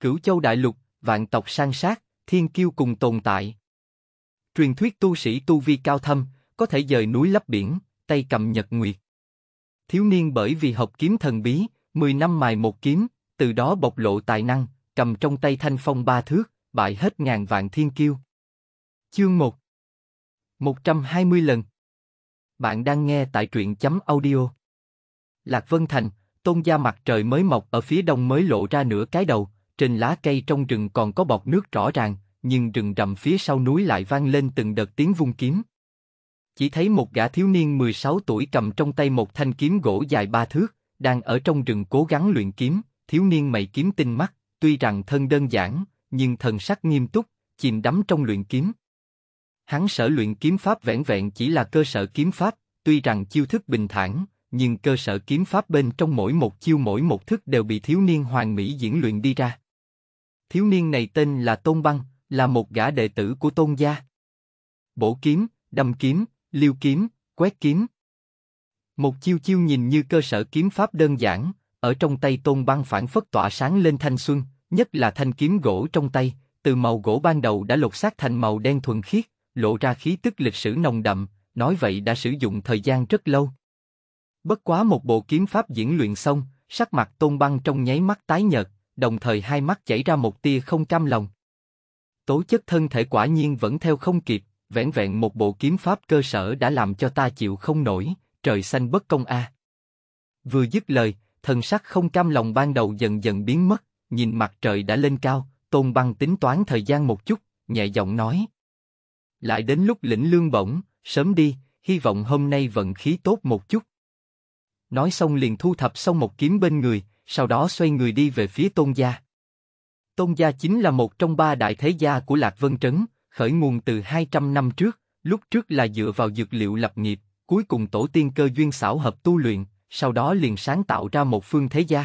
cửu châu đại lục, vạn tộc sang sát, thiên kiêu cùng tồn tại. Truyền thuyết tu sĩ tu vi cao thâm, có thể dời núi lấp biển, tay cầm nhật nguyệt. Thiếu niên bởi vì học kiếm thần bí, 10 năm mài một kiếm, từ đó bộc lộ tài năng, cầm trong tay thanh phong ba thước, bại hết ngàn vạn thiên kiêu. Chương 1 120 lần Bạn đang nghe tại truyện chấm audio. Lạc Vân Thành, tôn gia mặt trời mới mọc ở phía đông mới lộ ra nửa cái đầu, trên lá cây trong rừng còn có bọt nước rõ ràng, nhưng rừng rậm phía sau núi lại vang lên từng đợt tiếng vung kiếm. Chỉ thấy một gã thiếu niên 16 tuổi cầm trong tay một thanh kiếm gỗ dài ba thước, đang ở trong rừng cố gắng luyện kiếm, thiếu niên mày kiếm tinh mắt, tuy rằng thân đơn giản, nhưng thần sắc nghiêm túc, chìm đắm trong luyện kiếm. Hắn sở luyện kiếm pháp vẻn vẹn chỉ là cơ sở kiếm pháp, tuy rằng chiêu thức bình thản, nhưng cơ sở kiếm pháp bên trong mỗi một chiêu mỗi một thức đều bị thiếu niên hoàng mỹ diễn luyện đi ra thiếu niên này tên là Tôn Băng, là một gã đệ tử của Tôn gia. Bổ kiếm, đâm kiếm, liêu kiếm, quét kiếm. Một chiêu chiêu nhìn như cơ sở kiếm pháp đơn giản, ở trong tay Tôn Băng phản phất tỏa sáng lên thanh xuân, nhất là thanh kiếm gỗ trong tay, từ màu gỗ ban đầu đã lột xác thành màu đen thuần khiết, lộ ra khí tức lịch sử nồng đậm, nói vậy đã sử dụng thời gian rất lâu. Bất quá một bộ kiếm pháp diễn luyện xong, sắc mặt Tôn Băng trong nháy mắt tái nhợt, đồng thời hai mắt chảy ra một tia không cam lòng. Tố chất thân thể quả nhiên vẫn theo không kịp, vẹn vẹn một bộ kiếm pháp cơ sở đã làm cho ta chịu không nổi, trời xanh bất công a. Vừa dứt lời, thần sắc không cam lòng ban đầu dần dần biến mất, nhìn mặt trời đã lên cao, tôn băng tính toán thời gian một chút, nhẹ giọng nói. Lại đến lúc lĩnh lương bổng, sớm đi, hy vọng hôm nay vận khí tốt một chút. Nói xong liền thu thập xong một kiếm bên người, sau đó xoay người đi về phía Tôn gia. Tôn gia chính là một trong ba đại thế gia của Lạc Vân Trấn, khởi nguồn từ 200 năm trước, lúc trước là dựa vào dược liệu lập nghiệp, cuối cùng tổ tiên cơ duyên xảo hợp tu luyện, sau đó liền sáng tạo ra một phương thế gia.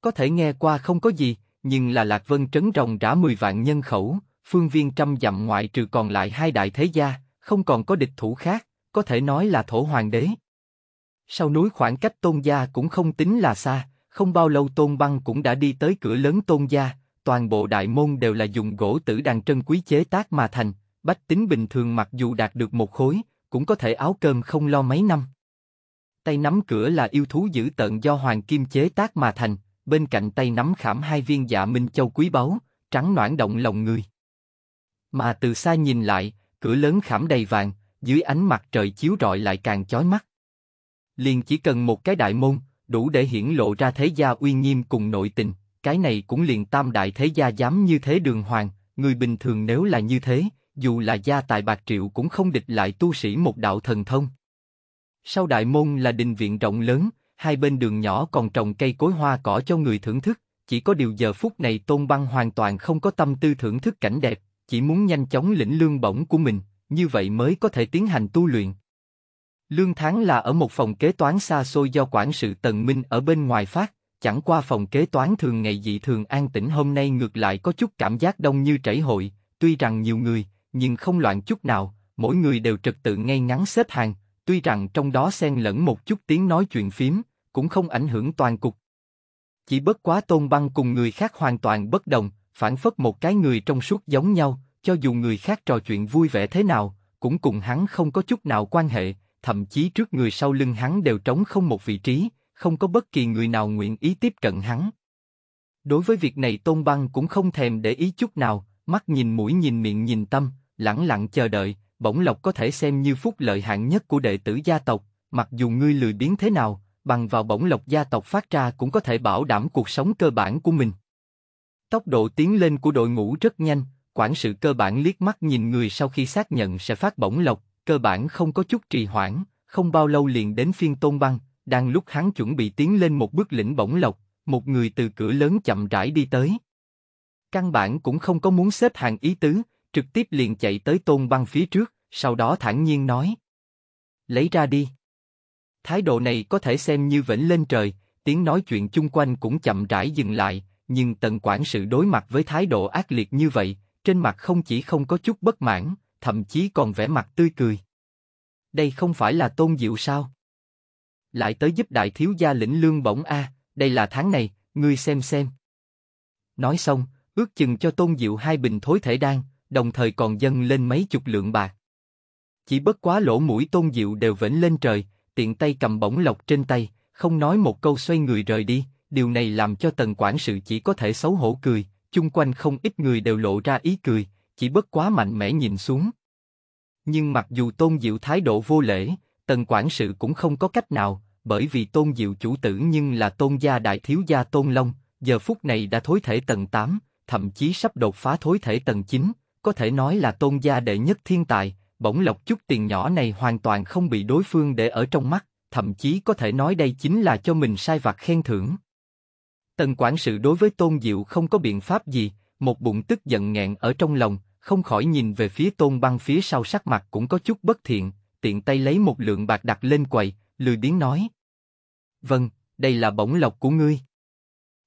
Có thể nghe qua không có gì, nhưng là Lạc Vân Trấn rồng rã 10 vạn nhân khẩu, phương viên trăm dặm ngoại trừ còn lại hai đại thế gia, không còn có địch thủ khác, có thể nói là thổ hoàng đế. Sau núi khoảng cách tôn gia cũng không tính là xa, không bao lâu Tôn Băng cũng đã đi tới cửa lớn Tôn gia, toàn bộ đại môn đều là dùng gỗ tử đàn trân quý chế tác mà thành, bách tính bình thường mặc dù đạt được một khối, cũng có thể áo cơm không lo mấy năm. Tay nắm cửa là yêu thú dữ tận do hoàng kim chế tác mà thành, bên cạnh tay nắm khảm hai viên dạ minh châu quý báu, trắng noãn động lòng người. Mà từ xa nhìn lại, cửa lớn khảm đầy vàng, dưới ánh mặt trời chiếu rọi lại càng chói mắt. Liền chỉ cần một cái đại môn, đủ để hiển lộ ra thế gia uy nghiêm cùng nội tình, cái này cũng liền tam đại thế gia dám như thế đường hoàng, người bình thường nếu là như thế, dù là gia tài bạc triệu cũng không địch lại tu sĩ một đạo thần thông. Sau đại môn là đình viện rộng lớn, hai bên đường nhỏ còn trồng cây cối hoa cỏ cho người thưởng thức, chỉ có điều giờ phút này Tôn Băng hoàn toàn không có tâm tư thưởng thức cảnh đẹp, chỉ muốn nhanh chóng lĩnh lương bổng của mình, như vậy mới có thể tiến hành tu luyện. Lương tháng là ở một phòng kế toán xa xôi do quản sự Tần Minh ở bên ngoài phát, chẳng qua phòng kế toán thường ngày dị thường an tĩnh hôm nay ngược lại có chút cảm giác đông như trảy hội, tuy rằng nhiều người, nhưng không loạn chút nào, mỗi người đều trật tự ngay ngắn xếp hàng, tuy rằng trong đó xen lẫn một chút tiếng nói chuyện phím, cũng không ảnh hưởng toàn cục. Chỉ bất quá tôn băng cùng người khác hoàn toàn bất đồng, phản phất một cái người trong suốt giống nhau, cho dù người khác trò chuyện vui vẻ thế nào, cũng cùng hắn không có chút nào quan hệ, thậm chí trước người sau lưng hắn đều trống không một vị trí, không có bất kỳ người nào nguyện ý tiếp cận hắn. Đối với việc này Tôn Băng cũng không thèm để ý chút nào, mắt nhìn mũi nhìn miệng nhìn tâm, lẳng lặng chờ đợi, bổng lộc có thể xem như phúc lợi hạng nhất của đệ tử gia tộc, mặc dù ngươi lười biến thế nào, bằng vào bổng lộc gia tộc phát ra cũng có thể bảo đảm cuộc sống cơ bản của mình. Tốc độ tiến lên của đội ngũ rất nhanh, quản sự cơ bản liếc mắt nhìn người sau khi xác nhận sẽ phát bổng lộc, cơ bản không có chút trì hoãn, không bao lâu liền đến phiên Tôn Băng, đang lúc hắn chuẩn bị tiến lên một bước lĩnh bổng lộc, một người từ cửa lớn chậm rãi đi tới. Căn bản cũng không có muốn xếp hàng ý tứ, trực tiếp liền chạy tới Tôn Băng phía trước, sau đó thản nhiên nói. Lấy ra đi. Thái độ này có thể xem như vĩnh lên trời, tiếng nói chuyện chung quanh cũng chậm rãi dừng lại, nhưng tần quản sự đối mặt với thái độ ác liệt như vậy, trên mặt không chỉ không có chút bất mãn, thậm chí còn vẻ mặt tươi cười. Đây không phải là tôn diệu sao? Lại tới giúp đại thiếu gia lĩnh lương bổng a, đây là tháng này, ngươi xem xem. Nói xong, ước chừng cho tôn diệu hai bình thối thể đan, đồng thời còn dâng lên mấy chục lượng bạc. Chỉ bất quá lỗ mũi tôn diệu đều vểnh lên trời, tiện tay cầm bổng lộc trên tay, không nói một câu xoay người rời đi, điều này làm cho tần quản sự chỉ có thể xấu hổ cười, chung quanh không ít người đều lộ ra ý cười, chỉ bất quá mạnh mẽ nhìn xuống. Nhưng mặc dù Tôn Diệu thái độ vô lễ, Tần Quản sự cũng không có cách nào, bởi vì Tôn Diệu chủ tử nhưng là Tôn gia đại thiếu gia Tôn Long, giờ phút này đã thối thể tầng 8, thậm chí sắp đột phá thối thể tầng 9, có thể nói là Tôn gia đệ nhất thiên tài, bỗng lộc chút tiền nhỏ này hoàn toàn không bị đối phương để ở trong mắt, thậm chí có thể nói đây chính là cho mình sai vặt khen thưởng. Tần quản sự đối với Tôn Diệu không có biện pháp gì, một bụng tức giận nghẹn ở trong lòng, không khỏi nhìn về phía tôn băng phía sau sắc mặt cũng có chút bất thiện, tiện tay lấy một lượng bạc đặt lên quầy, lười biếng nói. Vâng, đây là bổng lộc của ngươi.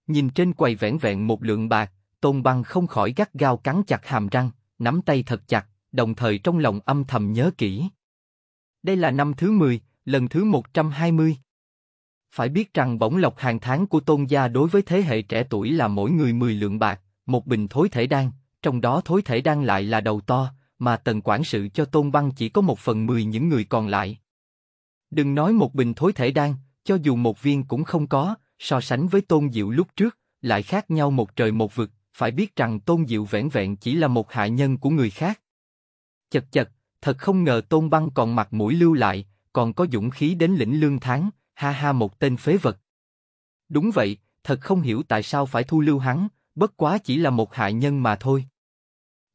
Nhìn trên quầy vẻn vẹn một lượng bạc, tôn băng không khỏi gắt gao cắn chặt hàm răng, nắm tay thật chặt, đồng thời trong lòng âm thầm nhớ kỹ. Đây là năm thứ 10, lần thứ 120. Phải biết rằng bổng lộc hàng tháng của tôn gia đối với thế hệ trẻ tuổi là mỗi người 10 lượng bạc, một bình thối thể đan, trong đó thối thể đang lại là đầu to, mà tần quản sự cho tôn băng chỉ có một phần mười những người còn lại. Đừng nói một bình thối thể đang cho dù một viên cũng không có, so sánh với tôn diệu lúc trước, lại khác nhau một trời một vực, phải biết rằng tôn diệu vẻn vẹn chỉ là một hạ nhân của người khác. Chật chật, thật không ngờ tôn băng còn mặt mũi lưu lại, còn có dũng khí đến lĩnh lương tháng, ha ha một tên phế vật. Đúng vậy, thật không hiểu tại sao phải thu lưu hắn, bất quá chỉ là một hại nhân mà thôi.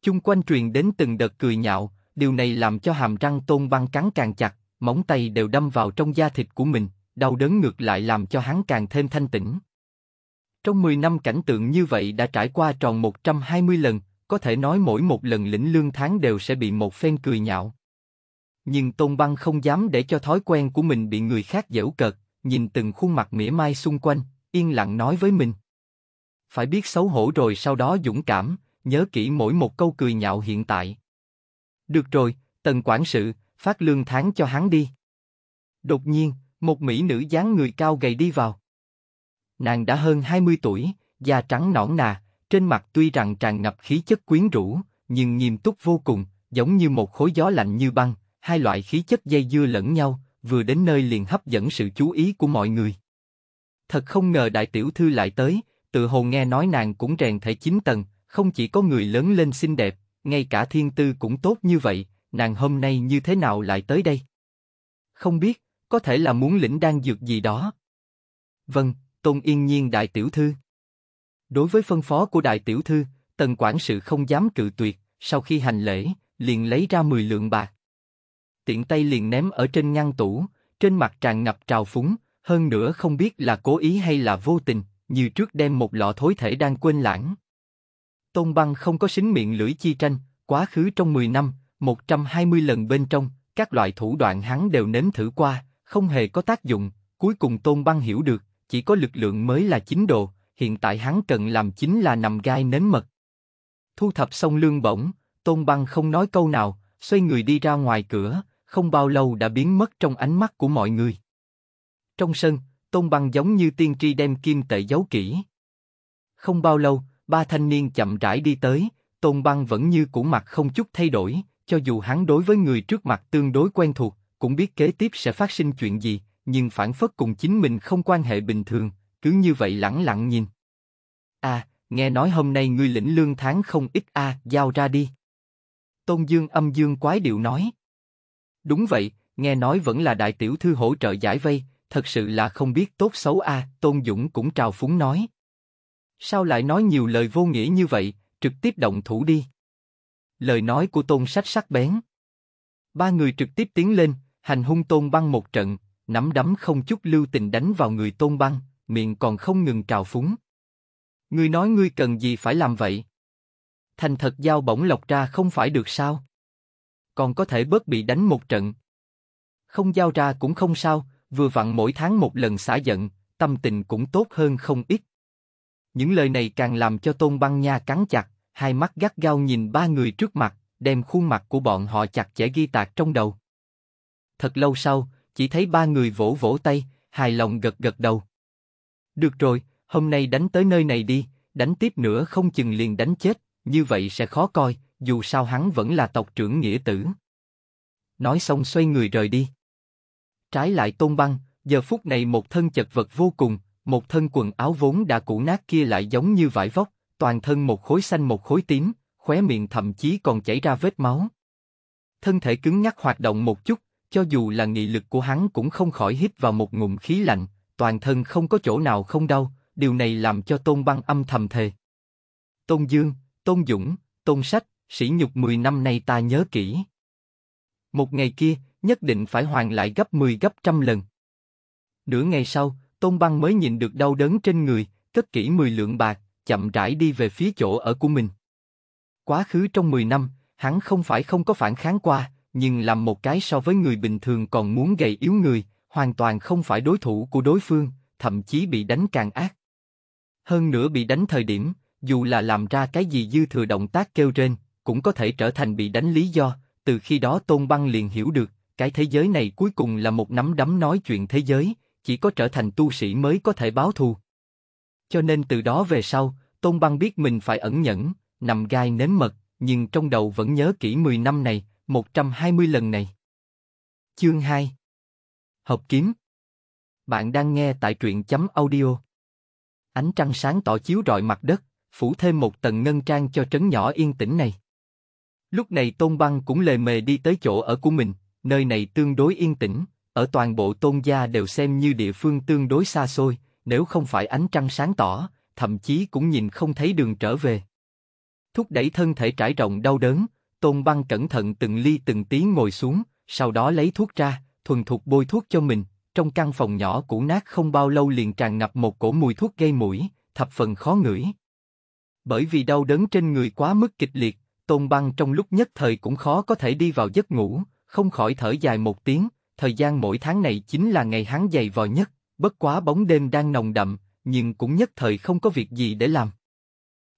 Chung quanh truyền đến từng đợt cười nhạo, điều này làm cho hàm răng tôn băng cắn càng chặt, móng tay đều đâm vào trong da thịt của mình, đau đớn ngược lại làm cho hắn càng thêm thanh tĩnh. Trong 10 năm cảnh tượng như vậy đã trải qua tròn 120 lần, có thể nói mỗi một lần lĩnh lương tháng đều sẽ bị một phen cười nhạo. Nhưng Tôn Băng không dám để cho thói quen của mình bị người khác dễu cợt, nhìn từng khuôn mặt mỉa mai xung quanh, yên lặng nói với mình. Phải biết xấu hổ rồi sau đó dũng cảm, nhớ kỹ mỗi một câu cười nhạo hiện tại. Được rồi, tần quản sự, phát lương tháng cho hắn đi. Đột nhiên, một mỹ nữ dáng người cao gầy đi vào. Nàng đã hơn 20 tuổi, da trắng nõn nà, trên mặt tuy rằng tràn ngập khí chất quyến rũ, nhưng nghiêm túc vô cùng, giống như một khối gió lạnh như băng, hai loại khí chất dây dưa lẫn nhau, vừa đến nơi liền hấp dẫn sự chú ý của mọi người. Thật không ngờ đại tiểu thư lại tới, từ hồ nghe nói nàng cũng rèn thể chín tầng, không chỉ có người lớn lên xinh đẹp, ngay cả thiên tư cũng tốt như vậy, nàng hôm nay như thế nào lại tới đây? Không biết, có thể là muốn lĩnh đang dược gì đó. Vâng, Tôn Yên Nhiên đại tiểu thư. Đối với phân phó của đại tiểu thư, Tần quản sự không dám cự tuyệt, sau khi hành lễ, liền lấy ra 10 lượng bạc. Tiện tay liền ném ở trên ngăn tủ, trên mặt tràn ngập trào phúng, hơn nữa không biết là cố ý hay là vô tình, như trước đem một lọ thối thể đang quên lãng. Tôn băng không có xính miệng lưỡi chi tranh, quá khứ trong 10 năm, 120 lần bên trong, các loại thủ đoạn hắn đều nếm thử qua, không hề có tác dụng, cuối cùng tôn băng hiểu được, chỉ có lực lượng mới là chính đồ, hiện tại hắn cần làm chính là nằm gai nếm mật. Thu thập xong lương bổng, tôn băng không nói câu nào, xoay người đi ra ngoài cửa, không bao lâu đã biến mất trong ánh mắt của mọi người. Trong sân, Tôn Băng giống như tiên tri đem kim tệ giấu kỹ. Không bao lâu, ba thanh niên chậm rãi đi tới, Tôn Băng vẫn như cũ mặt không chút thay đổi, cho dù hắn đối với người trước mặt tương đối quen thuộc, cũng biết kế tiếp sẽ phát sinh chuyện gì, nhưng phản phất cùng chính mình không quan hệ bình thường, cứ như vậy lẳng lặng nhìn. À, nghe nói hôm nay ngươi lĩnh lương tháng không ít a, giao ra đi. Tôn Dương âm dương quái điệu nói. Đúng vậy, nghe nói vẫn là đại tiểu thư hỗ trợ giải vây, thật sự là không biết tốt xấu a. Tôn Dũng cũng trào phúng nói. Sao lại nói nhiều lời vô nghĩa như vậy, trực tiếp động thủ đi. Lời nói của Tôn Sách sắc bén. Ba người trực tiếp tiến lên, hành hung Tôn Băng một trận, nắm đấm không chút lưu tình đánh vào người Tôn Băng, miệng còn không ngừng trào phúng. Ngươi nói ngươi cần gì phải làm vậy? Thành thật giao bổng lộc ra không phải được sao? Còn có thể bớt bị đánh một trận. Không giao ra cũng không sao, Vừa vặn mỗi tháng một lần xả giận, tâm tình cũng tốt hơn không ít. Những lời này càng làm cho Tôn Băng Nha cắn chặt, hai mắt gắt gao nhìn ba người trước mặt, đem khuôn mặt của bọn họ chặt chẽ ghi tạc trong đầu. Thật lâu sau, chỉ thấy ba người vỗ vỗ tay, hài lòng gật gật đầu. Được rồi, hôm nay đánh tới nơi này đi, đánh tiếp nữa không chừng liền đánh chết, như vậy sẽ khó coi, dù sao hắn vẫn là tộc trưởng nghĩa tử. Nói xong xoay người rời đi. Trái lại Tôn Băng, giờ phút này một thân chật vật vô cùng, một thân quần áo vốn đã cũ nát kia lại giống như vải vóc, toàn thân một khối xanh một khối tím, khóe miệng thậm chí còn chảy ra vết máu. Thân thể cứng nhắc hoạt động một chút, cho dù là nghị lực của hắn cũng không khỏi hít vào một ngụm khí lạnh, toàn thân không có chỗ nào không đau, điều này làm cho Tôn Băng âm thầm thề. Tôn Dương, Tôn Dũng, Tôn Sách, sĩ nhục 10 năm nay ta nhớ kỹ. Một ngày kia, nhất định phải hoàn lại gấp 10 gấp trăm lần. Nửa ngày sau, Tôn Băng mới nhìn được đau đớn trên người, cất kỹ 10 lượng bạc, chậm rãi đi về phía chỗ ở của mình. Quá khứ trong 10 năm, hắn không phải không có phản kháng qua, nhưng làm một cái so với người bình thường còn muốn gầy yếu người, hoàn toàn không phải đối thủ của đối phương, thậm chí bị đánh càng ác. Hơn nữa bị đánh thời điểm, dù là làm ra cái gì dư thừa động tác kêu trên, cũng có thể trở thành bị đánh lý do, từ khi đó Tôn Băng liền hiểu được, cái thế giới này cuối cùng là một nắm đấm nói chuyện thế giới, chỉ có trở thành tu sĩ mới có thể báo thù. Cho nên từ đó về sau, Tôn Băng biết mình phải ẩn nhẫn, nằm gai nếm mật, nhưng trong đầu vẫn nhớ kỹ 10 năm này, 120 lần này. Chương 2 Hợp kiếm Bạn đang nghe tại truyện chấm audio. Ánh trăng sáng tỏ chiếu rọi mặt đất, phủ thêm một tầng ngân trang cho trấn nhỏ yên tĩnh này. Lúc này Tôn Băng cũng lề mề đi tới chỗ ở của mình, nơi này tương đối yên tĩnh, ở toàn bộ tôn gia đều xem như địa phương tương đối xa xôi, nếu không phải ánh trăng sáng tỏ, thậm chí cũng nhìn không thấy đường trở về. Thúc đẩy thân thể trải rộng đau đớn, tôn băng cẩn thận từng ly từng tí ngồi xuống, sau đó lấy thuốc ra, thuần thục bôi thuốc cho mình, trong căn phòng nhỏ cũ nát không bao lâu liền tràn ngập một cổ mùi thuốc gây mũi, thập phần khó ngửi. Bởi vì đau đớn trên người quá mức kịch liệt, Tôn Băng trong lúc nhất thời cũng khó có thể đi vào giấc ngủ, không khỏi thở dài một tiếng, thời gian mỗi tháng này chính là ngày hắn dày vò nhất, bất quá bóng đêm đang nồng đậm, nhưng cũng nhất thời không có việc gì để làm.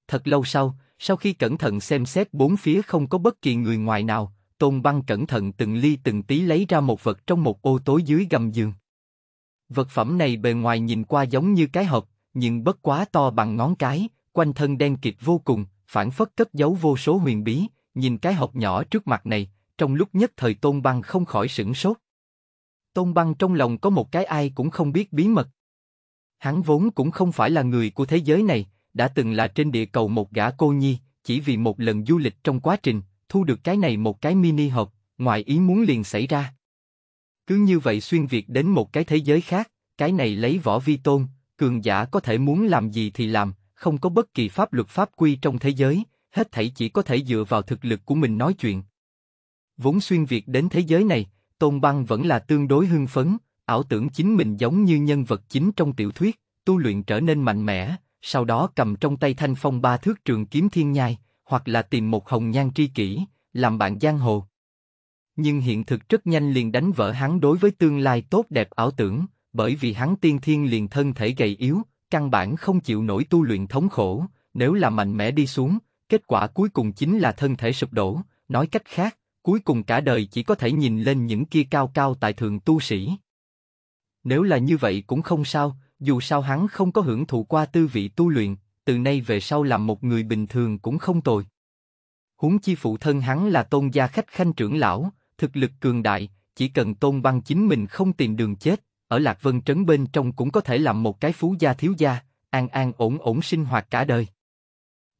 Thật lâu sau, sau khi cẩn thận xem xét bốn phía không có bất kỳ người ngoài nào, Tôn Băng cẩn thận từng ly từng tí lấy ra một vật trong một ô tối dưới gầm giường. Vật phẩm này bề ngoài nhìn qua giống như cái hộp, nhưng bất quá to bằng ngón cái, quanh thân đen kịt vô cùng, phản phất cất giấu vô số huyền bí, nhìn cái hộp nhỏ trước mặt này, trong lúc nhất thời Tôn Băng không khỏi sửng sốt. Tôn Băng trong lòng có một cái ai cũng không biết bí mật. Hắn vốn cũng không phải là người của thế giới này, đã từng là trên địa cầu một gã cô nhi, chỉ vì một lần du lịch trong quá trình, thu được cái này một cái mini hộp, ngoài ý muốn liền xảy ra. Cứ như vậy xuyên việt đến một cái thế giới khác, cái này lấy võ vi tôn, cường giả có thể muốn làm gì thì làm, không có bất kỳ pháp luật pháp quy trong thế giới, hết thảy chỉ có thể dựa vào thực lực của mình nói chuyện, Vốn xuyên Việt đến thế giới này, Tôn Băng vẫn là tương đối hưng phấn, ảo tưởng chính mình giống như nhân vật chính trong tiểu thuyết, tu luyện trở nên mạnh mẽ, sau đó cầm trong tay thanh phong ba thước trường kiếm thiên nhai, hoặc là tìm một hồng nhan tri kỷ, làm bạn giang hồ. Nhưng hiện thực rất nhanh liền đánh vỡ hắn đối với tương lai tốt đẹp ảo tưởng, bởi vì hắn tiên thiên liền thân thể gầy yếu, căn bản không chịu nổi tu luyện thống khổ, nếu là mạnh mẽ đi xuống, kết quả cuối cùng chính là thân thể sụp đổ, nói cách khác, cuối cùng cả đời chỉ có thể nhìn lên những kia cao cao tại thượng tu sĩ. Nếu là như vậy cũng không sao, dù sao hắn không có hưởng thụ qua tư vị tu luyện, từ nay về sau làm một người bình thường cũng không tồi. Huống chi phụ thân hắn là tôn gia khách khanh trưởng lão, thực lực cường đại, chỉ cần tôn băng chính mình không tìm đường chết, ở Lạc Vân Trấn bên trong cũng có thể làm một cái phú gia thiếu gia, an an ổn ổn sinh hoạt cả đời.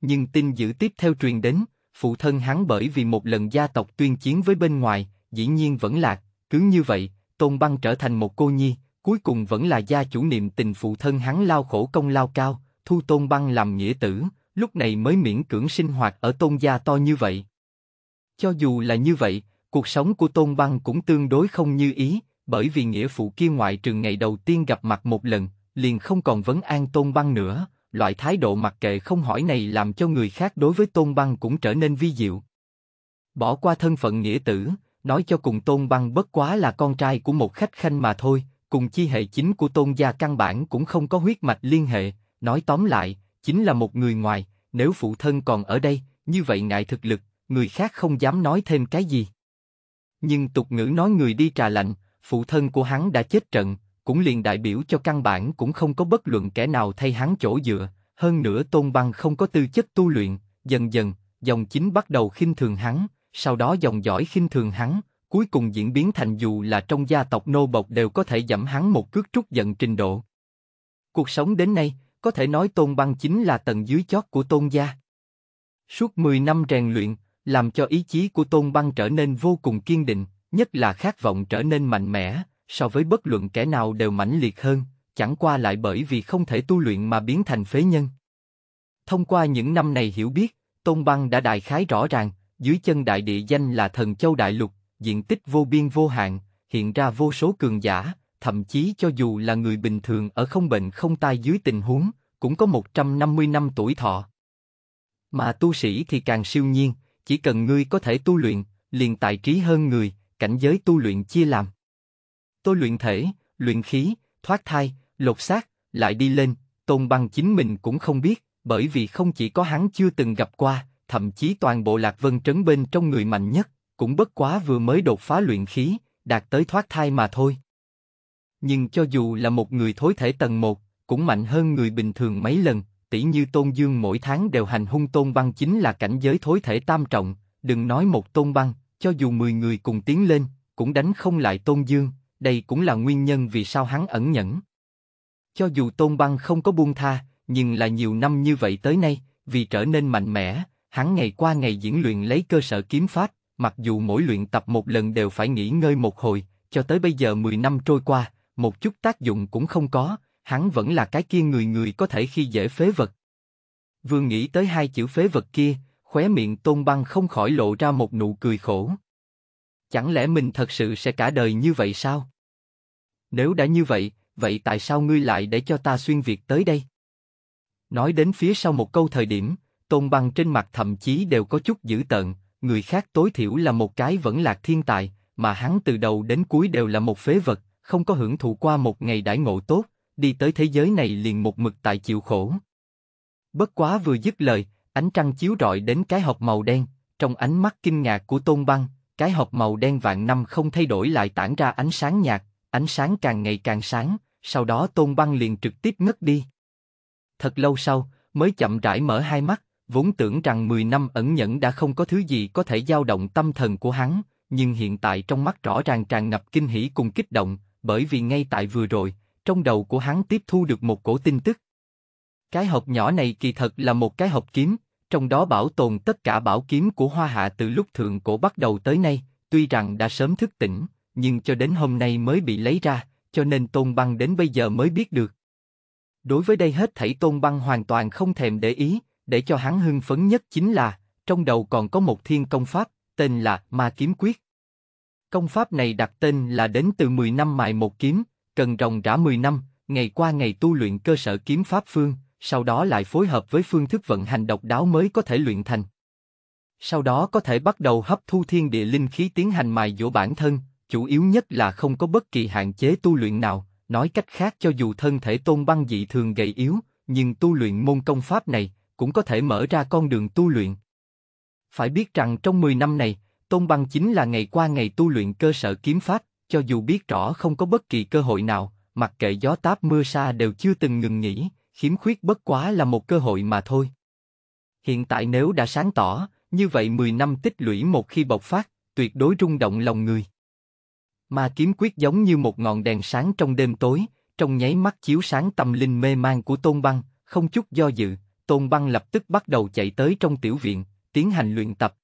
Nhưng tin dữ tiếp theo truyền đến, phụ thân hắn bởi vì một lần gia tộc tuyên chiến với bên ngoài, dĩ nhiên vẫn lạc, cứ như vậy, Tôn Băng trở thành một cô nhi, cuối cùng vẫn là gia chủ niệm tình phụ thân hắn lao khổ công lao cao, thu Tôn Băng làm nghĩa tử, lúc này mới miễn cưỡng sinh hoạt ở Tôn gia to như vậy. Cho dù là như vậy, cuộc sống của Tôn Băng cũng tương đối không như ý, bởi vì nghĩa phụ kia ngoại trừ ngày đầu tiên gặp mặt một lần, liền không còn vấn an Tôn Băng nữa, loại thái độ mặc kệ không hỏi này làm cho người khác đối với Tôn Băng cũng trở nên vi diệu. Bỏ qua thân phận nghĩa tử, nói cho cùng Tôn Băng bất quá là con trai của một khách khanh mà thôi, cùng chi hệ chính của Tôn gia căn bản cũng không có huyết mạch liên hệ, nói tóm lại, chính là một người ngoài, nếu phụ thân còn ở đây, như vậy ngại thực lực, người khác không dám nói thêm cái gì. Nhưng tục ngữ nói người đi trà lạnh, phụ thân của hắn đã chết trận, cũng liền đại biểu cho căn bản cũng không có bất luận kẻ nào thay hắn chỗ dựa, hơn nữa Tôn Băng không có tư chất tu luyện, dần dần, dòng chính bắt đầu khinh thường hắn, sau đó dòng dõi khinh thường hắn, cuối cùng diễn biến thành dù là trong gia tộc nô bộc đều có thể giảm hắn một cước trút giận trình độ. Cuộc sống đến nay, có thể nói Tôn Băng chính là tầng dưới chót của Tôn gia. Suốt 10 năm rèn luyện, làm cho ý chí của Tôn Băng trở nên vô cùng kiên định, nhất là khát vọng trở nên mạnh mẽ, so với bất luận kẻ nào đều mãnh liệt hơn, chẳng qua lại bởi vì không thể tu luyện mà biến thành phế nhân. Thông qua những năm này hiểu biết, Tôn Băng đã đại khái rõ ràng, dưới chân đại địa danh là Thần Châu Đại Lục, diện tích vô biên vô hạn, hiện ra vô số cường giả, thậm chí cho dù là người bình thường ở không bệnh không tai dưới tình huống, cũng có 150 năm tuổi thọ. Mà tu sĩ thì càng siêu nhiên, chỉ cần ngươi có thể tu luyện, liền tài trí hơn người, cảnh giới tu luyện chia làm tôi luyện thể, luyện khí, thoát thai, lột xác, lại đi lên, tôn băng chính mình cũng không biết, bởi vì không chỉ có hắn chưa từng gặp qua, thậm chí toàn bộ lạc vân trấn bên trong người mạnh nhất, cũng bất quá vừa mới đột phá luyện khí, đạt tới thoát thai mà thôi. Nhưng cho dù là một người thối thể tầng 1, cũng mạnh hơn người bình thường mấy lần, tỷ như Tôn Dương mỗi tháng đều hành hung Tôn Băng chính là cảnh giới thối thể tam trọng, đừng nói một Tôn Băng, cho dù 10 người cùng tiến lên, cũng đánh không lại Tôn Dương, đây cũng là nguyên nhân vì sao hắn ẩn nhẫn. Cho dù Tôn Băng không có buông tha, nhưng là nhiều năm như vậy tới nay, vì trở nên mạnh mẽ, hắn ngày qua ngày diễn luyện lấy cơ sở kiếm pháp, mặc dù mỗi luyện tập một lần đều phải nghỉ ngơi một hồi, cho tới bây giờ 10 năm trôi qua, một chút tác dụng cũng không có, hắn vẫn là cái kia người người có thể khi dễ phế vật. Vừa nghĩ tới hai chữ phế vật kia, khóe miệng Tôn Băng không khỏi lộ ra một nụ cười khổ. Chẳng lẽ mình thật sự sẽ cả đời như vậy sao? Nếu đã như vậy, vậy tại sao ngươi lại để cho ta xuyên việt tới đây? Nói đến phía sau một câu thời điểm, Tôn Băng trên mặt thậm chí đều có chút dữ tợn, người khác tối thiểu là một cái vẫn lạc thiên tài, mà hắn từ đầu đến cuối đều là một phế vật, không có hưởng thụ qua một ngày đãi ngộ tốt, đi tới thế giới này liền một mực tại chịu khổ. Bất quá vừa dứt lời, ánh trăng chiếu rọi đến cái hộp màu đen, trong ánh mắt kinh ngạc của Tôn Băng, cái hộp màu đen vạn năm không thay đổi lại tản ra ánh sáng nhạt, ánh sáng càng ngày càng sáng, sau đó Tôn Băng liền trực tiếp ngất đi. Thật lâu sau, mới chậm rãi mở hai mắt, vốn tưởng rằng 10 năm ẩn nhẫn đã không có thứ gì có thể dao động tâm thần của hắn, nhưng hiện tại trong mắt rõ ràng tràn ngập kinh hỉ cùng kích động, bởi vì ngay tại vừa rồi, trong đầu của hắn tiếp thu được một cổ tin tức. Cái hộp nhỏ này kỳ thật là một cái hộp kiếm, trong đó bảo tồn tất cả bảo kiếm của Hoa Hạ từ lúc thượng cổ bắt đầu tới nay, tuy rằng đã sớm thức tỉnh, nhưng cho đến hôm nay mới bị lấy ra, cho nên Tôn Băng đến bây giờ mới biết được. Đối với đây hết thảy Tôn Băng hoàn toàn không thèm để ý, để cho hắn hưng phấn nhất chính là, trong đầu còn có một thiên công pháp, tên là Ma Kiếm Quyết. Công pháp này đặt tên là đến từ 10 năm mài một kiếm, cần rồng rã 10 năm, ngày qua ngày tu luyện cơ sở kiếm pháp phương, sau đó lại phối hợp với phương thức vận hành độc đáo mới có thể luyện thành. Sau đó có thể bắt đầu hấp thu thiên địa linh khí tiến hành mài dũa bản thân, chủ yếu nhất là không có bất kỳ hạn chế tu luyện nào, nói cách khác cho dù thân thể tôn băng dị thường gầy yếu, nhưng tu luyện môn công pháp này cũng có thể mở ra con đường tu luyện. Phải biết rằng trong 10 năm này, Tôn Băng chính là ngày qua ngày tu luyện cơ sở kiếm pháp, cho dù biết rõ không có bất kỳ cơ hội nào, mặc kệ gió táp mưa xa đều chưa từng ngừng nghỉ, khiếm khuyết bất quá là một cơ hội mà thôi. Hiện tại nếu đã sáng tỏ, như vậy 10 năm tích lũy một khi bộc phát, tuyệt đối rung động lòng người. Mà kiếm quyết giống như một ngọn đèn sáng trong đêm tối, trong nháy mắt chiếu sáng tâm linh mê mang của Tôn Băng, không chút do dự, Tôn Băng lập tức bắt đầu chạy tới trong tiểu viện, tiến hành luyện tập.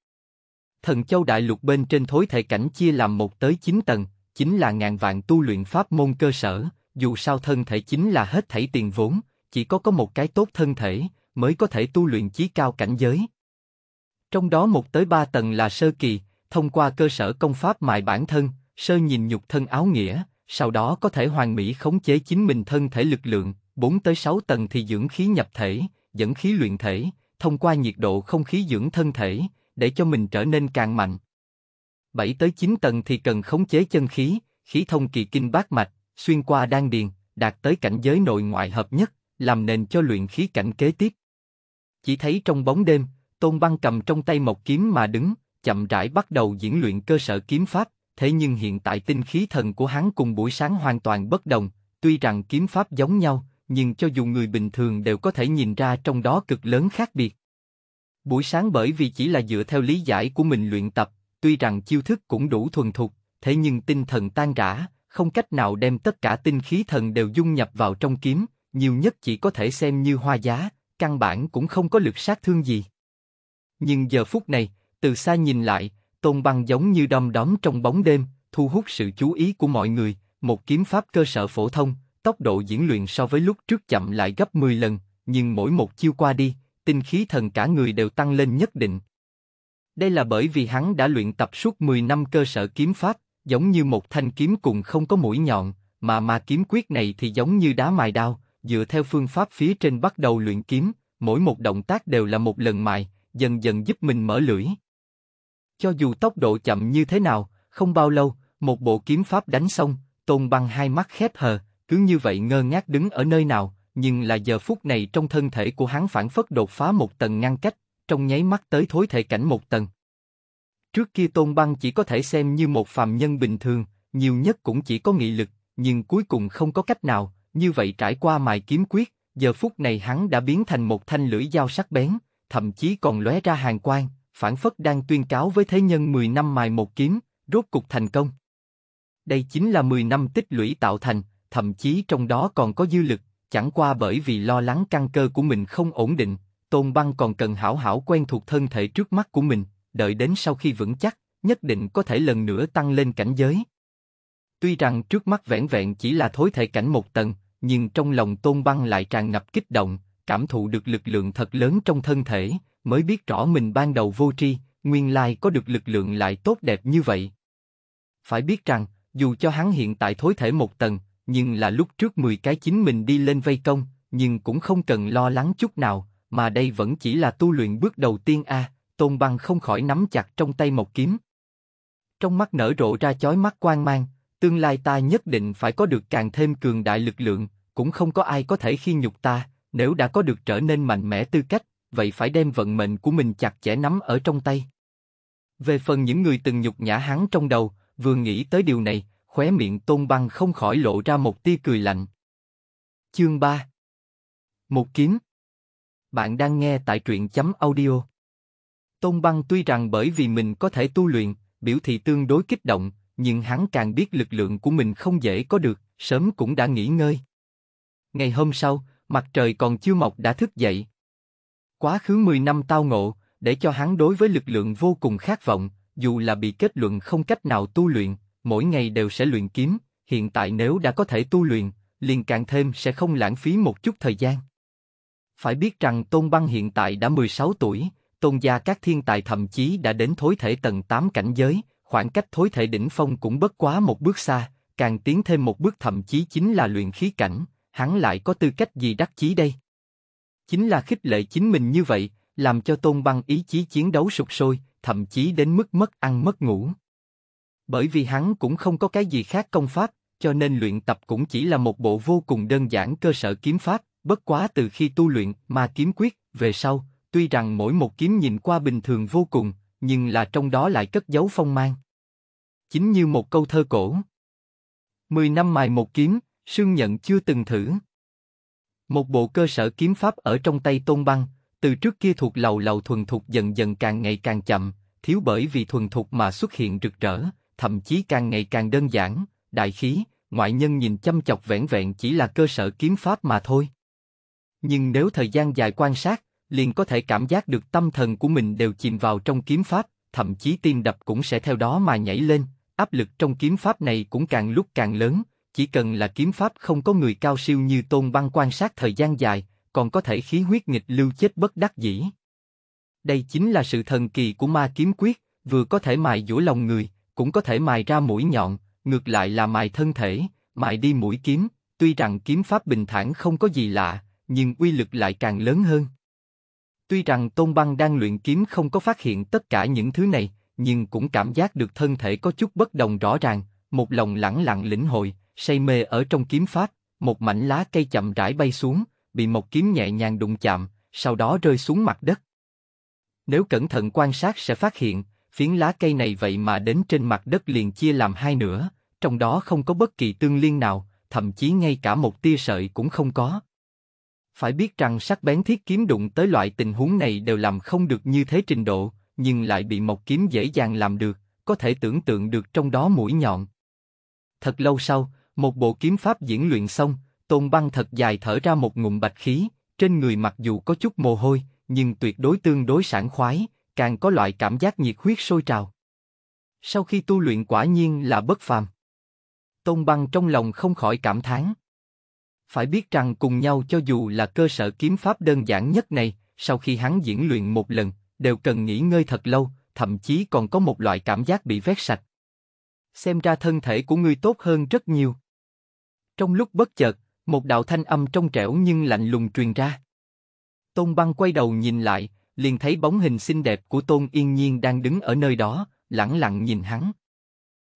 Thần Châu Đại Lục bên trên thối thể cảnh chia làm một tới chín tầng, chính là ngàn vạn tu luyện pháp môn cơ sở, dù sao thân thể chính là hết thảy tiền vốn, chỉ có có một cái tốt thân thể, mới có thể tu luyện chí cao cảnh giới. Trong đó một tới ba tầng là sơ kỳ, thông qua cơ sở công pháp mài bản thân, sơ nhìn nhục thân áo nghĩa, sau đó có thể hoàn mỹ khống chế chính mình thân thể lực lượng, bốn tới sáu tầng thì dưỡng khí nhập thể, dẫn khí luyện thể, thông qua nhiệt độ không khí dưỡng thân thể, để cho mình trở nên càng mạnh. bảy tới chín tầng thì cần khống chế chân khí, khí thông kỳ kinh bát mạch, xuyên qua đan điền, đạt tới cảnh giới nội ngoại hợp nhất, làm nền cho luyện khí cảnh kế tiếp. Chỉ thấy trong bóng đêm, Tôn Băng cầm trong tay một kiếm mà đứng, chậm rãi bắt đầu diễn luyện cơ sở kiếm pháp, thế nhưng hiện tại tinh khí thần của hắn cùng buổi sáng hoàn toàn bất đồng, tuy rằng kiếm pháp giống nhau, nhưng cho dù người bình thường đều có thể nhìn ra trong đó cực lớn khác biệt. Buổi sáng bởi vì chỉ là dựa theo lý giải của mình luyện tập, tuy rằng chiêu thức cũng đủ thuần thục, thế nhưng tinh thần tan rã, không cách nào đem tất cả tinh khí thần đều dung nhập vào trong kiếm, nhiều nhất chỉ có thể xem như hoa giá, căn bản cũng không có lực sát thương gì. Nhưng giờ phút này, từ xa nhìn lại, Tôn Băng giống như đom đóm trong bóng đêm, thu hút sự chú ý của mọi người, một kiếm pháp cơ sở phổ thông, tốc độ diễn luyện so với lúc trước chậm lại gấp 10 lần, nhưng mỗi một chiêu qua đi, tinh khí thần cả người đều tăng lên nhất định. Đây là bởi vì hắn đã luyện tập suốt 10 năm cơ sở kiếm pháp, giống như một thanh kiếm cùng không có mũi nhọn, mà mà kiếm quyết này thì giống như đá mài đao, dựa theo phương pháp phía trên bắt đầu luyện kiếm, mỗi một động tác đều là một lần mài, dần dần giúp mình mở lưỡi. Cho dù tốc độ chậm như thế nào, không bao lâu, một bộ kiếm pháp đánh xong, Tôn Băng hai mắt khép hờ, cứ như vậy ngơ ngác đứng ở nơi nào, nhưng là giờ phút này trong thân thể của hắn phản phất đột phá một tầng ngăn cách, trong nháy mắt tới thối thể cảnh một tầng. Trước kia Tôn Băng chỉ có thể xem như một phàm nhân bình thường, nhiều nhất cũng chỉ có nghị lực, nhưng cuối cùng không có cách nào, như vậy trải qua mài kiếm quyết, giờ phút này hắn đã biến thành một thanh lưỡi dao sắc bén, thậm chí còn lóe ra hàng quang, phản phất đang tuyên cáo với thế nhân 10 năm mài một kiếm, rốt cục thành công. Đây chính là 10 năm tích lũy tạo thành, thậm chí trong đó còn có dư lực, chẳng qua bởi vì lo lắng căn cơ của mình không ổn định, Tôn Băng còn cần hảo hảo quen thuộc thân thể trước mắt của mình, đợi đến sau khi vững chắc, nhất định có thể lần nữa tăng lên cảnh giới. Tuy rằng trước mắt vẻn vẹn chỉ là thối thể cảnh một tầng, nhưng trong lòng Tôn Băng lại tràn ngập kích động, cảm thụ được lực lượng thật lớn trong thân thể, mới biết rõ mình ban đầu vô tri, nguyên lai có được lực lượng lại tốt đẹp như vậy. Phải biết rằng, dù cho hắn hiện tại thối thể một tầng, nhưng là lúc trước 10 cái chính mình đi lên vây công, nhưng cũng không cần lo lắng chút nào, mà đây vẫn chỉ là tu luyện bước đầu tiên a. Tôn Băng không khỏi nắm chặt trong tay một kiếm. Trong mắt nở rộ ra chói mắt quang mang, tương lai ta nhất định phải có được càng thêm cường đại lực lượng, cũng không có ai có thể khi nhục ta, nếu đã có được trở nên mạnh mẽ tư cách, vậy phải đem vận mệnh của mình chặt chẽ nắm ở trong tay. Về phần những người từng nhục nhã hắn trong đầu, vừa nghĩ tới điều này, khóe miệng tôn băng không khỏi lộ ra một tia cười lạnh. Chương 3 Một kiếm Bạn đang nghe tại truyện chấm audio. Tôn băng tuy rằng bởi vì mình có thể tu luyện, biểu thị tương đối kích động, nhưng hắn càng biết lực lượng của mình không dễ có được, sớm cũng đã nghỉ ngơi. Ngày hôm sau, mặt trời còn chưa mọc đã thức dậy. Quá khứ 10 năm tao ngộ, để cho hắn đối với lực lượng vô cùng khát vọng, dù là bị kết luận không cách nào tu luyện, mỗi ngày đều sẽ luyện kiếm, hiện tại nếu đã có thể tu luyện, liền càng thêm sẽ không lãng phí một chút thời gian. Phải biết rằng Tôn Băng hiện tại đã 16 tuổi, Tôn gia các thiên tài thậm chí đã đến thối thể tầng 8 cảnh giới, khoảng cách thối thể đỉnh phong cũng bất quá một bước xa, càng tiến thêm một bước thậm chí chính là luyện khí cảnh, hắn lại có tư cách gì đắc chí đây? Chính là khích lệ chính mình như vậy, làm cho Tôn Băng ý chí chiến đấu sụp sôi, thậm chí đến mức mất ăn mất ngủ. Bởi vì hắn cũng không có cái gì khác công pháp, cho nên luyện tập cũng chỉ là một bộ vô cùng đơn giản cơ sở kiếm pháp, bất quá từ khi tu luyện mà kiếm quyết, về sau, tuy rằng mỗi một kiếm nhìn qua bình thường vô cùng, nhưng là trong đó lại cất giấu phong mang. Chính như một câu thơ cổ. Mười năm mài một kiếm, Sương Nhận chưa từng thử. Một bộ cơ sở kiếm pháp ở trong tay Tôn Băng, từ trước kia thuộc lầu lầu thuần thục dần dần càng ngày càng chậm, thiếu bởi vì thuần thục mà xuất hiện rực rỡ, thậm chí càng ngày càng đơn giản, đại khí, ngoại nhân nhìn chăm chọc vẻn vẹn chỉ là cơ sở kiếm pháp mà thôi. Nhưng nếu thời gian dài quan sát, liền có thể cảm giác được tâm thần của mình đều chìm vào trong kiếm pháp, thậm chí tim đập cũng sẽ theo đó mà nhảy lên, áp lực trong kiếm pháp này cũng càng lúc càng lớn, chỉ cần là kiếm pháp không có người cao siêu như Tôn Băng quan sát thời gian dài, còn có thể khí huyết nghịch lưu chết bất đắc dĩ. Đây chính là sự thần kỳ của ma kiếm quyết, vừa có thể mài dũa lòng người, cũng có thể mài ra mũi nhọn, ngược lại là mài thân thể, mài đi mũi kiếm, tuy rằng kiếm pháp bình thản không có gì lạ, nhưng uy lực lại càng lớn hơn. Tuy rằng Tôn Băng đang luyện kiếm không có phát hiện tất cả những thứ này, nhưng cũng cảm giác được thân thể có chút bất đồng rõ ràng, một lòng lẳng lặng lĩnh hội, say mê ở trong kiếm pháp, một mảnh lá cây chậm rãi bay xuống, bị một kiếm nhẹ nhàng đụng chạm, sau đó rơi xuống mặt đất. Nếu cẩn thận quan sát sẽ phát hiện, phiến lá cây này vậy mà đến trên mặt đất liền chia làm hai nửa, trong đó không có bất kỳ tương liên nào, thậm chí ngay cả một tia sợi cũng không có. Phải biết rằng sắc bén thiết kiếm đụng tới loại tình huống này đều làm không được như thế trình độ, nhưng lại bị một kiếm dễ dàng làm được, có thể tưởng tượng được trong đó mũi nhọn. Thật lâu sau, một bộ kiếm pháp diễn luyện xong, Tôn Băng thật dài thở ra một ngụm bạch khí, trên người mặc dù có chút mồ hôi, nhưng tuyệt đối tương đối sảng khoái, càng có loại cảm giác nhiệt huyết sôi trào. Sau khi tu luyện quả nhiên là bất phàm. Tôn Băng trong lòng không khỏi cảm thán. Phải biết rằng cùng nhau cho dù là cơ sở kiếm pháp đơn giản nhất này, sau khi hắn diễn luyện một lần, đều cần nghỉ ngơi thật lâu, thậm chí còn có một loại cảm giác bị vét sạch. Xem ra thân thể của ngươi tốt hơn rất nhiều. Trong lúc bất chợt, một đạo thanh âm trong trẻo nhưng lạnh lùng truyền ra. Tôn Băng quay đầu nhìn lại, liền thấy bóng hình xinh đẹp của Tôn Yên Nhiên đang đứng ở nơi đó, lặng lặng nhìn hắn.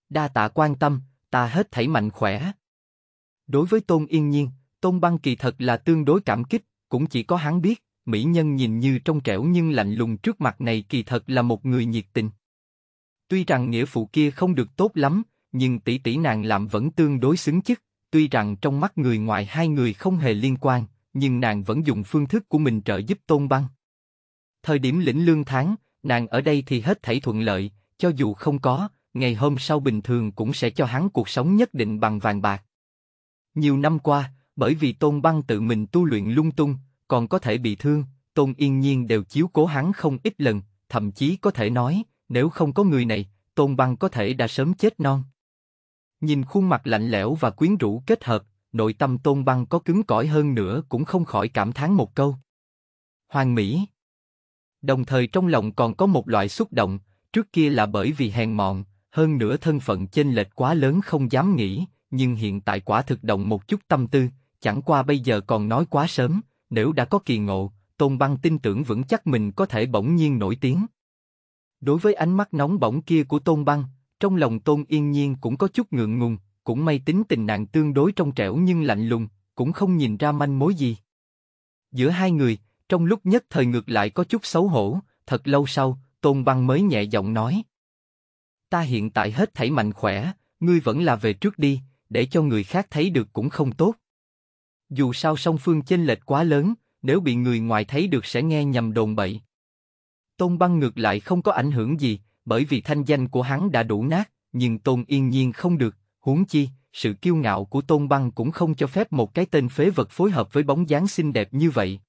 Đa tạ quan tâm, ta hết thảy mạnh khỏe. Đối với Tôn Yên Nhiên, Tôn Băng kỳ thật là tương đối cảm kích, cũng chỉ có hắn biết, mỹ nhân nhìn như trong trẻo nhưng lạnh lùng trước mặt này kỳ thật là một người nhiệt tình. Tuy rằng nghĩa phụ kia không được tốt lắm, nhưng tỷ tỷ nàng làm vẫn tương đối xứng chức. Tuy rằng trong mắt người ngoài hai người không hề liên quan, nhưng nàng vẫn dùng phương thức của mình trợ giúp Tôn Băng. Thời điểm lĩnh lương tháng, nàng ở đây thì hết thảy thuận lợi, cho dù không có, ngày hôm sau bình thường cũng sẽ cho hắn cuộc sống nhất định bằng vàng bạc. Nhiều năm qua, bởi vì Tôn Băng tự mình tu luyện lung tung, còn có thể bị thương, Tôn Yên Nhiên đều chiếu cố hắn không ít lần, thậm chí có thể nói, nếu không có người này, Tôn Băng có thể đã sớm chết non. Nhìn khuôn mặt lạnh lẽo và quyến rũ kết hợp, nội tâm Tôn Băng có cứng cỏi hơn nữa cũng không khỏi cảm thán một câu. Hoàng Mỹ. Đồng thời trong lòng còn có một loại xúc động, trước kia là bởi vì hèn mọn, hơn nữa thân phận chênh lệch quá lớn không dám nghĩ, nhưng hiện tại quả thực động một chút tâm tư, chẳng qua bây giờ còn nói quá sớm, nếu đã có kỳ ngộ, Tôn Băng tin tưởng vững chắc mình có thể bỗng nhiên nổi tiếng. Đối với ánh mắt nóng bỏng kia của Tôn Băng, trong lòng Tôn Yên Nhiên cũng có chút ngượng ngùng, cũng may tính tình nàng tương đối trong trẻo nhưng lạnh lùng, cũng không nhìn ra manh mối gì. Giữa hai người, trong lúc nhất thời ngược lại có chút xấu hổ, thật lâu sau, Tôn Băng mới nhẹ giọng nói. Ta hiện tại hết thảy mạnh khỏe, ngươi vẫn là về trước đi, để cho người khác thấy được cũng không tốt. Dù sao song phương chênh lệch quá lớn, nếu bị người ngoài thấy được sẽ nghe nhầm đồn bậy. Tôn Băng ngược lại không có ảnh hưởng gì, bởi vì thanh danh của hắn đã đủ nát, nhưng Tôn Yên Nhiên không được, huống chi, sự kiêu ngạo của Tôn Băng cũng không cho phép một cái tên phế vật phối hợp với bóng dáng xinh đẹp như vậy.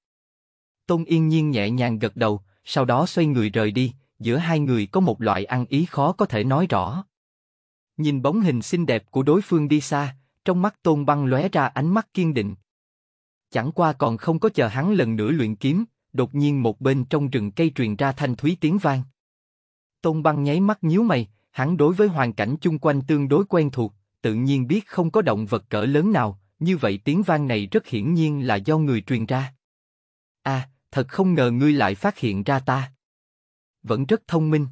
Tôn Yên Nhiên nhẹ nhàng gật đầu, sau đó xoay người rời đi, giữa hai người có một loại ăn ý khó có thể nói rõ. Nhìn bóng hình xinh đẹp của đối phương đi xa, trong mắt Tôn Băng lóe ra ánh mắt kiên định. Chẳng qua còn không có chờ hắn lần nữa luyện kiếm, đột nhiên một bên trong rừng cây truyền ra thanh thúy tiếng vang. Tôn băng nháy mắt nhíu mày, hắn đối với hoàn cảnh chung quanh tương đối quen thuộc, tự nhiên biết không có động vật cỡ lớn nào, như vậy tiếng vang này rất hiển nhiên là do người truyền ra. a à, thật không ngờ ngươi lại phát hiện ra ta. Vẫn rất thông minh.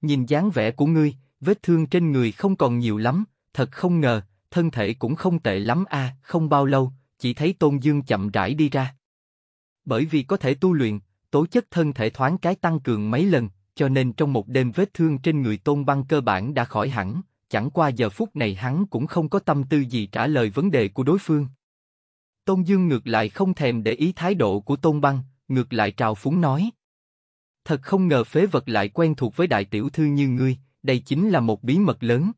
Nhìn dáng vẻ của ngươi, vết thương trên người không còn nhiều lắm, thật không ngờ, thân thể cũng không tệ lắm a à, không bao lâu, chỉ thấy Tôn Dương chậm rãi đi ra. Bởi vì có thể tu luyện, tố chất thân thể thoáng cái tăng cường mấy lần, cho nên trong một đêm vết thương trên người Tôn Băng cơ bản đã khỏi hẳn, chẳng qua giờ phút này hắn cũng không có tâm tư gì trả lời vấn đề của đối phương. Tôn Dương ngược lại không thèm để ý thái độ của Tôn Băng, ngược lại trào phúng nói. Thật không ngờ phế vật lại quen thuộc với đại tiểu thư như ngươi, đây chính là một bí mật lớn.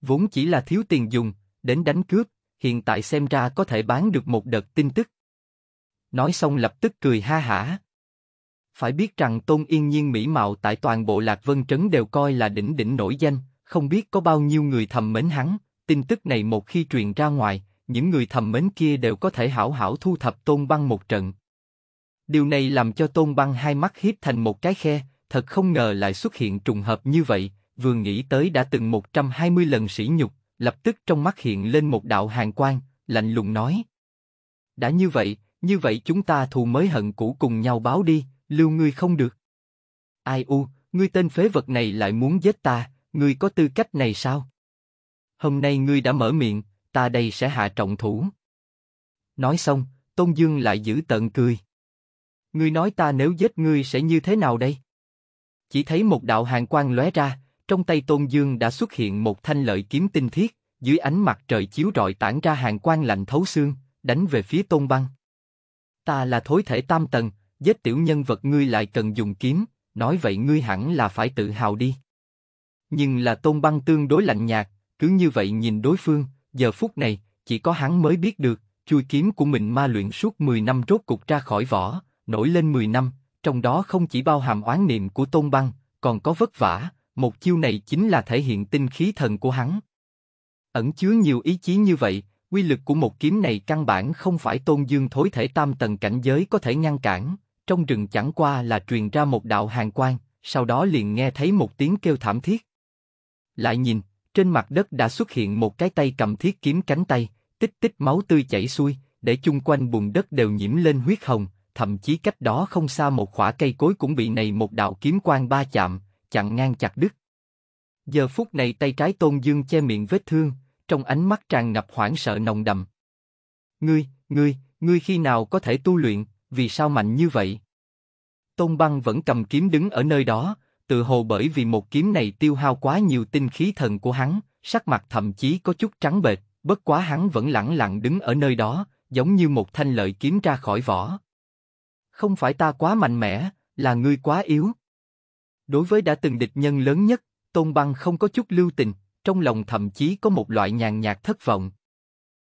Vốn chỉ là thiếu tiền dùng, đến đánh cướp, hiện tại xem ra có thể bán được một đợt tin tức. Nói xong lập tức cười ha hả. Phải biết rằng Tôn Yên Nhiên mỹ mạo tại toàn bộ Lạc Vân Trấn đều coi là đỉnh đỉnh nổi danh, không biết có bao nhiêu người thầm mến hắn, tin tức này một khi truyền ra ngoài, những người thầm mến kia đều có thể hảo hảo thu thập Tôn Băng một trận. Điều này làm cho Tôn Băng hai mắt hiếp thành một cái khe, thật không ngờ lại xuất hiện trùng hợp như vậy, vừa nghĩ tới đã từng 120 lần sỉ nhục, lập tức trong mắt hiện lên một đạo hàn quang, lạnh lùng nói. Đã như vậy, như vậy chúng ta thù mới hận cũ cùng nhau báo đi, lưu ngươi không được. Ai u, ngươi tên phế vật này lại muốn giết ta, ngươi có tư cách này sao? Hôm nay ngươi đã mở miệng, ta đây sẽ hạ trọng thủ. Nói xong, Tôn Dương lại giữ tận cười. Ngươi nói ta nếu giết ngươi sẽ như thế nào đây? Chỉ thấy một đạo hàng quang lóe ra, trong tay Tôn Dương đã xuất hiện một thanh lợi kiếm tinh thiết, dưới ánh mặt trời chiếu rọi tản ra hàng quang lạnh thấu xương, đánh về phía Tôn Băng. Ta là thối thể tam tầng, giết tiểu nhân vật ngươi lại cần dùng kiếm, nói vậy ngươi hẳn là phải tự hào đi. Nhưng là Tôn Băng tương đối lạnh nhạt, cứ như vậy nhìn đối phương, giờ phút này, chỉ có hắn mới biết được, chui kiếm của mình ma luyện suốt 10 năm rốt cục ra khỏi vỏ, nổi lên 10 năm, trong đó không chỉ bao hàm oán niệm của Tôn Băng, còn có vất vả, một chiêu này chính là thể hiện tinh khí thần của hắn. Ẩn chứa nhiều ý chí như vậy, quy lực của một kiếm này căn bản không phải Tôn Dương thối thể tam tầng cảnh giới có thể ngăn cản, trong rừng chẳng qua là truyền ra một đạo hàng quang, sau đó liền nghe thấy một tiếng kêu thảm thiết. Lại nhìn, trên mặt đất đã xuất hiện một cái tay cầm thiết kiếm cánh tay, tích tích máu tươi chảy xuôi, để chung quanh bùn đất đều nhiễm lên huyết hồng, thậm chí cách đó không xa một khỏa cây cối cũng bị này một đạo kiếm quang ba chạm, chặn ngang chặt đứt. Giờ phút này tay trái Tôn Dương che miệng vết thương, trong ánh mắt tràn ngập hoảng sợ nồng đầm. Ngươi, ngươi, ngươi khi nào có thể tu luyện, vì sao mạnh như vậy? Tôn Băng vẫn cầm kiếm đứng ở nơi đó, tự hồ bởi vì một kiếm này tiêu hao quá nhiều tinh khí thần của hắn, sắc mặt thậm chí có chút trắng bệch, bất quá hắn vẫn lẳng lặng đứng ở nơi đó, giống như một thanh lợi kiếm ra khỏi vỏ. Không phải ta quá mạnh mẽ, là ngươi quá yếu. Đối với đã từng địch nhân lớn nhất, Tôn Băng không có chút lưu tình, trong lòng thậm chí có một loại nhàn nhạt thất vọng.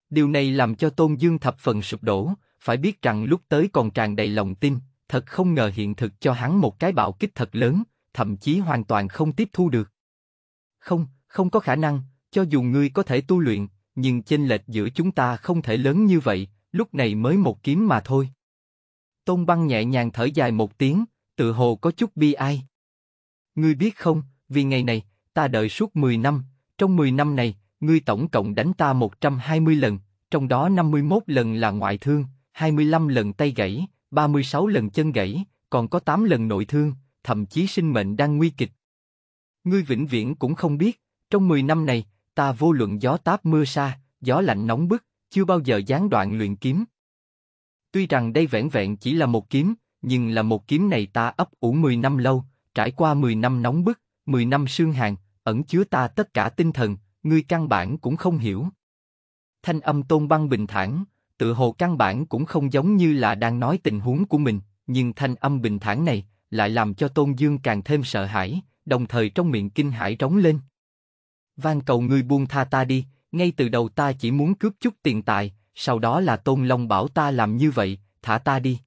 Điều này làm cho Tôn Dương thập phần sụp đổ, phải biết rằng lúc tới còn tràn đầy lòng tin, thật không ngờ hiện thực cho hắn một cái bạo kích thật lớn, thậm chí hoàn toàn không tiếp thu được. Không, không có khả năng, cho dù ngươi có thể tu luyện, nhưng chênh lệch giữa chúng ta không thể lớn như vậy, lúc này mới một kiếm mà thôi. Tôn băng nhẹ nhàng thở dài một tiếng, tự hồ có chút bi ai. Ngươi biết không, vì ngày này, ta đợi suốt 10 năm, trong 10 năm này, ngươi tổng cộng đánh ta 120 lần, trong đó 51 lần là ngoại thương, 25 lần tay gãy, 36 lần chân gãy, còn có 8 lần nội thương, thậm chí sinh mệnh đang nguy kịch. Ngươi vĩnh viễn cũng không biết, trong 10 năm này, ta vô luận gió táp mưa xa, gió lạnh nóng bức, chưa bao giờ gián đoạn luyện kiếm. Tuy rằng đây vẻn vẹn chỉ là một kiếm, nhưng là một kiếm này ta ấp ủ 10 năm lâu, trải qua 10 năm nóng bức, 10 năm sương hàn, ẩn chứa ta tất cả tinh thần, ngươi căn bản cũng không hiểu. Thanh âm tôn băng bình thản, tự hồ căn bản cũng không giống như là đang nói tình huống của mình, nhưng thanh âm bình thản này lại làm cho Tôn Dương càng thêm sợ hãi, đồng thời trong miệng kinh hãi trống lên. Van cầu ngươi buông tha ta đi, ngay từ đầu ta chỉ muốn cướp chút tiền tài, sau đó là Tôn Long bảo ta làm như vậy, thả ta đi.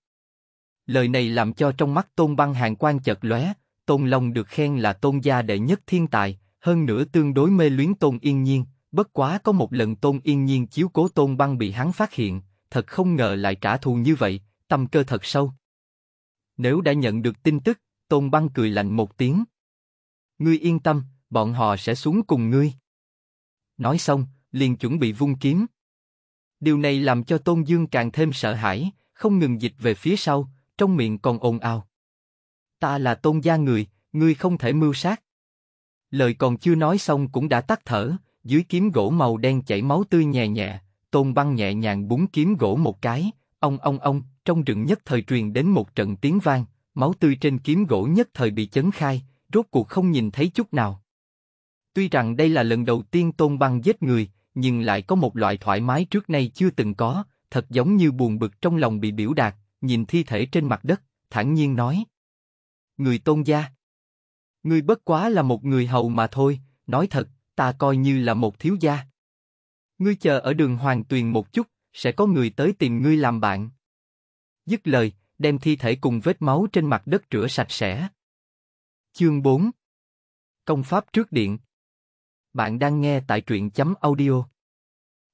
Lời này làm cho trong mắt Tôn Băng hàng quan chợt lóe, Tôn Long được khen là Tôn gia đệ nhất thiên tài, hơn nữa tương đối mê luyến Tôn Yên Nhiên, Bất quá có một lần Tôn Yên Nhiên chiếu cố Tôn Băng bị hắn phát hiện, thật không ngờ lại trả thù như vậy, tâm cơ thật sâu. Nếu đã nhận được tin tức, Tôn Băng cười lạnh một tiếng. Ngươi yên tâm, bọn họ sẽ xuống cùng ngươi. Nói xong, liền chuẩn bị vung kiếm. Điều này làm cho Tôn Dương càng thêm sợ hãi, không ngừng dịch về phía sau, trong miệng còn ồn ào. Ta là Tôn gia người, ngươi không thể mưu sát. Lời còn chưa nói xong cũng đã tắt thở, dưới kiếm gỗ màu đen chảy máu tươi nhẹ nhẹ, Tôn Băng nhẹ nhàng búng kiếm gỗ một cái, ông ông ông, trong rừng nhất thời truyền đến một trận tiếng vang, máu tươi trên kiếm gỗ nhất thời bị chấn khai, rốt cuộc không nhìn thấy chút nào. Tuy rằng đây là lần đầu tiên Tôn Băng giết người, nhưng lại có một loại thoải mái trước nay chưa từng có, thật giống như buồn bực trong lòng bị biểu đạt, nhìn thi thể trên mặt đất, thản nhiên nói. Người Tôn gia. người bất quá là một người hầu mà thôi, nói thật, ta coi như là một thiếu gia. Ngươi chờ ở đường Hoàng Tuyền một chút, sẽ có người tới tìm ngươi làm bạn. Dứt lời, đem thi thể cùng vết máu trên mặt đất rửa sạch sẽ. Chương 4 Công pháp trước điện Bạn đang nghe tại truyện chấm audio.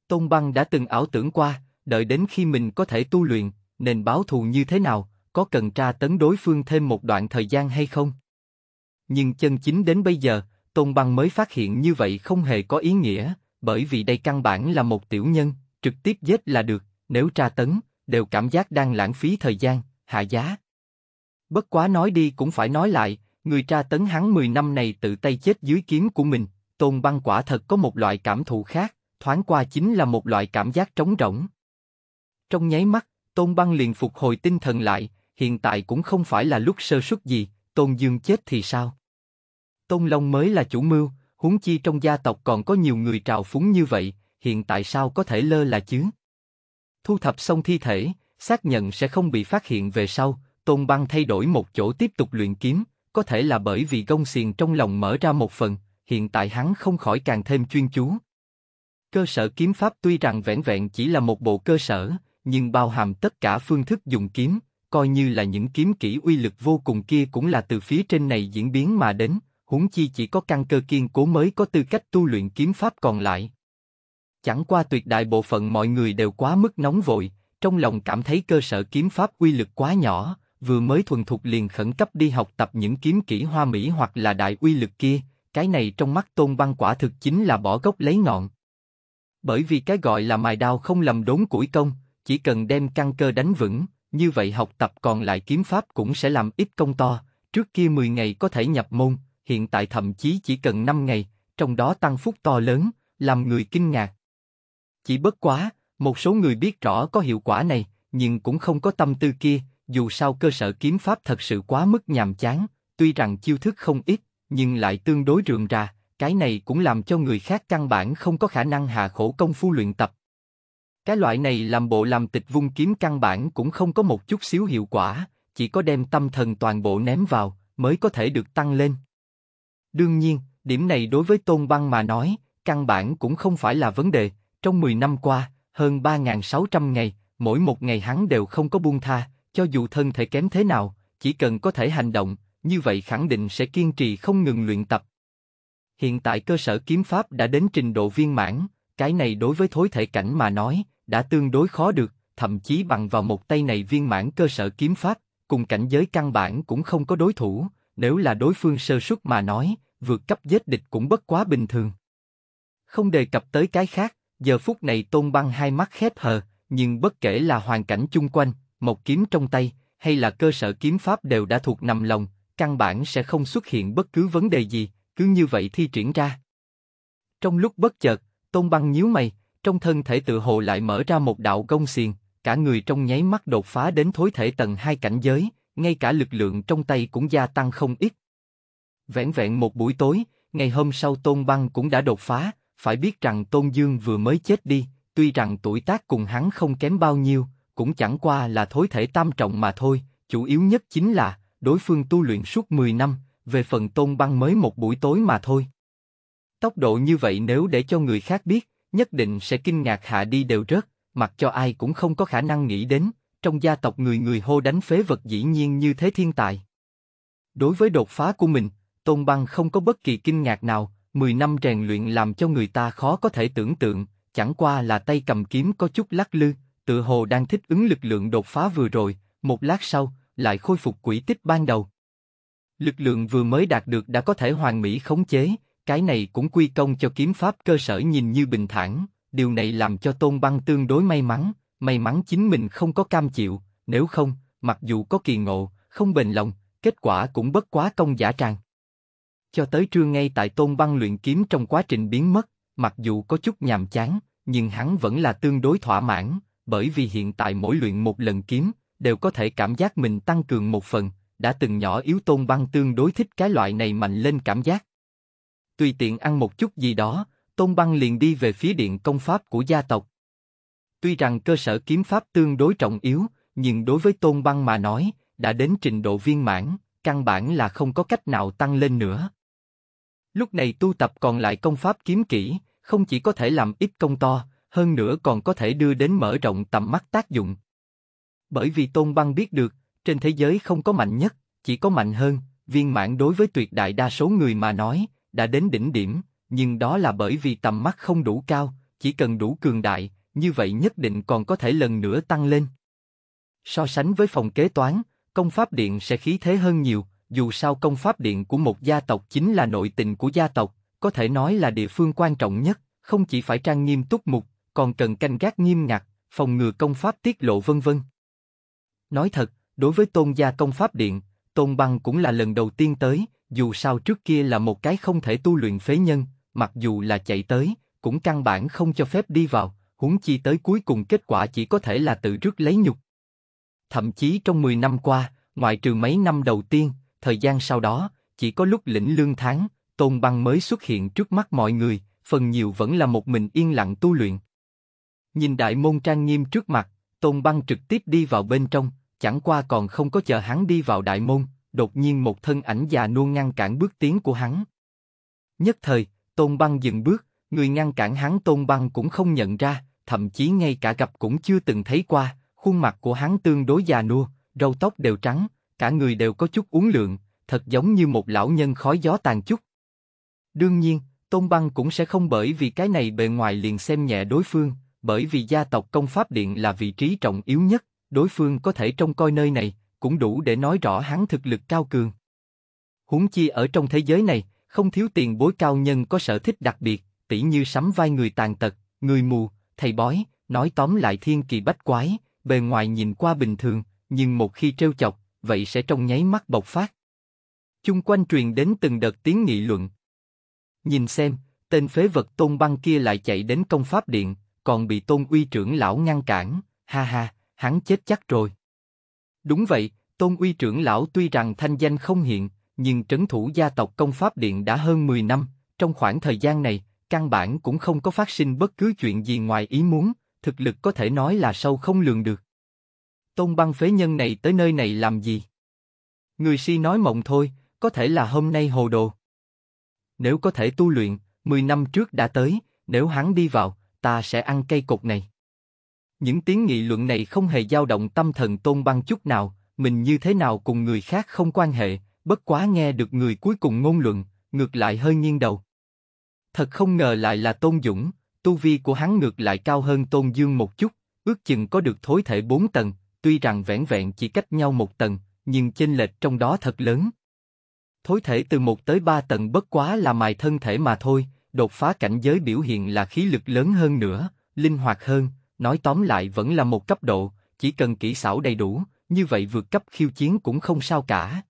Tôn Băng đã từng ảo tưởng qua, đợi đến khi mình có thể tu luyện, nên báo thù như thế nào, có cần tra tấn đối phương thêm một đoạn thời gian hay không? Nhưng chân chính đến bây giờ, Tôn Băng mới phát hiện như vậy không hề có ý nghĩa, bởi vì đây căn bản là một tiểu nhân, trực tiếp giết là được, nếu tra tấn, đều cảm giác đang lãng phí thời gian, hạ giá. Bất quá nói đi cũng phải nói lại, người tra tấn hắn 10 năm này tự tay chết dưới kiếm của mình, Tôn Băng quả thật có một loại cảm thụ khác, thoáng qua chính là một loại cảm giác trống rỗng. Trong nháy mắt, Tôn Băng liền phục hồi tinh thần lại, hiện tại cũng không phải là lúc sơ suất gì, Tôn Dương chết thì sao? Tôn Long mới là chủ mưu, huống chi trong gia tộc còn có nhiều người trào phúng như vậy, hiện tại sao có thể lơ là chứ? Thu thập xong thi thể, xác nhận sẽ không bị phát hiện về sau, Tôn Băng thay đổi một chỗ tiếp tục luyện kiếm, có thể là bởi vì gông xiềng trong lòng mở ra một phần, hiện tại hắn không khỏi càng thêm chuyên chú. Cơ sở kiếm pháp tuy rằng vẻn vẹn chỉ là một bộ cơ sở, nhưng bao hàm tất cả phương thức dùng kiếm, coi như là những kiếm kỹ uy lực vô cùng kia cũng là từ phía trên này diễn biến mà đến, huống chi chỉ có căn cơ kiên cố mới có tư cách tu luyện kiếm pháp còn lại. Chẳng qua tuyệt đại bộ phận mọi người đều quá mức nóng vội, trong lòng cảm thấy cơ sở kiếm pháp quy lực quá nhỏ, vừa mới thuần thục liền khẩn cấp đi học tập những kiếm kỹ hoa mỹ hoặc là đại quy lực kia, cái này trong mắt tôn băng quả thực chính là bỏ gốc lấy ngọn. Bởi vì cái gọi là mài đao không lầm đốn củi công, chỉ cần đem căn cơ đánh vững, như vậy học tập còn lại kiếm pháp cũng sẽ làm ít công to, trước kia 10 ngày có thể nhập môn, hiện tại thậm chí chỉ cần 5 ngày, trong đó tăng phúc to lớn, làm người kinh ngạc. Chỉ bất quá, một số người biết rõ có hiệu quả này, nhưng cũng không có tâm tư kia, dù sao cơ sở kiếm pháp thật sự quá mức nhàm chán, tuy rằng chiêu thức không ít, nhưng lại tương đối rườm ra, cái này cũng làm cho người khác căn bản không có khả năng hạ khổ công phu luyện tập. Cái loại này làm bộ làm tịch vung kiếm căn bản cũng không có một chút xíu hiệu quả, chỉ có đem tâm thần toàn bộ ném vào mới có thể được tăng lên. Đương nhiên, điểm này đối với Tôn Băng mà nói, căn bản cũng không phải là vấn đề. Trong 10 năm qua, hơn 3.600 ngày, mỗi một ngày hắn đều không có buông tha, cho dù thân thể kém thế nào, chỉ cần có thể hành động, như vậy khẳng định sẽ kiên trì không ngừng luyện tập. Hiện tại cơ sở kiếm pháp đã đến trình độ viên mãn, cái này đối với thối thể cảnh mà nói, đã tương đối khó được, thậm chí bằng vào một tay này viên mãn cơ sở kiếm pháp, cùng cảnh giới căn bản cũng không có đối thủ, nếu là đối phương sơ suất mà nói, vượt cấp giết địch cũng bất quá bình thường. Không đề cập tới cái khác, giờ phút này Tôn Băng hai mắt khép hờ, nhưng bất kể là hoàn cảnh chung quanh, một kiếm trong tay, hay là cơ sở kiếm pháp đều đã thuộc nằm lòng, căn bản sẽ không xuất hiện bất cứ vấn đề gì, cứ như vậy thi triển ra. Trong lúc bất chợt, Tôn Băng nhíu mày, trong thân thể tự hồ lại mở ra một đạo gông xiềng, cả người trong nháy mắt đột phá đến thối thể tầng hai cảnh giới, ngay cả lực lượng trong tay cũng gia tăng không ít vẹn vẹn một buổi tối, ngày hôm sau Tôn Băng cũng đã đột phá, phải biết rằng Tôn Dương vừa mới chết đi, tuy rằng tuổi tác cùng hắn không kém bao nhiêu, cũng chẳng qua là thối thể tam trọng mà thôi, chủ yếu nhất chính là đối phương tu luyện suốt 10 năm, về phần Tôn Băng mới một buổi tối mà thôi. Tốc độ như vậy nếu để cho người khác biết, nhất định sẽ kinh ngạc hạ đi đều rớt, mặc cho ai cũng không có khả năng nghĩ đến, trong gia tộc người người hô đánh phế vật dĩ nhiên như thế thiên tài. Đối với đột phá của mình, Tôn Băng không có bất kỳ kinh ngạc nào, 10 năm rèn luyện làm cho người ta khó có thể tưởng tượng, chẳng qua là tay cầm kiếm có chút lắc lư, tự hồ đang thích ứng lực lượng đột phá vừa rồi, một lát sau, lại khôi phục quỹ tích ban đầu. Lực lượng vừa mới đạt được đã có thể hoàn mỹ khống chế, cái này cũng quy công cho kiếm pháp cơ sở nhìn như bình thản, điều này làm cho Tôn Băng tương đối may mắn, may mắn chính mình không có cam chịu, nếu không, mặc dù có kỳ ngộ, không bền lòng, kết quả cũng bất quá công giả tràng cho tới trưa ngay tại tôn băng luyện kiếm trong quá trình biến mất, mặc dù có chút nhàm chán, nhưng hắn vẫn là tương đối thỏa mãn, bởi vì hiện tại mỗi luyện một lần kiếm, đều có thể cảm giác mình tăng cường một phần, đã từng nhỏ yếu tôn băng tương đối thích cái loại này mạnh lên cảm giác. Tùy tiện ăn một chút gì đó, tôn băng liền đi về phía điện công pháp của gia tộc. Tuy rằng cơ sở kiếm pháp tương đối trọng yếu, nhưng đối với tôn băng mà nói, đã đến trình độ viên mãn, căn bản là không có cách nào tăng lên nữa. Lúc này tu tập còn lại công pháp kiếm kỹ, không chỉ có thể làm ít công to, hơn nữa còn có thể đưa đến mở rộng tầm mắt tác dụng. Bởi vì Tôn Băng biết được, trên thế giới không có mạnh nhất, chỉ có mạnh hơn, viên mãn đối với tuyệt đại đa số người mà nói, đã đến đỉnh điểm, nhưng đó là bởi vì tầm mắt không đủ cao, chỉ cần đủ cường đại, như vậy nhất định còn có thể lần nữa tăng lên. So sánh với phòng kế toán, công pháp điện sẽ khí thế hơn nhiều, dù sao công pháp điện của một gia tộc chính là nội tình của gia tộc, có thể nói là địa phương quan trọng nhất, không chỉ phải trang nghiêm túc mục, còn cần canh gác nghiêm ngặt, phòng ngừa công pháp tiết lộ vân vân. Nói thật, đối với tôn gia công pháp điện, tôn băng cũng là lần đầu tiên tới, dù sao trước kia là một cái không thể tu luyện phế nhân, mặc dù là chạy tới, cũng căn bản không cho phép đi vào, huống chi tới cuối cùng kết quả chỉ có thể là tự rước lấy nhục. Thậm chí trong 10 năm qua, ngoại trừ mấy năm đầu tiên, thời gian sau đó, chỉ có lúc lĩnh lương tháng, Tôn Băng mới xuất hiện trước mắt mọi người, phần nhiều vẫn là một mình yên lặng tu luyện. Nhìn đại môn trang nghiêm trước mặt, Tôn Băng trực tiếp đi vào bên trong, chẳng qua còn không có chờ hắn đi vào đại môn, đột nhiên một thân ảnh già nua ngăn cản bước tiến của hắn. Nhất thời, Tôn Băng dừng bước, người ngăn cản hắn Tôn Băng cũng không nhận ra, thậm chí ngay cả gặp cũng chưa từng thấy qua, khuôn mặt của hắn tương đối già nua, râu tóc đều trắng, cả người đều có chút uốn lượn, thật giống như một lão nhân khói gió tàn chút. Đương nhiên, Tôn Băng cũng sẽ không bởi vì cái này bề ngoài liền xem nhẹ đối phương, bởi vì gia tộc công pháp điện là vị trí trọng yếu nhất, đối phương có thể trông coi nơi này, cũng đủ để nói rõ hắn thực lực cao cường. Huống chi ở trong thế giới này, không thiếu tiền bối cao nhân có sở thích đặc biệt, tỉ như sắm vai người tàn tật, người mù, thầy bói, nói tóm lại thiên kỳ bách quái, bề ngoài nhìn qua bình thường, nhưng một khi trêu chọc, vậy sẽ trong nháy mắt bộc phát. Chung quanh truyền đến từng đợt tiếng nghị luận. Nhìn xem, tên phế vật tôn băng kia lại chạy đến công pháp điện, còn bị tôn uy trưởng lão ngăn cản, ha ha, hắn chết chắc rồi. Đúng vậy, tôn uy trưởng lão tuy rằng thanh danh không hiện, nhưng trấn thủ gia tộc công pháp điện đã hơn 10 năm, trong khoảng thời gian này, căn bản cũng không có phát sinh bất cứ chuyện gì ngoài ý muốn, thực lực có thể nói là sâu không lường được tôn băng phế nhân này tới nơi này làm gì? Người si nói mộng thôi, có thể là hôm nay hồ đồ. Nếu có thể tu luyện, 10 năm trước đã tới, nếu hắn đi vào, ta sẽ ăn cây cột này. Những tiếng nghị luận này không hề dao động tâm thần tôn băng chút nào, mình như thế nào cùng người khác không quan hệ, bất quá nghe được người cuối cùng ngôn luận, ngược lại hơi nghiêng đầu. Thật không ngờ lại là tôn dũng, tu vi của hắn ngược lại cao hơn tôn dương một chút, ước chừng có được thối thể bốn tầng, tuy rằng vẻn vẹn chỉ cách nhau một tầng, nhưng chênh lệch trong đó thật lớn. Thối thể từ một tới ba tầng bất quá là mài thân thể mà thôi, đột phá cảnh giới biểu hiện là khí lực lớn hơn nữa, linh hoạt hơn, nói tóm lại vẫn là một cấp độ, chỉ cần kỹ xảo đầy đủ, như vậy vượt cấp khiêu chiến cũng không sao cả.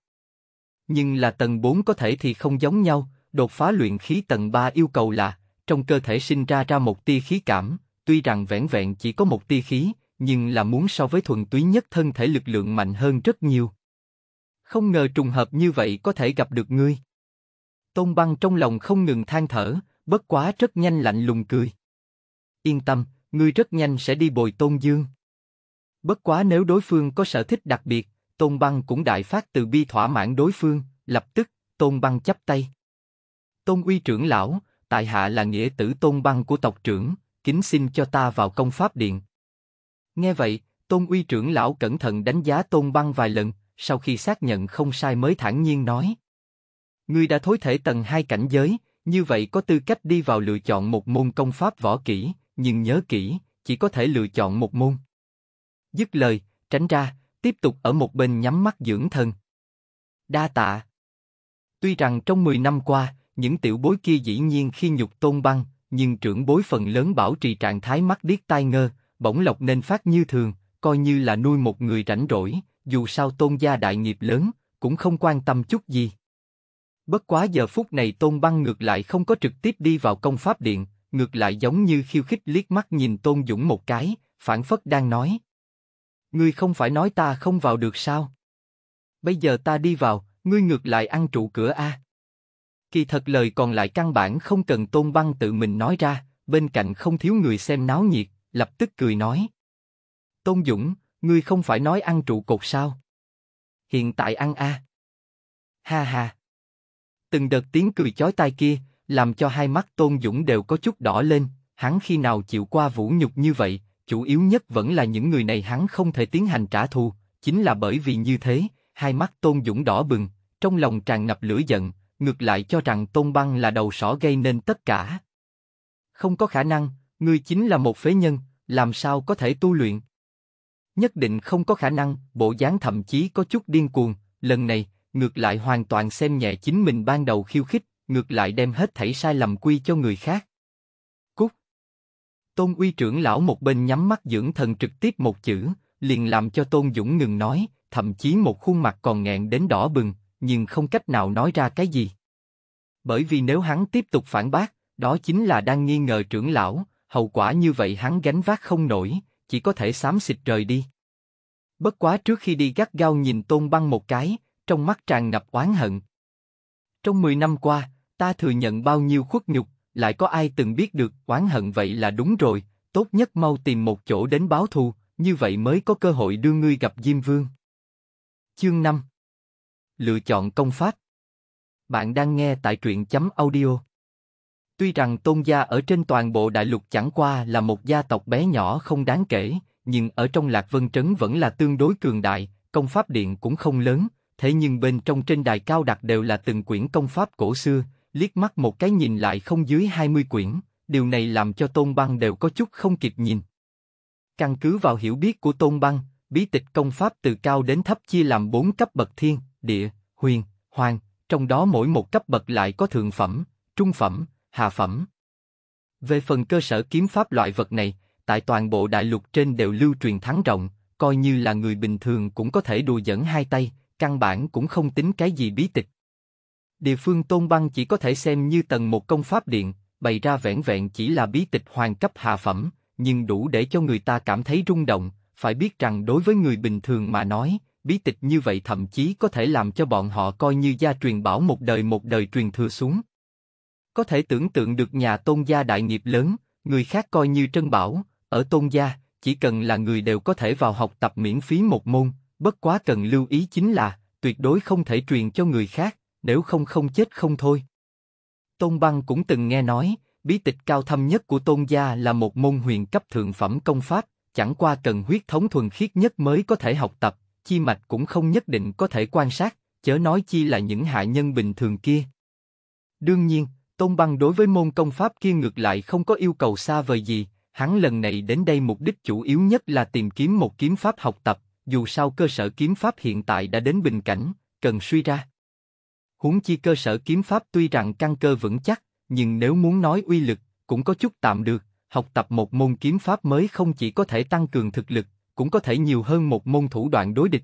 Nhưng là tầng 4 có thể thì không giống nhau, đột phá luyện khí tầng 3 yêu cầu là, trong cơ thể sinh ra ra một tia khí cảm, tuy rằng vẻn vẹn chỉ có một tia khí, nhưng là muốn so với thuần túy nhất thân thể lực lượng mạnh hơn rất nhiều. Không ngờ trùng hợp như vậy có thể gặp được ngươi. Tôn băng trong lòng không ngừng than thở, bất quá rất nhanh lạnh lùng cười. Yên tâm, ngươi rất nhanh sẽ đi bồi Tôn Dương. Bất quá nếu đối phương có sở thích đặc biệt, Tôn băng cũng đại phát từ bi thỏa mãn đối phương, lập tức, Tôn băng chắp tay. Tôn uy trưởng lão, tại hạ là nghĩa tử Tôn băng của tộc trưởng, kính xin cho ta vào công pháp điện, Nghe vậy, Tôn Uy trưởng lão cẩn thận đánh giá Tôn Băng vài lần, sau khi xác nhận không sai mới thản nhiên nói. Ngươi đã thối thể tầng hai cảnh giới, như vậy có tư cách đi vào lựa chọn một môn công pháp võ kỹ, nhưng nhớ kỹ, chỉ có thể lựa chọn một môn. Dứt lời, tránh ra, tiếp tục ở một bên nhắm mắt dưỡng thân. Đa tạ. Tuy rằng trong 10 năm qua, những tiểu bối kia dĩ nhiên khi nhục tôn băng, nhưng trưởng bối phần lớn bảo trì trạng thái mắt điếc tai ngơ, bỗng lộc nên phát như thường, coi như là nuôi một người rảnh rỗi, dù sao tôn gia đại nghiệp lớn, cũng không quan tâm chút gì. Bất quá giờ phút này tôn băng ngược lại không có trực tiếp đi vào công pháp điện, ngược lại giống như khiêu khích liếc mắt nhìn tôn dũng một cái, phản phất đang nói. Ngươi không phải nói ta không vào được sao? Bây giờ ta đi vào, ngươi ngược lại ăn trụ cửa a. Kỳ thật lời còn lại căn bản không cần tôn băng tự mình nói ra, bên cạnh không thiếu người xem náo nhiệt, lập tức cười nói. Tôn Dũng, ngươi không phải nói ăn trụ cột sao? Hiện tại ăn a. À? Ha ha. Từng đợt tiếng cười chói tai kia, làm cho hai mắt Tôn Dũng đều có chút đỏ lên, hắn khi nào chịu qua vũ nhục như vậy, chủ yếu nhất vẫn là những người này hắn không thể tiến hành trả thù, chính là bởi vì như thế, hai mắt Tôn Dũng đỏ bừng, trong lòng tràn ngập lửa giận, ngược lại cho rằng Tôn Băng là đầu sỏ gây nên tất cả. Không có khả năng, Ngươi chính là một phế nhân, làm sao có thể tu luyện? Nhất định không có khả năng, bộ dáng thậm chí có chút điên cuồng, lần này, ngược lại hoàn toàn xem nhẹ chính mình ban đầu khiêu khích, ngược lại đem hết thảy sai lầm quy cho người khác. Cút. Tôn uy trưởng lão một bên nhắm mắt dưỡng thần trực tiếp một chữ, liền làm cho Tôn Dũng ngừng nói, thậm chí một khuôn mặt còn nghẹn đến đỏ bừng, nhưng không cách nào nói ra cái gì. Bởi vì nếu hắn tiếp tục phản bác, đó chính là đang nghi ngờ trưởng lão, hậu quả như vậy hắn gánh vác không nổi, chỉ có thể xám xịt rời đi. Bất quá trước khi đi gắt gao nhìn Tôn Băng một cái, trong mắt tràn ngập oán hận. Trong 10 năm qua, ta thừa nhận bao nhiêu khuất nhục, lại có ai từng biết được oán hận vậy là đúng rồi, tốt nhất mau tìm một chỗ đến báo thù, như vậy mới có cơ hội đưa ngươi gặp Diêm Vương. Chương 5 Lựa chọn công pháp Bạn đang nghe tại truyện chấm audio Tuy rằng Tôn gia ở trên toàn bộ đại lục chẳng qua là một gia tộc bé nhỏ không đáng kể, nhưng ở trong Lạc Vân Trấn vẫn là tương đối cường đại, công pháp điện cũng không lớn, thế nhưng bên trong trên đài cao đặt đều là từng quyển công pháp cổ xưa, liếc mắt một cái nhìn lại không dưới 20 quyển, điều này làm cho Tôn Băng đều có chút không kịp nhìn. Căn cứ vào hiểu biết của Tôn Băng, bí tịch công pháp từ cao đến thấp chia làm bốn cấp bậc thiên, địa, huyền, hoàng, trong đó mỗi một cấp bậc lại có thượng phẩm, trung phẩm, hạ phẩm. Về phần cơ sở kiếm pháp loại vật này, tại toàn bộ đại lục trên đều lưu truyền thắng rộng, coi như là người bình thường cũng có thể đùa dẫn hai tay, căn bản cũng không tính cái gì bí tịch. Địa phương tôn băng chỉ có thể xem như tầng một công pháp điện, bày ra vẻn vẹn chỉ là bí tịch hoàng cấp hạ phẩm, nhưng đủ để cho người ta cảm thấy rung động, phải biết rằng đối với người bình thường mà nói, bí tịch như vậy thậm chí có thể làm cho bọn họ coi như gia truyền bảo một đời một đời truyền thừa xuống. Có thể tưởng tượng được nhà tôn gia đại nghiệp lớn, người khác coi như trân bảo, ở tôn gia, chỉ cần là người đều có thể vào học tập miễn phí một môn, bất quá cần lưu ý chính là, tuyệt đối không thể truyền cho người khác, nếu không không chết không thôi. Tôn Băng cũng từng nghe nói, bí tịch cao thâm nhất của Tôn gia là một môn huyền cấp thượng phẩm công pháp, chẳng qua cần huyết thống thuần khiết nhất mới có thể học tập, chi mạch cũng không nhất định có thể quan sát, chớ nói chi là những hạ nhân bình thường kia. Đương nhiên, Tôn Băng đối với môn công pháp kia ngược lại không có yêu cầu xa vời gì, hắn lần này đến đây mục đích chủ yếu nhất là tìm kiếm một kiếm pháp học tập, dù sao cơ sở kiếm pháp hiện tại đã đến bình cảnh, cần suy ra. Huống chi cơ sở kiếm pháp tuy rằng căn cơ vững chắc, nhưng nếu muốn nói uy lực, cũng có chút tạm được, học tập một môn kiếm pháp mới không chỉ có thể tăng cường thực lực, cũng có thể nhiều hơn một môn thủ đoạn đối địch.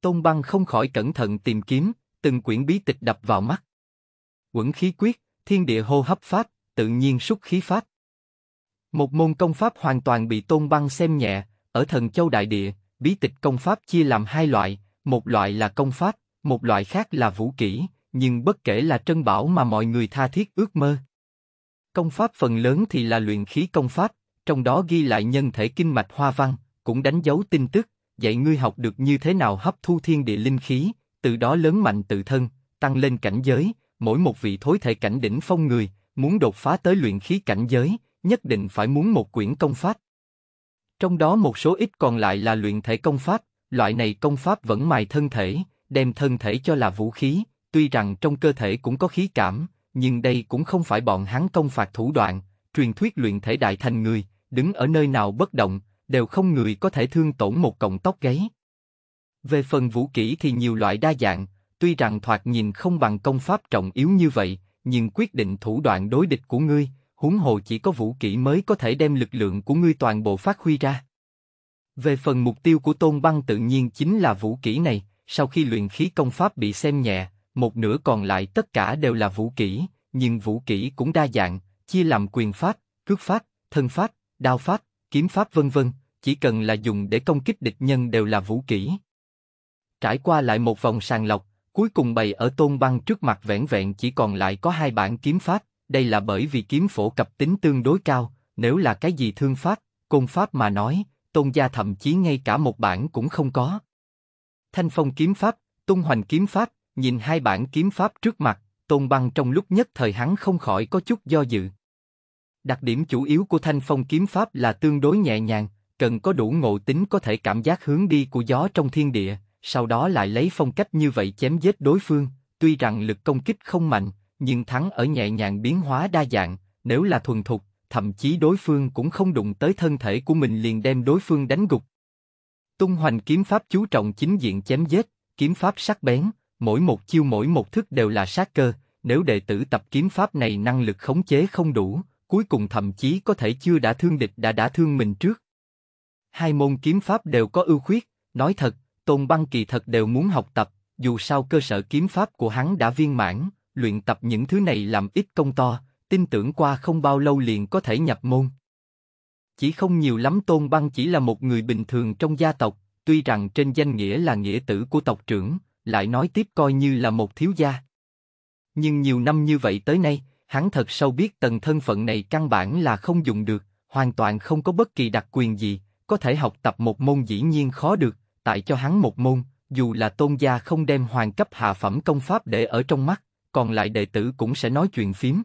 Tôn Băng không khỏi cẩn thận tìm kiếm, từng quyển bí tịch đập vào mắt. Quẩn khí quyết, thiên địa hô hấp pháp, tự nhiên xuất khí pháp. Một môn công pháp hoàn toàn bị Tôn Băng xem nhẹ, ở Thần Châu Đại Địa, bí tịch công pháp chia làm hai loại, một loại là công pháp, một loại khác là vũ kỹ, nhưng bất kể là trân bảo mà mọi người tha thiết ước mơ. Công pháp phần lớn thì là luyện khí công pháp, trong đó ghi lại nhân thể kinh mạch hoa văn, cũng đánh dấu tin tức, dạy ngươi học được như thế nào hấp thu thiên địa linh khí, từ đó lớn mạnh tự thân, tăng lên cảnh giới, mỗi một vị thối thể cảnh đỉnh phong người, muốn đột phá tới luyện khí cảnh giới, nhất định phải muốn một quyển công pháp. Trong đó một số ít còn lại là luyện thể công pháp, loại này công pháp vẫn mài thân thể, đem thân thể cho là vũ khí, tuy rằng trong cơ thể cũng có khí cảm, nhưng đây cũng không phải bọn hắn công phạt thủ đoạn, truyền thuyết luyện thể đại thành người, đứng ở nơi nào bất động, đều không người có thể thương tổn một cọng tóc gáy. Về phần vũ kỹ thì nhiều loại đa dạng, tuy rằng thoạt nhìn không bằng công pháp trọng yếu như vậy, nhưng quyết định thủ đoạn đối địch của ngươi, huống hồ chỉ có vũ kỹ mới có thể đem lực lượng của ngươi toàn bộ phát huy ra. Về phần mục tiêu của Tôn Băng tự nhiên chính là vũ kỹ này, sau khi luyện khí công pháp bị xem nhẹ, một nửa còn lại tất cả đều là vũ kỹ, nhưng vũ kỹ cũng đa dạng, chia làm quyền pháp, cước pháp, thân pháp, đao pháp, kiếm pháp vân vân, chỉ cần là dùng để công kích địch nhân đều là vũ kỹ. Trải qua lại một vòng sàng lọc, cuối cùng bày ở tôn băng trước mặt vẻn vẹn chỉ còn lại có hai bản kiếm pháp, đây là bởi vì kiếm phổ cập tính tương đối cao, nếu là cái gì thương pháp, công pháp mà nói, tôn gia thậm chí ngay cả một bản cũng không có. Thanh phong kiếm pháp, tung hoành kiếm pháp, nhìn hai bản kiếm pháp trước mặt, tôn băng trong lúc nhất thời hắn không khỏi có chút do dự. Đặc điểm chủ yếu của thanh phong kiếm pháp là tương đối nhẹ nhàng, cần có đủ ngộ tính có thể cảm giác hướng đi của gió trong thiên địa, sau đó lại lấy phong cách như vậy chém giết đối phương, tuy rằng lực công kích không mạnh, nhưng thắng ở nhẹ nhàng biến hóa đa dạng, nếu là thuần thục, thậm chí đối phương cũng không đụng tới thân thể của mình liền đem đối phương đánh gục. Tung hoành kiếm pháp chú trọng chính diện chém giết, kiếm pháp sắc bén, mỗi một chiêu mỗi một thức đều là sát cơ, nếu đệ tử tập kiếm pháp này năng lực khống chế không đủ, cuối cùng thậm chí có thể chưa đã thương địch đã đã thương mình trước. Hai môn kiếm pháp đều có ưu khuyết, nói thật, Tôn Băng kỳ thật đều muốn học tập, dù sao cơ sở kiếm pháp của hắn đã viên mãn, luyện tập những thứ này làm ít công to, tin tưởng qua không bao lâu liền có thể nhập môn. Chỉ không nhiều lắm Tôn Băng chỉ là một người bình thường trong gia tộc, tuy rằng trên danh nghĩa là nghĩa tử của tộc trưởng, lại nói tiếp coi như là một thiếu gia. Nhưng nhiều năm như vậy tới nay, hắn thật sâu biết tầng thân phận này căn bản là không dùng được, hoàn toàn không có bất kỳ đặc quyền gì, có thể học tập một môn dĩ nhiên khó được, tại cho hắn một môn, dù là tôn gia không đem hoàng cấp hạ phẩm công pháp để ở trong mắt, còn lại đệ tử cũng sẽ nói chuyện phím.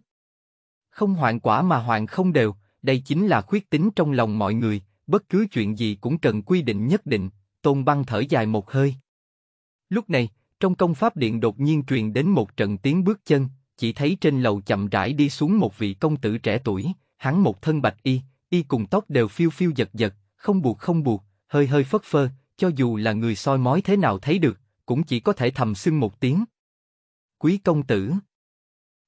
Không hoàn quả mà hoạn không đều, đây chính là khuyết tính trong lòng mọi người, bất cứ chuyện gì cũng cần quy định nhất định, tôn băng thở dài một hơi. Lúc này, trong công pháp điện đột nhiên truyền đến một trận tiếng bước chân, chỉ thấy trên lầu chậm rãi đi xuống một vị công tử trẻ tuổi, hắn một thân bạch y, y cùng tóc đều phiêu phiêu giật giật, không buộc không buộc, hơi hơi phất phơ, cho dù là người soi mói thế nào thấy được, cũng chỉ có thể thầm xưng một tiếng. Quý công tử.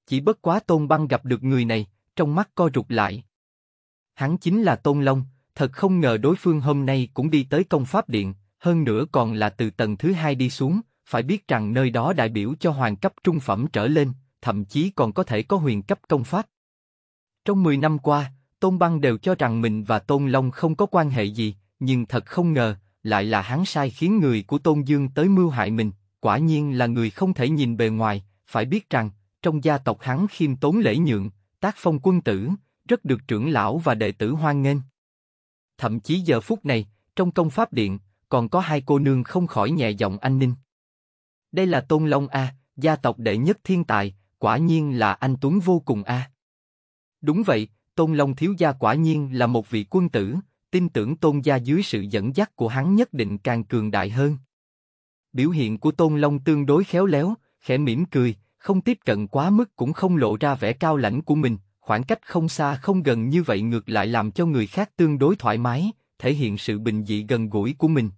Chỉ bất quá Tôn Băng gặp được người này, trong mắt co rụt lại. Hắn chính là Tôn Long, thật không ngờ đối phương hôm nay cũng đi tới công pháp điện, hơn nữa còn là từ tầng thứ hai đi xuống, phải biết rằng nơi đó đại biểu cho hoàng cấp trung phẩm trở lên, thậm chí còn có thể có huyền cấp công pháp. Trong 10 năm qua, Tôn Băng đều cho rằng mình và Tôn Long không có quan hệ gì, nhưng thật không ngờ, lại là hắn sai khiến người của Tôn Dương tới mưu hại mình, quả nhiên là người không thể nhìn bề ngoài, phải biết rằng, trong gia tộc hắn khiêm tốn lễ nhượng, tác phong quân tử, rất được trưởng lão và đệ tử hoan nghênh. Thậm chí giờ phút này, trong công pháp điện, còn có hai cô nương không khỏi nhẹ giọng anh ninh. Đây là Tôn Long A, gia tộc đệ nhất thiên tài, quả nhiên là anh Tuấn vô cùng A. Đúng vậy, Tôn Long thiếu gia quả nhiên là một vị quân tử, tin tưởng tôn gia dưới sự dẫn dắt của hắn nhất định càng cường đại hơn. Biểu hiện của tôn long tương đối khéo léo, khẽ mỉm cười, không tiếp cận quá mức cũng không lộ ra vẻ cao lãnh của mình, khoảng cách không xa không gần như vậy ngược lại làm cho người khác tương đối thoải mái, thể hiện sự bình dị gần gũi của mình.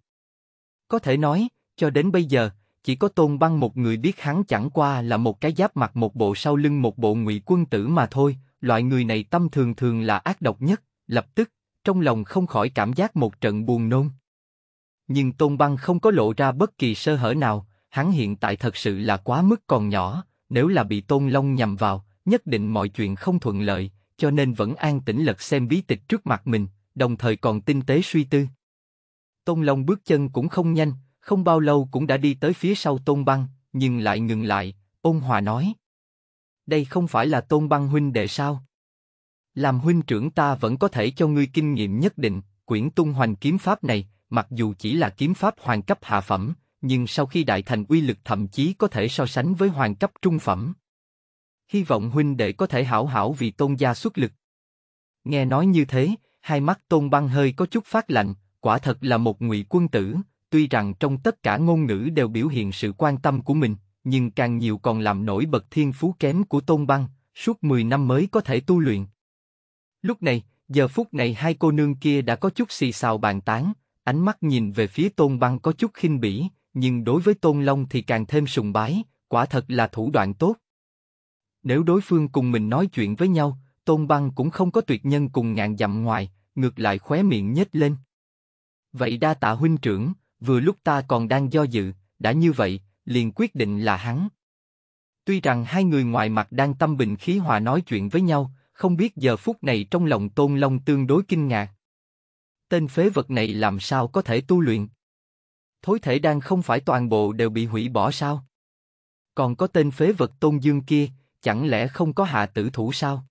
Có thể nói, cho đến bây giờ, chỉ có tôn băng một người biết hắn chẳng qua là một cái giáp mặt một bộ sau lưng một bộ ngụy quân tử mà thôi, loại người này tâm thường thường là ác độc nhất, lập tức, trong lòng không khỏi cảm giác một trận buồn nôn. Nhưng Tôn Băng không có lộ ra bất kỳ sơ hở nào, hắn hiện tại thật sự là quá mức còn nhỏ, nếu là bị Tôn Long nhầm vào, nhất định mọi chuyện không thuận lợi, cho nên vẫn an tĩnh lật xem bí tịch trước mặt mình, đồng thời còn tinh tế suy tư. Tôn Long bước chân cũng không nhanh, không bao lâu cũng đã đi tới phía sau Tôn Băng, nhưng lại ngừng lại, ôn hòa nói. Đây không phải là Tôn Băng huynh đệ sao? Làm huynh trưởng ta vẫn có thể cho ngươi kinh nghiệm nhất định, quyển tung hoành kiếm pháp này, mặc dù chỉ là kiếm pháp hoàng cấp hạ phẩm, nhưng sau khi đại thành uy lực thậm chí có thể so sánh với hoàng cấp trung phẩm. Hy vọng huynh đệ có thể hảo hảo vì tôn gia xuất lực. Nghe nói như thế, hai mắt tôn băng hơi có chút phát lạnh, quả thật là một ngụy quân tử, tuy rằng trong tất cả ngôn ngữ đều biểu hiện sự quan tâm của mình, nhưng càng nhiều còn làm nổi bật thiên phú kém của tôn băng, suốt 10 năm mới có thể tu luyện. Lúc này, giờ phút này hai cô nương kia đã có chút xì xào bàn tán, ánh mắt nhìn về phía Tôn Băng có chút khinh bỉ, nhưng đối với Tôn Long thì càng thêm sùng bái, quả thật là thủ đoạn tốt. Nếu đối phương cùng mình nói chuyện với nhau, Tôn Băng cũng không có tuyệt nhân cùng ngạn dặm ngoài, ngược lại khóe miệng nhếch lên. Vậy đa tạ huynh trưởng, vừa lúc ta còn đang do dự, đã như vậy, liền quyết định là hắn. Tuy rằng hai người ngoài mặt đang tâm bình khí hòa nói chuyện với nhau, không biết giờ phút này trong lòng Tôn Long tương đối kinh ngạc. Tên phế vật này làm sao có thể tu luyện? Thối thể đang không phải toàn bộ đều bị hủy bỏ sao? Còn có tên phế vật Tôn Dương kia, chẳng lẽ không có hạ tử thủ sao?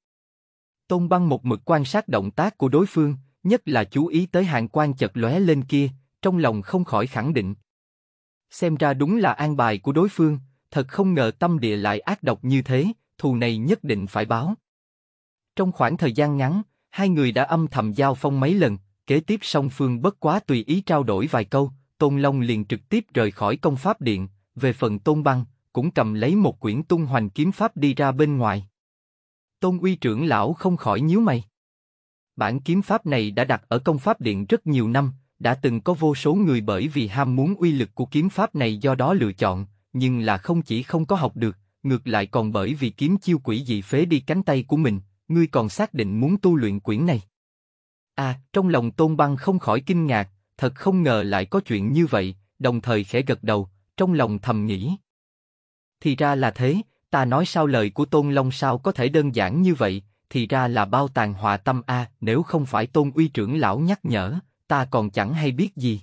Tôn Băng một mực quan sát động tác của đối phương, nhất là chú ý tới hàng quan chật lóe lên kia, trong lòng không khỏi khẳng định. Xem ra đúng là an bài của đối phương, thật không ngờ tâm địa lại ác độc như thế, thù này nhất định phải báo. Trong khoảng thời gian ngắn, hai người đã âm thầm giao phong mấy lần, kế tiếp song phương bất quá tùy ý trao đổi vài câu, Tôn Long liền trực tiếp rời khỏi công pháp điện, về phần Tôn Băng, cũng cầm lấy một quyển tung hoành kiếm pháp đi ra bên ngoài. Tôn uy trưởng lão không khỏi nhíu mày. Bản kiếm pháp này đã đặt ở công pháp điện rất nhiều năm, đã từng có vô số người bởi vì ham muốn uy lực của kiếm pháp này do đó lựa chọn, nhưng là không chỉ không có học được, ngược lại còn bởi vì kiếm chiêu quỷ dị phế đi cánh tay của mình, ngươi còn xác định muốn tu luyện quyển này. À, trong lòng Tôn Băng không khỏi kinh ngạc, thật không ngờ lại có chuyện như vậy, đồng thời khẽ gật đầu, trong lòng thầm nghĩ. Thì ra là thế, ta nói sao lời của Tôn Long sao có thể đơn giản như vậy, thì ra là bao tàn hòa tâm a, nếu không phải Tôn Uy trưởng lão nhắc nhở, ta còn chẳng hay biết gì.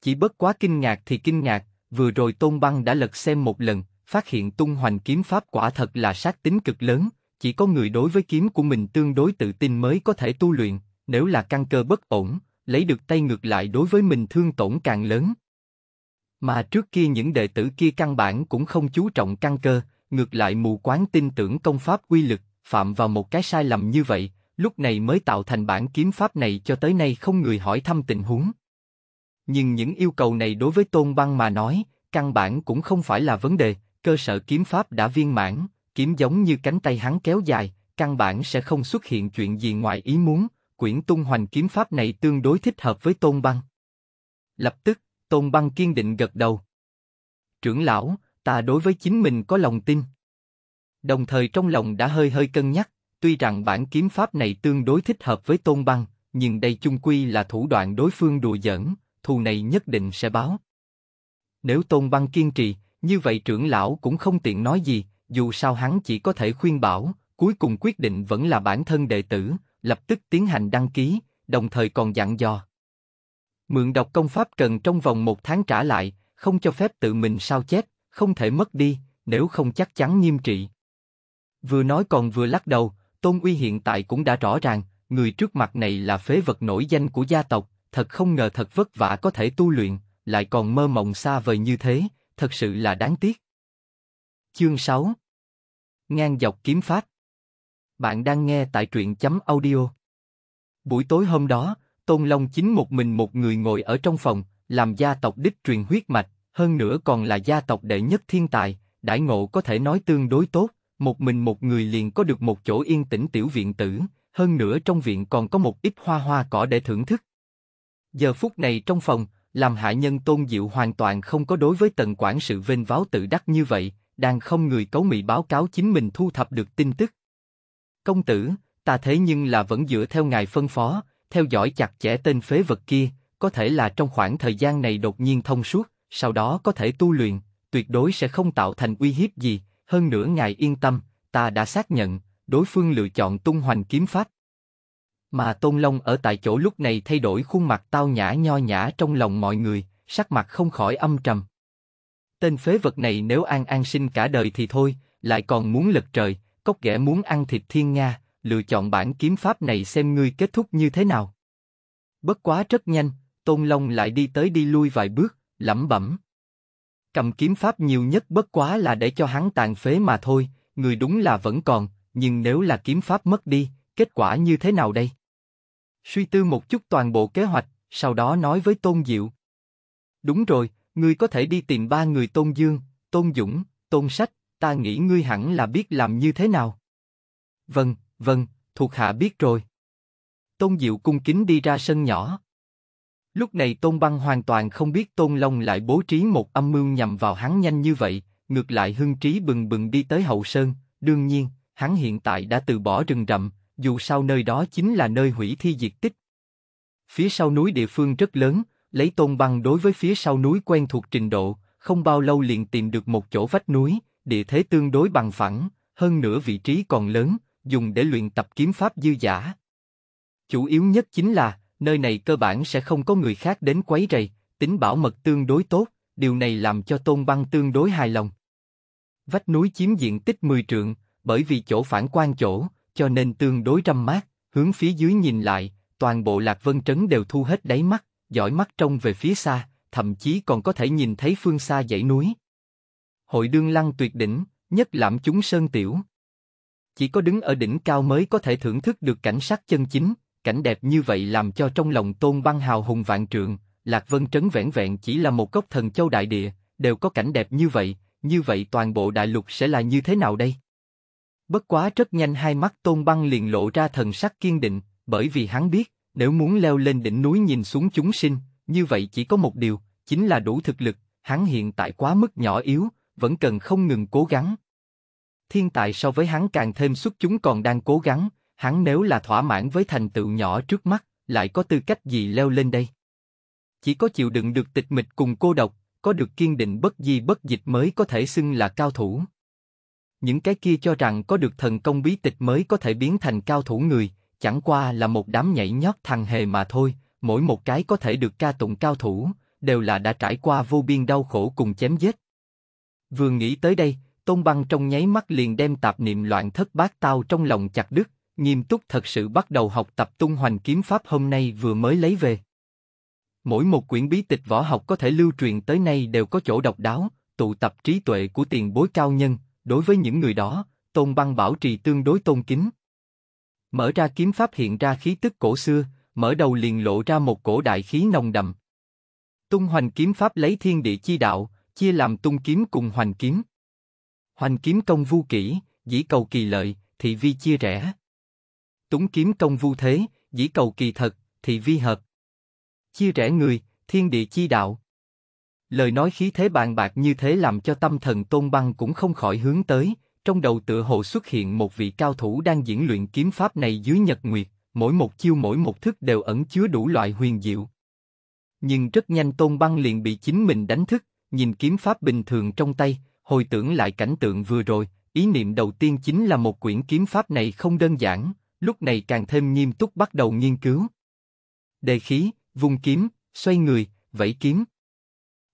Chỉ bất quá kinh ngạc thì kinh ngạc, vừa rồi Tôn Băng đã lật xem một lần, phát hiện tung hoành kiếm pháp quả thật là sát tính cực lớn, chỉ có người đối với kiếm của mình tương đối tự tin mới có thể tu luyện, nếu là căn cơ bất ổn, lấy được tay ngược lại đối với mình thương tổn càng lớn. Mà trước kia những đệ tử kia căn bản cũng không chú trọng căn cơ, ngược lại mù quáng tin tưởng công pháp quy lực, phạm vào một cái sai lầm như vậy, lúc này mới tạo thành bản kiếm pháp này cho tới nay không người hỏi thăm tình huống. Nhưng những yêu cầu này đối với Tôn Băng mà nói, căn bản cũng không phải là vấn đề, cơ sở kiếm pháp đã viên mãn, kiếm giống như cánh tay hắn kéo dài, căn bản sẽ không xuất hiện chuyện gì ngoài ý muốn, quyển tung hoành kiếm pháp này tương đối thích hợp với Tôn Băng. Lập tức, Tôn Băng kiên định gật đầu. Trưởng lão, ta đối với chính mình có lòng tin. Đồng thời trong lòng đã hơi hơi cân nhắc, tuy rằng bản kiếm pháp này tương đối thích hợp với Tôn Băng, nhưng đây chung quy là thủ đoạn đối phương đùa giỡn, thù này nhất định sẽ báo. Nếu Tôn Băng kiên trì, như vậy trưởng lão cũng không tiện nói gì, dù sao hắn chỉ có thể khuyên bảo, cuối cùng quyết định vẫn là bản thân đệ tử, lập tức tiến hành đăng ký, đồng thời còn dặn dò. Mượn đọc công pháp cần trong vòng một tháng trả lại, không cho phép tự mình sao chép, không thể mất đi, nếu không chắc chắn nghiêm trị. Vừa nói còn vừa lắc đầu, Tôn Uy hiện tại cũng đã rõ ràng, người trước mặt này là phế vật nổi danh của gia tộc, thật không ngờ thật vất vả có thể tu luyện, lại còn mơ mộng xa vời như thế, thật sự là đáng tiếc. Chương 6 Ngang dọc kiếm pháp Bạn đang nghe tại truyện chấm audio. Buổi tối hôm đó, Tôn Long chính một mình một người ngồi ở trong phòng, làm gia tộc đích truyền huyết mạch, hơn nữa còn là gia tộc đệ nhất thiên tài, đại ngộ có thể nói tương đối tốt, một mình một người liền có được một chỗ yên tĩnh tiểu viện tử, hơn nữa trong viện còn có một ít hoa hoa cỏ để thưởng thức. Giờ phút này trong phòng, làm hạ nhân Tôn Diệu hoàn toàn không có đối với tần quản sự vênh váo tự đắc như vậy, đang không người cấu mị báo cáo chính mình thu thập được tin tức. Công tử, ta thế nhưng là vẫn dựa theo ngài phân phó, theo dõi chặt chẽ tên phế vật kia, có thể là trong khoảng thời gian này đột nhiên thông suốt, sau đó có thể tu luyện, tuyệt đối sẽ không tạo thành uy hiếp gì, hơn nữa ngài yên tâm, ta đã xác nhận, đối phương lựa chọn tung hoành kiếm pháp. Mà Tôn Long ở tại chỗ lúc này thay đổi khuôn mặt tao nhã nho nhã trong lòng mọi người, sắc mặt không khỏi âm trầm. Tên phế vật này nếu an an sinh cả đời thì thôi, lại còn muốn lật trời, cốc ghẻ muốn ăn thịt thiên nga, lựa chọn bản kiếm pháp này xem ngươi kết thúc như thế nào. Bất quá rất nhanh, Tôn Long lại đi tới đi lui vài bước, lẩm bẩm. Cầm kiếm pháp nhiều nhất bất quá là để cho hắn tàn phế mà thôi, người đúng là vẫn còn, nhưng nếu là kiếm pháp mất đi, kết quả như thế nào đây? Suy tư một chút toàn bộ kế hoạch, sau đó nói với Tôn Diệu. Đúng rồi, Ngươi có thể đi tìm ba người Tôn Dương, Tôn Dũng, Tôn Sách, ta nghĩ ngươi hẳn là biết làm như thế nào. Vâng, vâng, thuộc hạ biết rồi. Tôn Diệu cung kính đi ra sân nhỏ. Lúc này Tôn Băng hoàn toàn không biết Tôn Long lại bố trí một âm mưu nhằm vào hắn nhanh như vậy, ngược lại hưng trí bừng bừng đi tới hậu sơn, đương nhiên, hắn hiện tại đã từ bỏ rừng rậm, dù sao nơi đó chính là nơi hủy thi diệt tích. Phía sau núi địa phương rất lớn, Lấy tôn băng đối với phía sau núi quen thuộc trình độ, không bao lâu liền tìm được một chỗ vách núi, địa thế tương đối bằng phẳng, hơn nữa vị trí còn lớn, dùng để luyện tập kiếm pháp dư giả. Chủ yếu nhất chính là, nơi này cơ bản sẽ không có người khác đến quấy rầy, tính bảo mật tương đối tốt, điều này làm cho Tôn Băng tương đối hài lòng. Vách núi chiếm diện tích 10 trượng, bởi vì chỗ phản quan chỗ, cho nên tương đối râm mát, hướng phía dưới nhìn lại, toàn bộ Lạc Vân Trấn đều thu hết đáy mắt, dõi mắt trông về phía xa, thậm chí còn có thể nhìn thấy phương xa dãy núi. Hội đương lăng tuyệt đỉnh, nhất lãm chúng sơn tiểu. Chỉ có đứng ở đỉnh cao mới có thể thưởng thức được cảnh sắc chân chính, cảnh đẹp như vậy làm cho trong lòng tôn băng hào hùng vạn trượng, Lạc Vân Trấn vẹn vẹn chỉ là một góc thần châu đại địa, đều có cảnh đẹp như vậy, như vậy toàn bộ đại lục sẽ là như thế nào đây? Bất quá rất nhanh hai mắt tôn băng liền lộ ra thần sắc kiên định, bởi vì hắn biết, nếu muốn leo lên đỉnh núi nhìn xuống chúng sinh, như vậy chỉ có một điều, chính là đủ thực lực, hắn hiện tại quá mức nhỏ yếu, vẫn cần không ngừng cố gắng. Thiên tài so với hắn càng thêm xuất chúng còn đang cố gắng, hắn nếu là thỏa mãn với thành tựu nhỏ trước mắt, lại có tư cách gì leo lên đây? Chỉ có chịu đựng được tịch mịch cùng cô độc, có được kiên định bất di bất dịch mới có thể xưng là cao thủ. Những cái kia cho rằng có được thần công bí tịch mới có thể biến thành cao thủ người, chẳng qua là một đám nhảy nhót thằng hề mà thôi, mỗi một cái có thể được ca tụng cao thủ, đều là đã trải qua vô biên đau khổ cùng chém giết. Vừa nghĩ tới đây, Tôn Băng trong nháy mắt liền đem tạp niệm loạn thất bát tao trong lòng chặt đứt, nghiêm túc thật sự bắt đầu học tập tung hoành kiếm pháp hôm nay vừa mới lấy về. Mỗi một quyển bí tịch võ học có thể lưu truyền tới nay đều có chỗ độc đáo, tụ tập trí tuệ của tiền bối cao nhân, đối với những người đó, Tôn Băng bảo trì tương đối tôn kính. Mở ra kiếm pháp hiện ra khí tức cổ xưa, mở đầu liền lộ ra một cổ đại khí nồng đậm. Tung hoành kiếm pháp lấy thiên địa chi đạo, chia làm tung kiếm cùng hoành kiếm. Hoành kiếm công vu kỹ, dĩ cầu kỳ lợi, thị vi chia rẽ. Túng kiếm công vu thế, dĩ cầu kỳ thật, thị vi hợp. Chia rẽ người, thiên địa chi đạo. Lời nói khí thế bàn bạc như thế làm cho tâm thần tôn băng cũng không khỏi hướng tới, trong đầu tựa hồ xuất hiện một vị cao thủ đang diễn luyện kiếm pháp này dưới nhật nguyệt, mỗi một chiêu mỗi một thức đều ẩn chứa đủ loại huyền diệu. Nhưng rất nhanh Tôn Băng liền bị chính mình đánh thức, nhìn kiếm pháp bình thường trong tay, hồi tưởng lại cảnh tượng vừa rồi, ý niệm đầu tiên chính là một quyển kiếm pháp này không đơn giản, lúc này càng thêm nghiêm túc bắt đầu nghiên cứu. Đề khí, vung kiếm, xoay người, vẫy kiếm.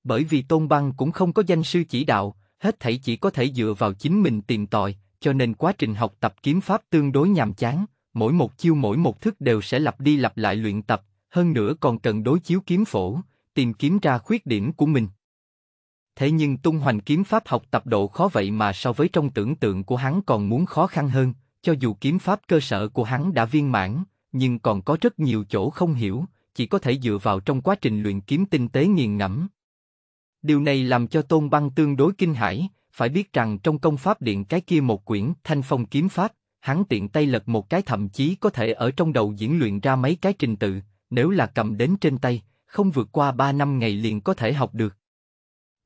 Bởi vì Tôn Băng cũng không có danh sư chỉ đạo, hết thảy chỉ có thể dựa vào chính mình tìm tòi, cho nên quá trình học tập kiếm pháp tương đối nhàm chán, mỗi một chiêu mỗi một thức đều sẽ lặp đi lặp lại luyện tập, hơn nữa còn cần đối chiếu kiếm phổ, tìm kiếm ra khuyết điểm của mình. Thế nhưng tung hoành kiếm pháp học tập độ khó vậy mà so với trong tưởng tượng của hắn còn muốn khó khăn hơn, cho dù kiếm pháp cơ sở của hắn đã viên mãn, nhưng còn có rất nhiều chỗ không hiểu, chỉ có thể dựa vào trong quá trình luyện kiếm tinh tế nghiền ngẫm, Điều này làm cho Tôn Băng tương đối kinh hãi, phải biết rằng trong công pháp điện cái kia một quyển thanh phong kiếm pháp, hắn tiện tay lật một cái thậm chí có thể ở trong đầu diễn luyện ra mấy cái trình tự, nếu là cầm đến trên tay, không vượt qua ba năm ngày liền có thể học được.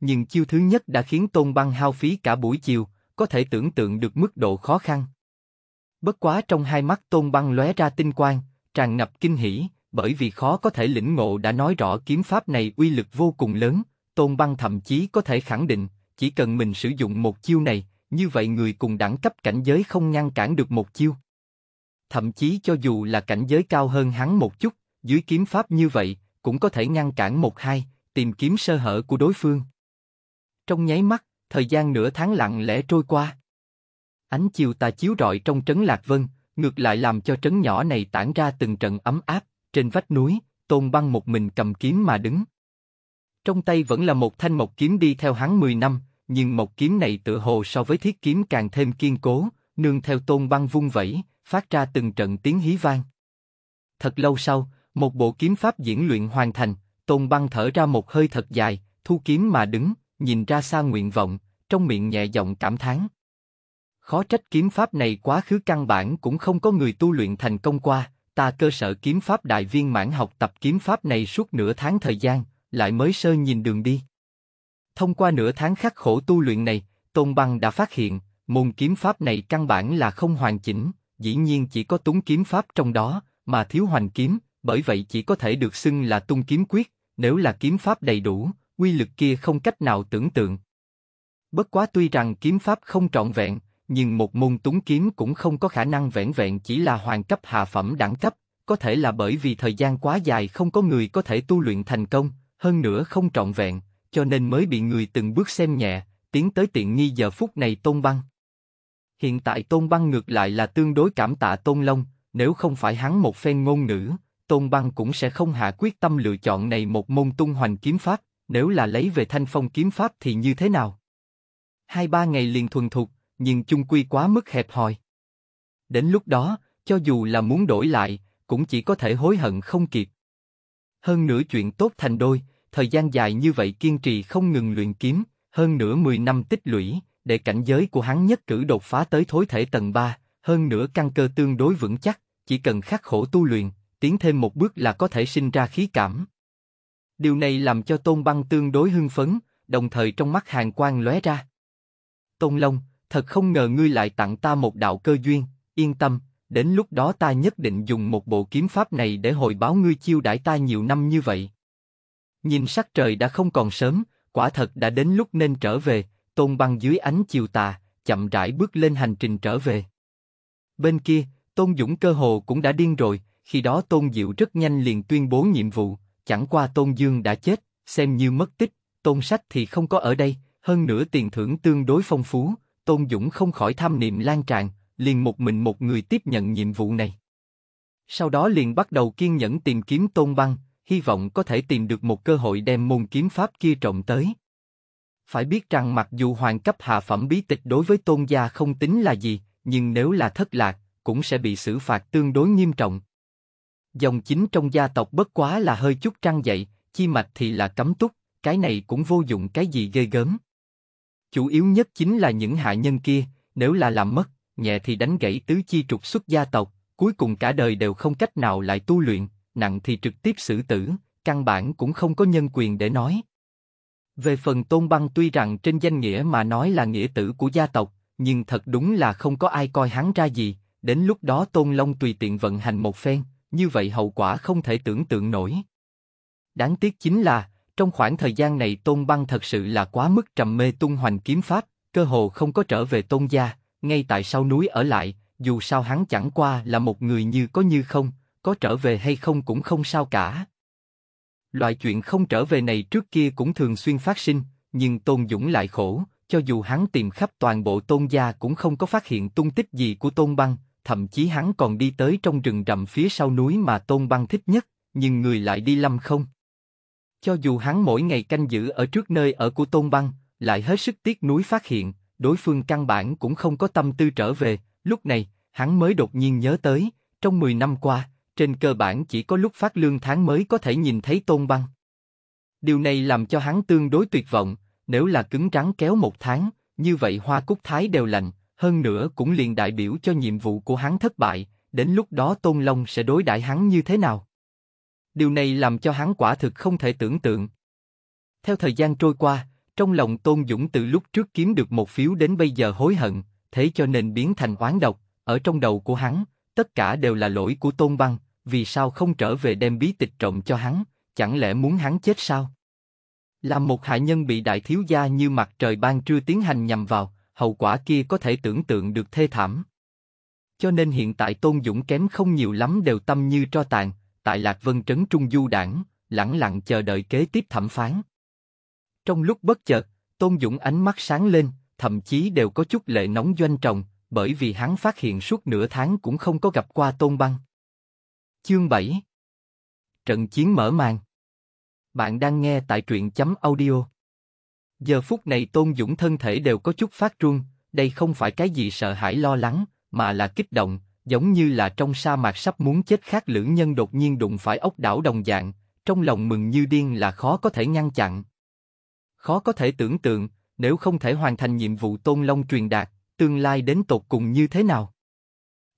Nhưng chiêu thứ nhất đã khiến Tôn Băng hao phí cả buổi chiều, có thể tưởng tượng được mức độ khó khăn. Bất quá trong hai mắt Tôn Băng lóe ra tinh quang, tràn ngập kinh hỉ, bởi vì khó có thể lĩnh ngộ đã nói rõ kiếm pháp này uy lực vô cùng lớn, Tôn Băng thậm chí có thể khẳng định, chỉ cần mình sử dụng một chiêu này, như vậy người cùng đẳng cấp cảnh giới không ngăn cản được một chiêu. Thậm chí cho dù là cảnh giới cao hơn hắn một chút, dưới kiếm pháp như vậy, cũng có thể ngăn cản một hai, tìm kiếm sơ hở của đối phương. Trong nháy mắt, thời gian nửa tháng lặng lẽ trôi qua. Ánh chiều tà chiếu rọi trong trấn Lạc Vân, ngược lại làm cho trấn nhỏ này tản ra từng trận ấm áp, trên vách núi, Tôn Băng một mình cầm kiếm mà đứng. Trong tay vẫn là một thanh mộc kiếm đi theo hắn 10 năm, nhưng mộc kiếm này tựa hồ so với thiết kiếm càng thêm kiên cố, nương theo tôn băng vung vẩy, phát ra từng trận tiếng hí vang. Thật lâu sau, một bộ kiếm pháp diễn luyện hoàn thành, tôn băng thở ra một hơi thật dài, thu kiếm mà đứng, nhìn ra xa nguyện vọng, trong miệng nhẹ giọng cảm thán. Khó trách kiếm pháp này quá khứ căn bản cũng không có người tu luyện thành công qua, ta cơ sở kiếm pháp đại viên mãn học tập kiếm pháp này suốt nửa tháng thời gian, lại mới sơ nhìn đường đi. Thông qua nửa tháng khắc khổ tu luyện này, Tôn Băng đã phát hiện, môn kiếm pháp này căn bản là không hoàn chỉnh, dĩ nhiên chỉ có túng kiếm pháp trong đó, mà thiếu hoành kiếm, bởi vậy chỉ có thể được xưng là tung kiếm quyết, nếu là kiếm pháp đầy đủ, quy lực kia không cách nào tưởng tượng. Bất quá tuy rằng kiếm pháp không trọn vẹn, nhưng một môn túng kiếm cũng không có khả năng vẹn vẹn chỉ là hoàn cấp hạ phẩm đẳng cấp, có thể là bởi vì thời gian quá dài không có người có thể tu luyện thành công, hơn nữa không trọn vẹn, cho nên mới bị người từng bước xem nhẹ, tiến tới tiện nghi giờ phút này Tôn Băng. Hiện tại Tôn Băng ngược lại là tương đối cảm tạ Tôn Long, nếu không phải hắn một phen ngôn ngữ, Tôn Băng cũng sẽ không hạ quyết tâm lựa chọn này một môn tung hoành kiếm pháp, nếu là lấy về thanh phong kiếm pháp thì như thế nào? Hai ba ngày liền thuần thục, nhưng chung quy quá mức hẹp hòi. Đến lúc đó, cho dù là muốn đổi lại, cũng chỉ có thể hối hận không kịp. Hơn nữa chuyện tốt thành đôi, thời gian dài như vậy kiên trì không ngừng luyện kiếm, hơn nửa 10 năm tích lũy, để cảnh giới của hắn nhất cử đột phá tới thối thể tầng 3, hơn nữa căn cơ tương đối vững chắc, chỉ cần khắc khổ tu luyện, tiến thêm một bước là có thể sinh ra khí cảm. Điều này làm cho Tôn Băng tương đối hưng phấn, đồng thời trong mắt hàng quang lóe ra. Tôn Long, thật không ngờ ngươi lại tặng ta một đạo cơ duyên, yên tâm, đến lúc đó ta nhất định dùng một bộ kiếm pháp này để hồi báo ngươi chiêu đãi ta nhiều năm như vậy. Nhìn sắc trời đã không còn sớm, quả thật đã đến lúc nên trở về, Tôn Băng dưới ánh chiều tà, chậm rãi bước lên hành trình trở về. Bên kia, Tôn Dũng cơ hồ cũng đã điên rồi, khi đó Tôn Diệu rất nhanh liền tuyên bố nhiệm vụ, chẳng qua Tôn Dương đã chết, xem như mất tích, Tôn Sách thì không có ở đây, hơn nữa tiền thưởng tương đối phong phú, Tôn Dũng không khỏi tham niệm lan tràn, liền một mình một người tiếp nhận nhiệm vụ này. Sau đó liền bắt đầu kiên nhẫn tìm kiếm Tôn Băng, hy vọng có thể tìm được một cơ hội đem môn kiếm pháp kia trọng tới. Phải biết rằng mặc dù hoàng cấp hạ phẩm bí tịch đối với tôn gia không tính là gì, nhưng nếu là thất lạc, cũng sẽ bị xử phạt tương đối nghiêm trọng. Dòng chính trong gia tộc bất quá là hơi chút trăng dậy, chi mạch thì là cấm túc, cái này cũng vô dụng cái gì ghê gớm. Chủ yếu nhất chính là những hạ nhân kia, nếu là làm mất, nhẹ thì đánh gãy tứ chi trục xuất gia tộc, cuối cùng cả đời đều không cách nào lại tu luyện nặng thì trực tiếp xử tử, căn bản cũng không có nhân quyền để nói. Về phần Tôn Băng tuy rằng trên danh nghĩa mà nói là nghĩa tử của gia tộc, nhưng thật đúng là không có ai coi hắn ra gì, đến lúc đó Tôn Long tùy tiện vận hành một phen, như vậy hậu quả không thể tưởng tượng nổi. Đáng tiếc chính là, trong khoảng thời gian này Tôn Băng thật sự là quá mức trầm mê tung hoành kiếm pháp, cơ hồ không có trở về Tôn gia, ngay tại sau núi ở lại, dù sao hắn chẳng qua là một người như có như không, có trở về hay không cũng không sao cả. Loại chuyện không trở về này trước kia cũng thường xuyên phát sinh, nhưng Tôn Dũng lại khổ, cho dù hắn tìm khắp toàn bộ Tôn gia cũng không có phát hiện tung tích gì của Tôn Băng, thậm chí hắn còn đi tới trong rừng rậm phía sau núi mà Tôn Băng thích nhất, nhưng người lại đi lâm không. Cho dù hắn mỗi ngày canh giữ ở trước nơi ở của Tôn Băng, lại hết sức tiếc núi phát hiện, đối phương căn bản cũng không có tâm tư trở về, lúc này, hắn mới đột nhiên nhớ tới, trong 10 năm qua, trên cơ bản chỉ có lúc phát lương tháng mới có thể nhìn thấy tôn băng. Điều này làm cho hắn tương đối tuyệt vọng, nếu là cứng rắn kéo một tháng, như vậy hoa cúc thái đều lành, hơn nữa cũng liền đại biểu cho nhiệm vụ của hắn thất bại, đến lúc đó Tôn Long sẽ đối đãi hắn như thế nào. Điều này làm cho hắn quả thực không thể tưởng tượng. Theo thời gian trôi qua, trong lòng Tôn Dũng từ lúc trước kiếm được một phiếu đến bây giờ hối hận, thế cho nên biến thành oán độc, ở trong đầu của hắn, tất cả đều là lỗi của Tôn Băng, vì sao không trở về đem bí tịch trộm cho hắn, chẳng lẽ muốn hắn chết sao? Làm một hạ nhân bị đại thiếu gia như mặt trời ban trưa tiến hành nhằm vào, hậu quả kia có thể tưởng tượng được thê thảm. Cho nên hiện tại Tôn Dũng kém không nhiều lắm đều tâm như tro tàn, tại Lạc Vân Trấn Trung Du Đảng, lẳng lặng chờ đợi kế tiếp thẩm phán. Trong lúc bất chợt, Tôn Dũng ánh mắt sáng lên, thậm chí đều có chút lệ nóng doanh trồng, bởi vì hắn phát hiện suốt nửa tháng cũng không có gặp qua Tôn Băng. Chương 7 Trận chiến mở màn Bạn đang nghe tại truyện chấm audio. Giờ phút này Tôn Dũng thân thể đều có chút phát run, đây không phải cái gì sợ hãi lo lắng, mà là kích động, giống như là trong sa mạc sắp muốn chết khác lưỡng nhân đột nhiên đụng phải ốc đảo đồng dạng, trong lòng mừng như điên là khó có thể ngăn chặn. Khó có thể tưởng tượng, nếu không thể hoàn thành nhiệm vụ Tôn Long truyền đạt, tương lai đến tột cùng như thế nào.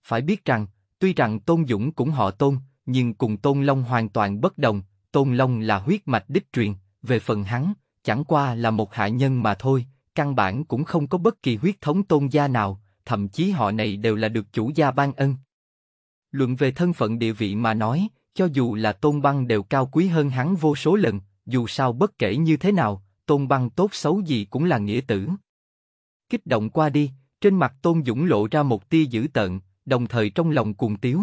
Phải biết rằng, tuy rằng Tôn Dũng cũng họ Tôn, nhưng cùng Tôn Long hoàn toàn bất đồng, Tôn Long là huyết mạch đích truyền, về phần hắn, chẳng qua là một hạ nhân mà thôi, căn bản cũng không có bất kỳ huyết thống tôn gia nào, thậm chí họ này đều là được chủ gia ban ân. Luận về thân phận địa vị mà nói, cho dù là Tôn Băng đều cao quý hơn hắn vô số lần, dù sao bất kể như thế nào, Tôn Băng tốt xấu gì cũng là nghĩa tử. Kích động qua đi, trên mặt Tôn Dũng lộ ra một tia dữ tợn, đồng thời trong lòng cuồng tiếu.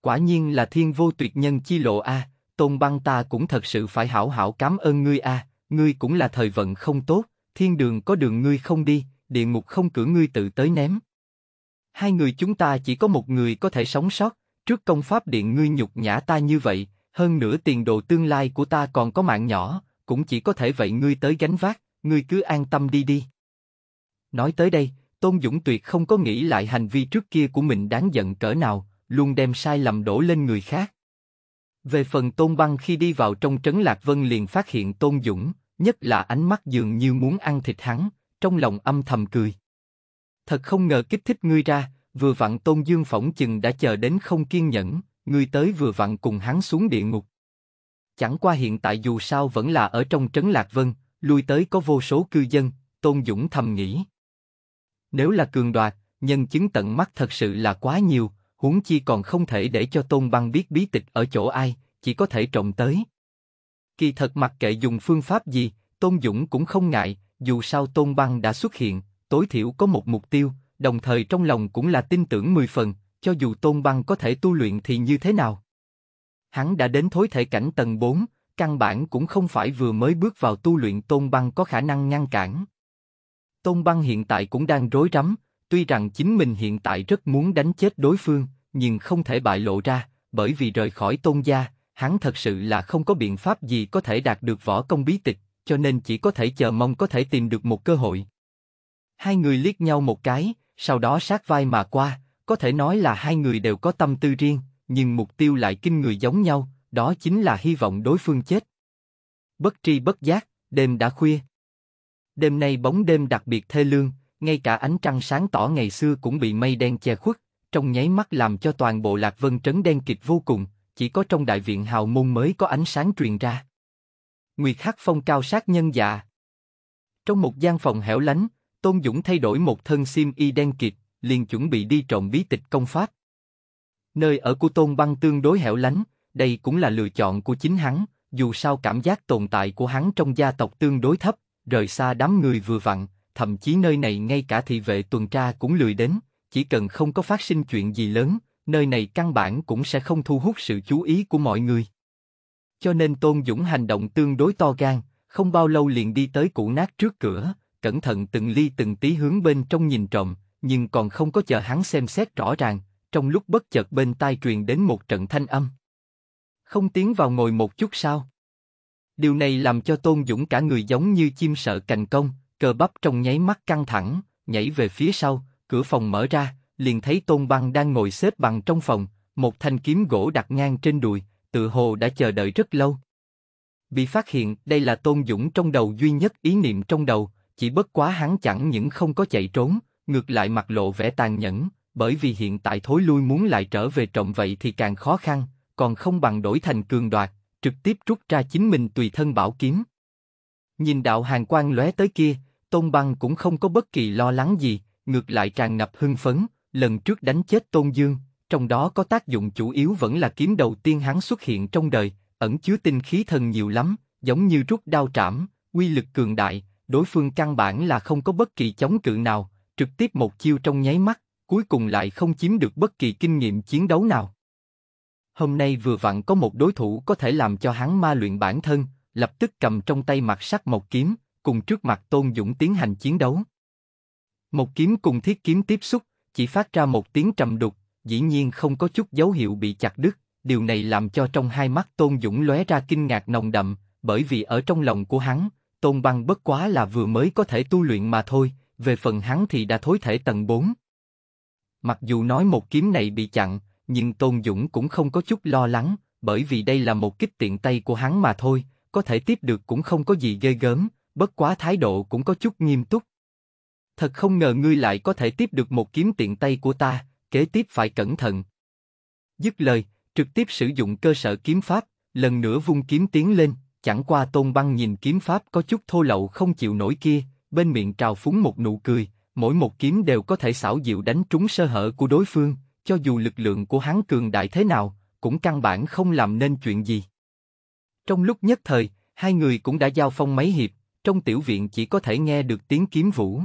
Quả nhiên là thiên vô tuyệt nhân chi lộ a, Tôn Băng ta cũng thật sự phải hảo hảo cảm ơn ngươi a, ngươi cũng là thời vận không tốt, thiên đường có đường ngươi không đi, địa ngục không cửa ngươi tự tới ném. Hai người chúng ta chỉ có một người có thể sống sót, trước công pháp điện ngươi nhục nhã ta như vậy, hơn nữa tiền đồ tương lai của ta còn có mạng nhỏ, cũng chỉ có thể vậy ngươi tới gánh vác, ngươi cứ an tâm đi đi. Nói tới đây, Tôn Dũng tuyệt không có nghĩ lại hành vi trước kia của mình đáng giận cỡ nào, luôn đem sai lầm đổ lên người khác. Về phần Tôn Băng khi đi vào trong trấn Lạc Vân liền phát hiện Tôn Dũng, nhất là ánh mắt dường như muốn ăn thịt hắn, trong lòng âm thầm cười. Thật không ngờ kích thích ngươi ra, vừa vặn Tôn Dương phỏng chừng đã chờ đến không kiên nhẫn, ngươi tới vừa vặn cùng hắn xuống địa ngục. Chẳng qua hiện tại dù sao vẫn là ở trong trấn Lạc Vân, lui tới có vô số cư dân, Tôn Dũng thầm nghĩ. Nếu là cường đoạt, nhân chứng tận mắt thật sự là quá nhiều, huống chi còn không thể để cho Tôn Băng biết bí tịch ở chỗ ai, chỉ có thể trọng tới. Kỳ thật mặc kệ dùng phương pháp gì, Tôn Dũng cũng không ngại, dù sao Tôn Băng đã xuất hiện, tối thiểu có một mục tiêu, đồng thời trong lòng cũng là tin tưởng mười phần, cho dù Tôn Băng có thể tu luyện thì như thế nào. Hắn đã đến thối thể cảnh tầng 4, căn bản cũng không phải vừa mới bước vào tu luyện Tôn Băng có khả năng ngăn cản. Tôn Băng hiện tại cũng đang rối rắm, tuy rằng chính mình hiện tại rất muốn đánh chết đối phương, nhưng không thể bại lộ ra, bởi vì rời khỏi Tôn gia, hắn thật sự là không có biện pháp gì có thể đạt được võ công bí tịch, cho nên chỉ có thể chờ mong có thể tìm được một cơ hội. Hai người liếc nhau một cái, sau đó sát vai mà qua, có thể nói là hai người đều có tâm tư riêng, nhưng mục tiêu lại kinh người giống nhau, đó chính là hy vọng đối phương chết. Bất tri bất giác, đêm đã khuya, Đêm nay bóng đêm đặc biệt thê lương, ngay cả ánh trăng sáng tỏ ngày xưa cũng bị mây đen che khuất, trong nháy mắt làm cho toàn bộ lạc vân trấn đen kịt vô cùng, chỉ có trong đại viện hào môn mới có ánh sáng truyền ra. Nguyệt Hắc Phong cao sát nhân dạ. Trong một gian phòng hẻo lánh, Tôn Dũng thay đổi một thân xiêm y đen kịt, liền chuẩn bị đi trộm bí tịch công pháp. Nơi ở của Tôn Băng tương đối hẻo lánh, đây cũng là lựa chọn của chính hắn, dù sao cảm giác tồn tại của hắn trong gia tộc tương đối thấp, rời xa đám người vừa vặn, thậm chí nơi này ngay cả thị vệ tuần tra cũng lười đến, chỉ cần không có phát sinh chuyện gì lớn, nơi này căn bản cũng sẽ không thu hút sự chú ý của mọi người. Cho nên Tôn Dũng hành động tương đối to gan, không bao lâu liền đi tới củ nát trước cửa, cẩn thận từng ly từng tí hướng bên trong nhìn trộm, nhưng còn không có chờ hắn xem xét rõ ràng, trong lúc bất chợt bên tai truyền đến một trận thanh âm. Không tiến vào ngồi một chút sao? Điều này làm cho Tôn Dũng cả người giống như chim sợ cành công, cờ bắp trong nháy mắt căng thẳng, nhảy về phía sau, cửa phòng mở ra, liền thấy Tôn Băng đang ngồi xếp bằng trong phòng, một thanh kiếm gỗ đặt ngang trên đùi, tự hồ đã chờ đợi rất lâu. Bị phát hiện, đây là Tôn Dũng trong đầu duy nhất ý niệm trong đầu, chỉ bất quá hắn chẳng những không có chạy trốn, ngược lại mặt lộ vẻ tàn nhẫn, bởi vì hiện tại thối lui muốn lại trở về trọng vậy thì càng khó khăn, còn không bằng đổi thành cường đoạt, trực tiếp rút ra chính mình tùy thân bảo kiếm. Nhìn đạo hàng quang lóe tới kia, Tôn Băng cũng không có bất kỳ lo lắng gì, ngược lại tràn ngập hưng phấn, lần trước đánh chết Tôn Dương, trong đó có tác dụng chủ yếu vẫn là kiếm đầu tiên hắn xuất hiện trong đời, ẩn chứa tinh khí thần nhiều lắm, giống như rút đao trảm, uy lực cường đại, đối phương căn bản là không có bất kỳ chống cự nào, trực tiếp một chiêu trong nháy mắt, cuối cùng lại không chiếm được bất kỳ kinh nghiệm chiến đấu nào. Hôm nay vừa vặn có một đối thủ có thể làm cho hắn ma luyện bản thân, lập tức cầm trong tay mặt sắc một kiếm, cùng trước mặt Tôn Dũng tiến hành chiến đấu. Một kiếm cùng thiết kiếm tiếp xúc, chỉ phát ra một tiếng trầm đục, dĩ nhiên không có chút dấu hiệu bị chặt đứt, điều này làm cho trong hai mắt Tôn Dũng lóe ra kinh ngạc nồng đậm, bởi vì ở trong lòng của hắn, Tôn Băng bất quá là vừa mới có thể tu luyện mà thôi, về phần hắn thì đã thối thể tầng 4. Mặc dù nói một kiếm này bị chặn, nhưng Tôn Dũng cũng không có chút lo lắng, bởi vì đây là một kích tiện tay của hắn mà thôi, có thể tiếp được cũng không có gì ghê gớm, bất quá thái độ cũng có chút nghiêm túc. Thật không ngờ ngươi lại có thể tiếp được một kiếm tiện tay của ta, kế tiếp phải cẩn thận. Dứt lời, trực tiếp sử dụng cơ sở kiếm pháp, lần nữa vung kiếm tiến lên, chẳng qua Tôn Băng nhìn kiếm pháp có chút thô lậu không chịu nổi kia, bên miệng trào phúng một nụ cười, mỗi một kiếm đều có thể xảo diệu đánh trúng sơ hở của đối phương, cho dù lực lượng của hắn cường đại thế nào, cũng căn bản không làm nên chuyện gì. Trong lúc nhất thời, hai người cũng đã giao phong mấy hiệp, trong tiểu viện chỉ có thể nghe được tiếng kiếm vũ.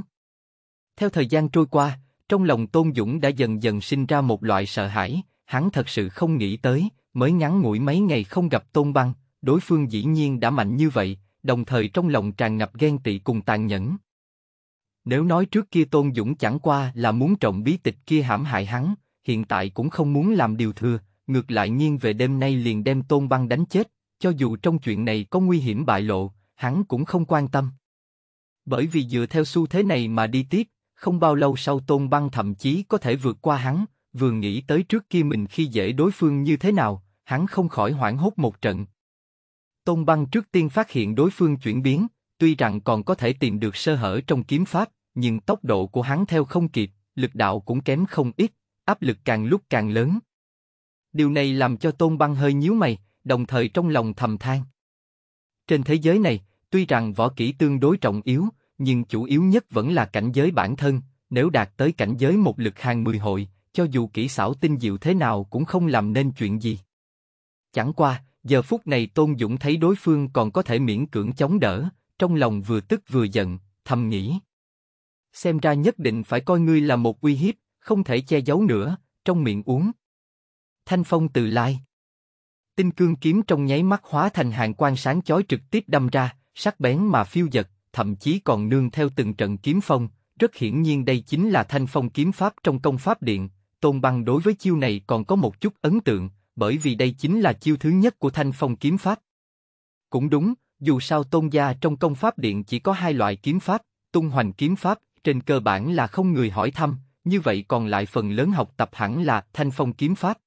Theo thời gian trôi qua, trong lòng Tôn Dũng đã dần dần sinh ra một loại sợ hãi, hắn thật sự không nghĩ tới, mới ngắn ngủi mấy ngày không gặp Tôn Băng, đối phương dĩ nhiên đã mạnh như vậy, đồng thời trong lòng tràn ngập ghen tị cùng tàn nhẫn. Nếu nói trước kia Tôn Dũng chẳng qua là muốn trọng bí tịch kia hãm hại hắn, hiện tại cũng không muốn làm điều thừa, ngược lại nghiêng về đêm nay liền đem Tôn Băng đánh chết, cho dù trong chuyện này có nguy hiểm bại lộ, hắn cũng không quan tâm. Bởi vì dựa theo xu thế này mà đi tiếp, không bao lâu sau Tôn Băng thậm chí có thể vượt qua hắn, vừa nghĩ tới trước kia mình khi dễ đối phương như thế nào, hắn không khỏi hoảng hốt một trận. Tôn Băng trước tiên phát hiện đối phương chuyển biến, tuy rằng còn có thể tìm được sơ hở trong kiếm pháp, nhưng tốc độ của hắn theo không kịp, lực đạo cũng kém không ít, áp lực càng lúc càng lớn. Điều này làm cho Tôn Băng hơi nhíu mày, đồng thời trong lòng thầm than. Trên thế giới này, tuy rằng võ kỹ tương đối trọng yếu, nhưng chủ yếu nhất vẫn là cảnh giới bản thân, nếu đạt tới cảnh giới một lực hàng mười hội, cho dù kỹ xảo tinh diệu thế nào cũng không làm nên chuyện gì. Chẳng qua, giờ phút này Tôn Dũng thấy đối phương còn có thể miễn cưỡng chống đỡ, trong lòng vừa tức vừa giận, thầm nghĩ. Xem ra nhất định phải coi ngươi là một uy hiếp, không thể che giấu nữa, trong miệng uống. Thanh phong từ lai. Tinh cương kiếm trong nháy mắt hóa thành hàng quang sáng chói trực tiếp đâm ra, sắc bén mà phiêu dật, thậm chí còn nương theo từng trận kiếm phong. Rất hiển nhiên đây chính là thanh phong kiếm pháp trong công pháp điện. Tôn băng đối với chiêu này còn có một chút ấn tượng, bởi vì đây chính là chiêu thứ nhất của thanh phong kiếm pháp. Cũng đúng, dù sao tôn gia trong công pháp điện chỉ có hai loại kiếm pháp, tung hoành kiếm pháp, trên cơ bản là không người hỏi thăm, như vậy còn lại phần lớn học tập hẳn là thanh phong kiếm pháp.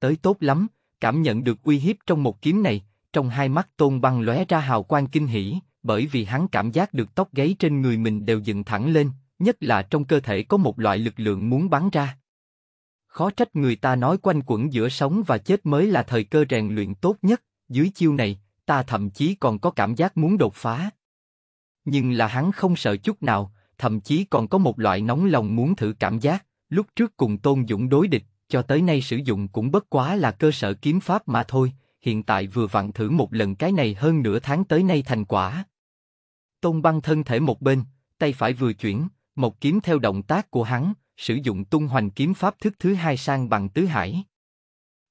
Tới tốt lắm, cảm nhận được uy hiếp trong một kiếm này, trong hai mắt tôn băng lóe ra hào quang kinh hỉ, bởi vì hắn cảm giác được tóc gáy trên người mình đều dựng thẳng lên, nhất là trong cơ thể có một loại lực lượng muốn bắn ra. Khó trách người ta nói quanh quẩn giữa sống và chết mới là thời cơ rèn luyện tốt nhất, dưới chiêu này, ta thậm chí còn có cảm giác muốn đột phá. Nhưng là hắn không sợ chút nào, thậm chí còn có một loại nóng lòng muốn thử cảm giác, lúc trước cùng Tôn Dũng đối địch, cho tới nay sử dụng cũng bất quá là cơ sở kiếm pháp mà thôi, hiện tại vừa vặn thử một lần cái này hơn nửa tháng tới nay thành quả. Tôn băng thân thể một bên, tay phải vừa chuyển, một kiếm theo động tác của hắn, sử dụng tung hoành kiếm pháp thức thứ hai sang bằng tứ hải.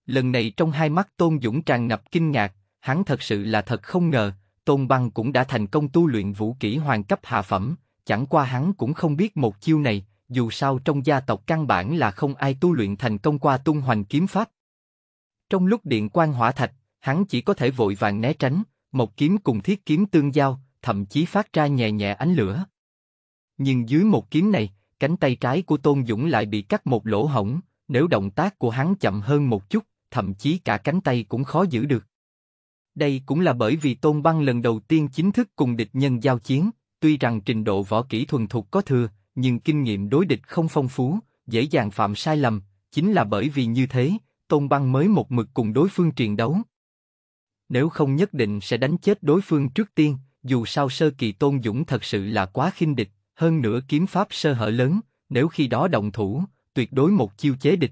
Lần này trong hai mắt Tôn Dũng tràn ngập kinh ngạc, hắn thật sự là thật không ngờ, Tôn Băng cũng đã thành công tu luyện vũ kỹ hoàng cấp hạ phẩm, chẳng qua hắn cũng không biết một chiêu này, dù sao trong gia tộc căn bản là không ai tu luyện thành công qua tung hoành kiếm pháp. Trong lúc điện quan hỏa thạch, hắn chỉ có thể vội vàng né tránh, một kiếm cùng thiết kiếm tương giao, thậm chí phát ra nhẹ nhẹ ánh lửa. Nhưng dưới một kiếm này, cánh tay trái của Tôn Dũng lại bị cắt một lỗ hổng, nếu động tác của hắn chậm hơn một chút, thậm chí cả cánh tay cũng khó giữ được. Đây cũng là bởi vì Tôn Băng lần đầu tiên chính thức cùng địch nhân giao chiến, Tuy rằng trình độ võ kỹ thuần thục có thừa, nhưng kinh nghiệm đối địch không phong phú, dễ dàng phạm sai lầm, chính là bởi vì như thế, Tôn Băng mới một mực cùng đối phương triền đấu. Nếu không nhất định sẽ đánh chết đối phương trước tiên, dù sao sơ kỳ Tôn Dũng thật sự là quá khinh địch, hơn nữa kiếm pháp sơ hở lớn, nếu khi đó động thủ, tuyệt đối một chiêu chế địch.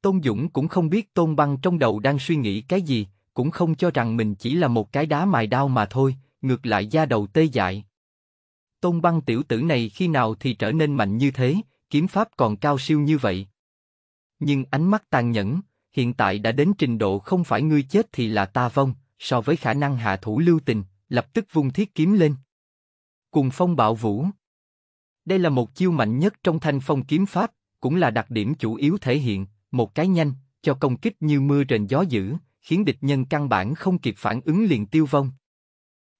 Tôn Dũng cũng không biết Tôn Băng trong đầu đang suy nghĩ cái gì, cũng không cho rằng mình chỉ là một cái đá mài đao mà thôi, ngược lại da đầu tê dại tôn băng tiểu tử này khi nào thì trở nên mạnh như thế, kiếm pháp còn cao siêu như vậy. Nhưng ánh mắt tàn nhẫn, hiện tại đã đến trình độ không phải ngươi chết thì là ta vong, so với khả năng hạ thủ lưu tình, lập tức vung thiết kiếm lên. Cùng phong bạo vũ. Đây là một chiêu mạnh nhất trong thanh phong kiếm pháp, cũng là đặc điểm chủ yếu thể hiện, một cái nhanh, cho công kích như mưa trên gió dữ, khiến địch nhân căn bản không kịp phản ứng liền tiêu vong.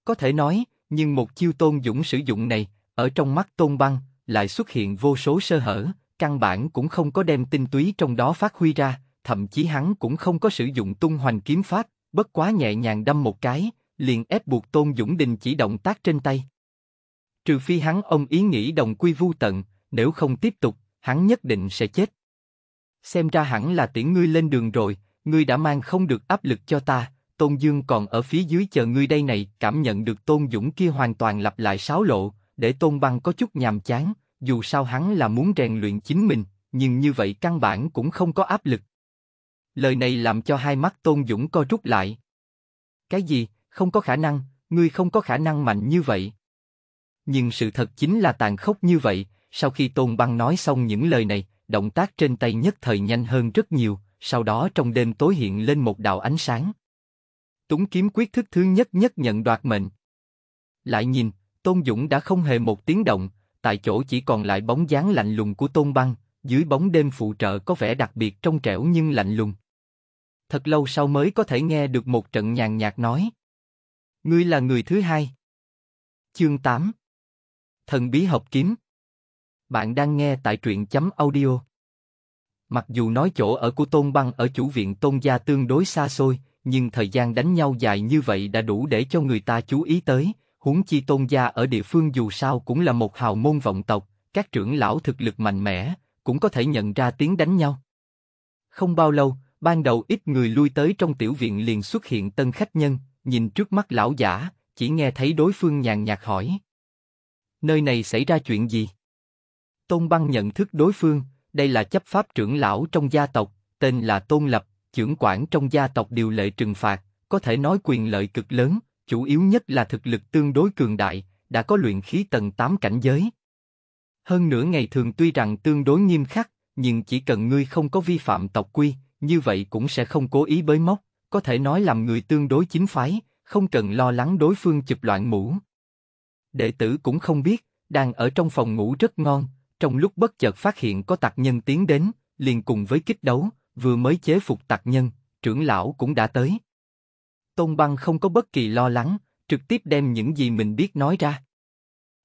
Có thể nói, nhưng một chiêu tôn dũng sử dụng này ở trong mắt tôn băng lại xuất hiện vô số sơ hở căn bản cũng không có đem tinh túy trong đó phát huy ra thậm chí hắn cũng không có sử dụng tung hoành kiếm pháp bất quá nhẹ nhàng đâm một cái liền ép buộc tôn dũng đình chỉ động tác trên tay trừ phi hắn ông ý nghĩ đồng quy vu tận nếu không tiếp tục hắn nhất định sẽ chết xem ra hẳn là tiễn ngươi lên đường rồi ngươi đã mang không được áp lực cho ta Tôn Dương còn ở phía dưới chờ ngươi đây này, cảm nhận được Tôn Dũng kia hoàn toàn lặp lại sáo lộ, để Tôn Băng có chút nhàm chán, dù sao hắn là muốn rèn luyện chính mình, nhưng như vậy căn bản cũng không có áp lực. Lời này làm cho hai mắt Tôn Dũng co rút lại. Cái gì, không có khả năng, ngươi không có khả năng mạnh như vậy. Nhưng sự thật chính là tàn khốc như vậy, sau khi Tôn Băng nói xong những lời này, động tác trên tay nhất thời nhanh hơn rất nhiều, sau đó trong đêm tối hiện lên một đạo ánh sáng. Túng kiếm quyết thức thứ nhất nhất nhận đoạt mệnh. Lại nhìn, Tôn Dũng đã không hề một tiếng động, tại chỗ chỉ còn lại bóng dáng lạnh lùng của Tôn Băng, dưới bóng đêm phụ trợ có vẻ đặc biệt trong trẻo nhưng lạnh lùng. Thật lâu sau mới có thể nghe được một trận nhàn nhạt nói. Ngươi là người thứ hai. Chương 8 Thần bí học kiếm Bạn đang nghe tại truyện chấm audio. Mặc dù nói chỗ ở của Tôn Băng ở chủ viện Tôn Gia tương đối xa xôi, nhưng thời gian đánh nhau dài như vậy đã đủ để cho người ta chú ý tới, huống chi tôn gia ở địa phương dù sao cũng là một hào môn vọng tộc, các trưởng lão thực lực mạnh mẽ, cũng có thể nhận ra tiếng đánh nhau. Không bao lâu, ban đầu ít người lui tới trong tiểu viện liền xuất hiện tân khách nhân, nhìn trước mắt lão giả, chỉ nghe thấy đối phương nhàn nhạt hỏi. Nơi này xảy ra chuyện gì? Tôn băng nhận thức đối phương, đây là chấp pháp trưởng lão trong gia tộc, tên là Tôn Lập, chưởng quản trong gia tộc điều lệ trừng phạt, có thể nói quyền lợi cực lớn, chủ yếu nhất là thực lực tương đối cường đại, đã có luyện khí tầng 8 cảnh giới. Hơn nửa ngày thường tuy rằng tương đối nghiêm khắc, nhưng chỉ cần ngươi không có vi phạm tộc quy, như vậy cũng sẽ không cố ý bới móc, có thể nói làm người tương đối chính phái, không cần lo lắng đối phương chụp loạn mũ. Đệ tử cũng không biết, đang ở trong phòng ngủ rất ngon, trong lúc bất chợt phát hiện có tạc nhân tiến đến, liền cùng với kích đấu, vừa mới chế phục tặc nhân, trưởng lão cũng đã tới. Tôn Băng không có bất kỳ lo lắng, trực tiếp đem những gì mình biết nói ra.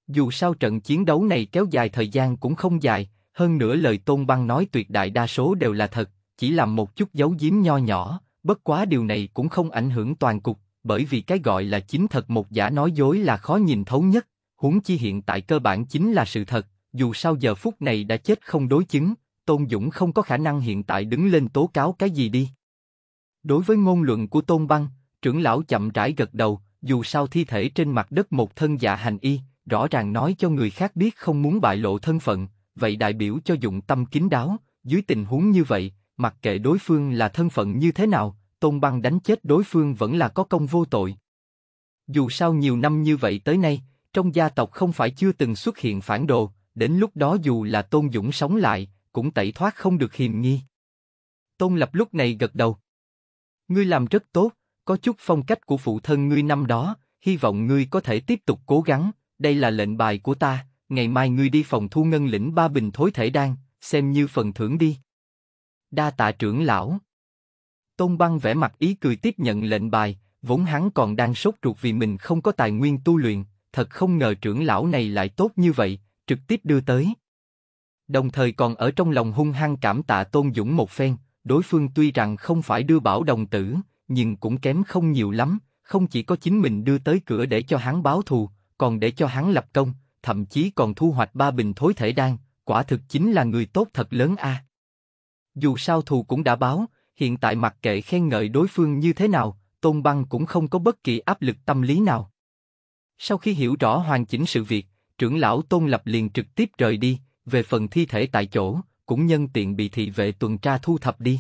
Dù sao trận chiến đấu này kéo dài thời gian cũng không dài, hơn nữa lời Tôn Băng nói tuyệt đại đa số đều là thật, chỉ làm một chút giấu giếm nho nhỏ, bất quá điều này cũng không ảnh hưởng toàn cục, bởi vì cái gọi là chính thật một giả nói dối là khó nhìn thấu nhất, huống chi hiện tại cơ bản chính là sự thật, dù sao giờ phút này đã chết không đối chứng, Tôn Dũng không có khả năng hiện tại đứng lên tố cáo cái gì đi. Đối với ngôn luận của Tôn Băng, trưởng lão chậm rãi gật đầu, dù sao thi thể trên mặt đất một thân dạ hành y, rõ ràng nói cho người khác biết không muốn bại lộ thân phận, vậy đại biểu cho dụng tâm kín đáo, dưới tình huống như vậy, mặc kệ đối phương là thân phận như thế nào, Tôn Băng đánh chết đối phương vẫn là có công vô tội. Dù sao nhiều năm như vậy tới nay, trong gia tộc không phải chưa từng xuất hiện phản đồ, đến lúc đó dù là Tôn Dũng sống lại, cũng tẩy thoát không được hiềm nghi. Tôn Lập lúc này gật đầu. Ngươi làm rất tốt, có chút phong cách của phụ thân ngươi năm đó, hy vọng ngươi có thể tiếp tục cố gắng, đây là lệnh bài của ta, ngày mai ngươi đi phòng thu ngân lĩnh ba bình thối thể đan, xem như phần thưởng đi. Đa tạ trưởng lão. Tôn băng vẻ mặt ý cười tiếp nhận lệnh bài, vốn hắn còn đang sốt ruột vì mình không có tài nguyên tu luyện, thật không ngờ trưởng lão này lại tốt như vậy, trực tiếp đưa tới, Đồng thời còn ở trong lòng hung hăng cảm tạ Tôn Dũng một phen, đối phương tuy rằng không phải đưa bảo đồng tử, nhưng cũng kém không nhiều lắm, không chỉ có chính mình đưa tới cửa để cho hắn báo thù, còn để cho hắn lập công, thậm chí còn thu hoạch ba bình thối thể đan, quả thực chính là người tốt thật lớn a. Dù sao thù cũng đã báo, hiện tại mặc kệ khen ngợi đối phương như thế nào, Tôn Băng cũng không có bất kỳ áp lực tâm lý nào. Sau khi hiểu rõ hoàn chỉnh sự việc, trưởng lão Tôn Lập liền trực tiếp rời đi, về phần thi thể tại chỗ, cũng nhân tiện bị thị vệ tuần tra thu thập đi.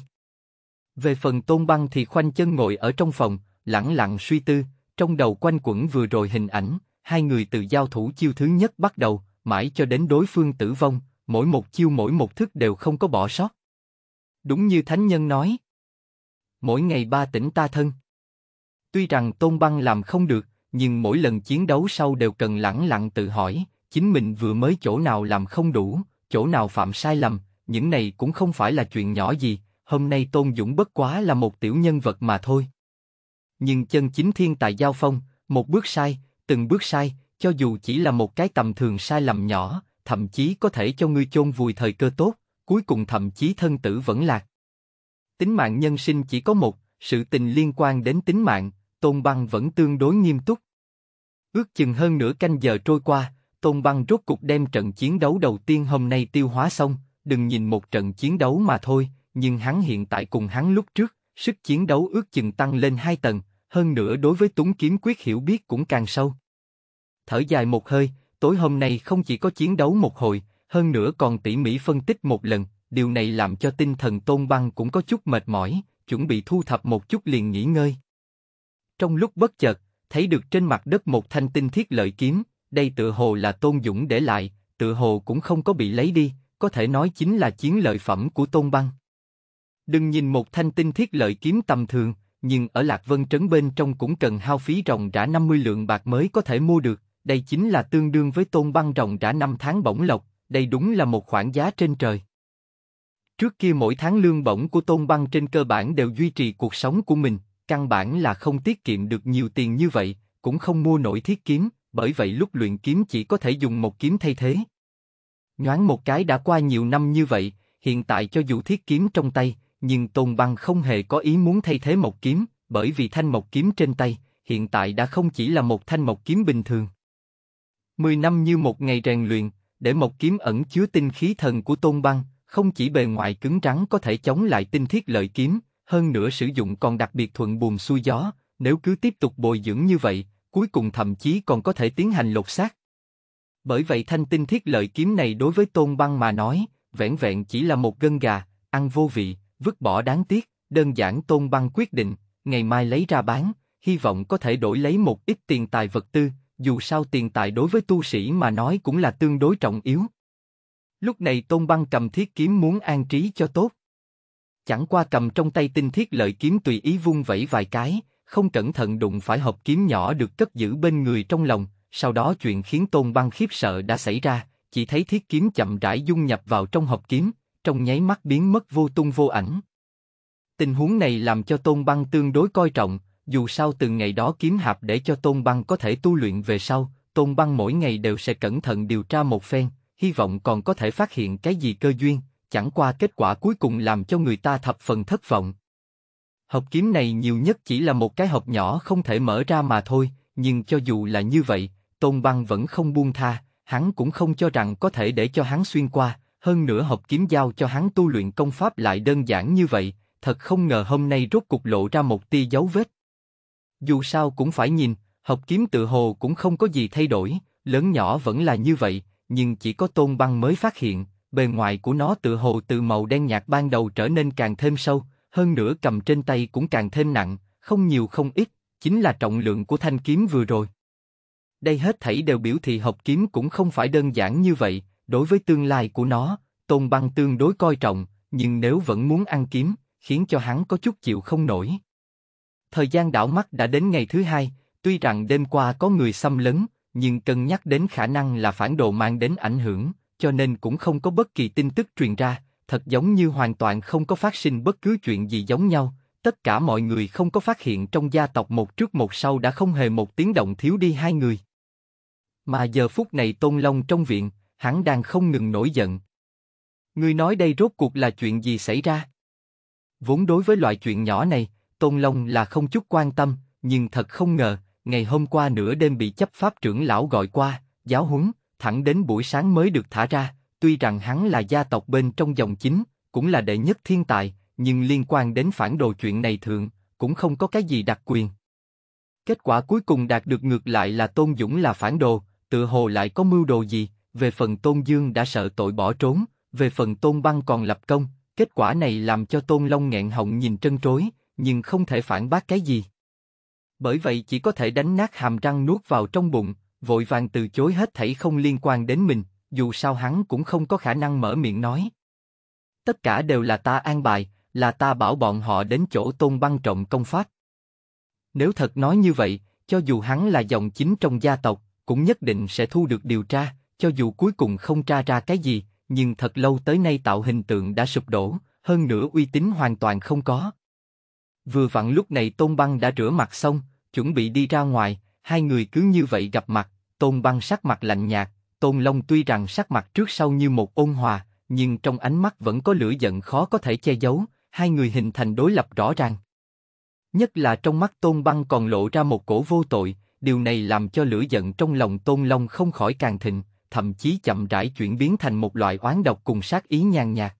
Về phần tôn băng thì khoanh chân ngồi ở trong phòng, lẳng lặng suy tư, trong đầu quanh quẩn vừa rồi hình ảnh, hai người từ giao thủ chiêu thứ nhất bắt đầu, mãi cho đến đối phương tử vong, mỗi một chiêu mỗi một thức đều không có bỏ sót. Đúng như Thánh Nhân nói, mỗi ngày ba tỉnh ta thân. Tuy rằng Tôn Băng làm không được, nhưng mỗi lần chiến đấu sau đều cần lẳng lặng tự hỏi, chính mình vừa mới chỗ nào làm không đủ, chỗ nào phạm sai lầm, những này cũng không phải là chuyện nhỏ gì, hôm nay Tôn Dũng bất quá là một tiểu nhân vật mà thôi. Nhưng chân chính thiên tài giao phong, một bước sai, từng bước sai, cho dù chỉ là một cái tầm thường sai lầm nhỏ, thậm chí có thể cho ngươi chôn vùi thời cơ tốt, cuối cùng thậm chí thân tử vẫn lạc. Tính mạng nhân sinh chỉ có một, sự tình liên quan đến tính mạng, Tôn Băng vẫn tương đối nghiêm túc. Ước chừng hơn nửa canh giờ trôi qua, Tôn Băng rốt cục đem trận chiến đấu đầu tiên hôm nay tiêu hóa xong, đừng nhìn một trận chiến đấu mà thôi, nhưng hắn hiện tại cùng hắn lúc trước, sức chiến đấu ước chừng tăng lên hai tầng, hơn nữa đối với túng kiếm quyết hiểu biết cũng càng sâu. Thở dài một hơi, tối hôm nay không chỉ có chiến đấu một hồi, hơn nữa còn tỉ mỉ phân tích một lần, điều này làm cho tinh thần Tôn Băng cũng có chút mệt mỏi, chuẩn bị thu thập một chút liền nghỉ ngơi. Trong lúc bất chợt, thấy được trên mặt đất một thanh tinh thiết lợi kiếm, đây tự hồ là Tôn Dũng để lại, tự hồ cũng không có bị lấy đi, có thể nói chính là chiến lợi phẩm của Tôn Băng. Đừng nhìn một thanh tinh thiết lợi kiếm tầm thường, nhưng ở Lạc Vân Trấn bên trong cũng cần hao phí ròng rã 50 lượng bạc mới có thể mua được, đây chính là tương đương với Tôn Băng ròng rã 5 tháng bổng lộc, đây đúng là một khoản giá trên trời. Trước kia mỗi tháng lương bổng của Tôn Băng trên cơ bản đều duy trì cuộc sống của mình, căn bản là không tiết kiệm được nhiều tiền như vậy, cũng không mua nổi thiết kiếm, bởi vậy lúc luyện kiếm chỉ có thể dùng một kiếm thay thế. Nhoáng một cái đã qua nhiều năm như vậy, hiện tại cho dù thiết kiếm trong tay, nhưng Tôn Băng không hề có ý muốn thay thế một kiếm, bởi vì thanh một kiếm trên tay, hiện tại đã không chỉ là một thanh một kiếm bình thường. Mười năm như một ngày rèn luyện, để một kiếm ẩn chứa tinh khí thần của Tôn Băng, không chỉ bề ngoài cứng rắn có thể chống lại tinh thiết lợi kiếm, hơn nữa sử dụng còn đặc biệt thuận buồm xuôi gió, nếu cứ tiếp tục bồi dưỡng như vậy, cuối cùng thậm chí còn có thể tiến hành lột xác. Bởi vậy thanh tinh thiết lợi kiếm này đối với Tôn Băng mà nói, vẻn vẹn chỉ là một gân gà, ăn vô vị, vứt bỏ đáng tiếc, đơn giản Tôn Băng quyết định, ngày mai lấy ra bán, hy vọng có thể đổi lấy một ít tiền tài vật tư, dù sao tiền tài đối với tu sĩ mà nói cũng là tương đối trọng yếu. Lúc này Tôn Băng cầm thiết kiếm muốn an trí cho tốt. Chẳng qua cầm trong tay tinh thiết lợi kiếm tùy ý vung vẩy vài cái, không cẩn thận đụng phải hộp kiếm nhỏ được cất giữ bên người trong lòng, sau đó chuyện khiến Tôn Băng khiếp sợ đã xảy ra, chỉ thấy thiết kiếm chậm rãi dung nhập vào trong hộp kiếm, trong nháy mắt biến mất vô tung vô ảnh. Tình huống này làm cho Tôn Băng tương đối coi trọng, dù sao từ ngày đó kiếm hạp để cho Tôn Băng có thể tu luyện về sau, Tôn Băng mỗi ngày đều sẽ cẩn thận điều tra một phen, hy vọng còn có thể phát hiện cái gì cơ duyên, chẳng qua kết quả cuối cùng làm cho người ta thập phần thất vọng, Hộp kiếm này nhiều nhất chỉ là một cái hộp nhỏ không thể mở ra mà thôi, nhưng cho dù là như vậy, Tôn Băng vẫn không buông tha, hắn cũng không cho rằng có thể để cho hắn xuyên qua, hơn nữa hộp kiếm giao cho hắn tu luyện công pháp lại đơn giản như vậy, thật không ngờ hôm nay rốt cục lộ ra một tia dấu vết. Dù sao cũng phải nhìn, hộp kiếm tự hồ cũng không có gì thay đổi, lớn nhỏ vẫn là như vậy, nhưng chỉ có Tôn Băng mới phát hiện, bề ngoài của nó tự hồ từ màu đen nhạt ban đầu trở nên càng thêm sâu, hơn nữa cầm trên tay cũng càng thêm nặng, không nhiều không ít, chính là trọng lượng của thanh kiếm vừa rồi. Đây hết thảy đều biểu thị học kiếm cũng không phải đơn giản như vậy, đối với tương lai của nó, Tôn Băng tương đối coi trọng, nhưng nếu vẫn muốn ăn kiếm, khiến cho hắn có chút chịu không nổi. Thời gian đảo mắt đã đến ngày thứ hai, tuy rằng đêm qua có người xâm lấn, nhưng cân nhắc đến khả năng là phản đồ mang đến ảnh hưởng, cho nên cũng không có bất kỳ tin tức truyền ra, thật giống như hoàn toàn không có phát sinh bất cứ chuyện gì giống nhau, tất cả mọi người không có phát hiện trong gia tộc một trước một sau đã không hề một tiếng động thiếu đi hai người. Mà giờ phút này Tôn Long trong viện, hắn đang không ngừng nổi giận. Ngươi nói đây rốt cuộc là chuyện gì xảy ra? Vốn đối với loại chuyện nhỏ này, Tôn Long là không chút quan tâm, nhưng thật không ngờ, ngày hôm qua nửa đêm bị chấp pháp trưởng lão gọi qua, giáo huấn, thẳng đến buổi sáng mới được thả ra, Tuy rằng hắn là gia tộc bên trong dòng chính, cũng là đệ nhất thiên tài, nhưng liên quan đến phản đồ chuyện này thượng, cũng không có cái gì đặc quyền. Kết quả cuối cùng đạt được ngược lại là Tôn Dũng là phản đồ, tự hồ lại có mưu đồ gì, về phần Tôn Dương đã sợ tội bỏ trốn, về phần Tôn Băng còn lập công, kết quả này làm cho Tôn Long nghẹn họng nhìn trân trối, nhưng không thể phản bác cái gì. Bởi vậy chỉ có thể đánh nát hàm răng nuốt vào trong bụng, vội vàng từ chối hết thảy không liên quan đến mình, dù sao hắn cũng không có khả năng mở miệng nói. Tất cả đều là ta an bài, là ta bảo bọn họ đến chỗ tôn băng trọng công phát. Nếu thật nói như vậy, cho dù hắn là dòng chính trong gia tộc, cũng nhất định sẽ thu được điều tra, cho dù cuối cùng không tra ra cái gì, nhưng thật lâu tới nay tạo hình tượng đã sụp đổ, hơn nữa uy tín hoàn toàn không có. Vừa vặn lúc này Tôn Băng đã rửa mặt xong, chuẩn bị đi ra ngoài, hai người cứ như vậy gặp mặt, Tôn Băng sắc mặt lạnh nhạt, Tôn Long tuy rằng sắc mặt trước sau như một ôn hòa, nhưng trong ánh mắt vẫn có lửa giận khó có thể che giấu, hai người hình thành đối lập rõ ràng. Nhất là trong mắt Tôn Băng còn lộ ra một cổ vô tội, điều này làm cho lửa giận trong lòng Tôn Long không khỏi càng thịnh, thậm chí chậm rãi chuyển biến thành một loại oán độc cùng sát ý nhàn nhạt.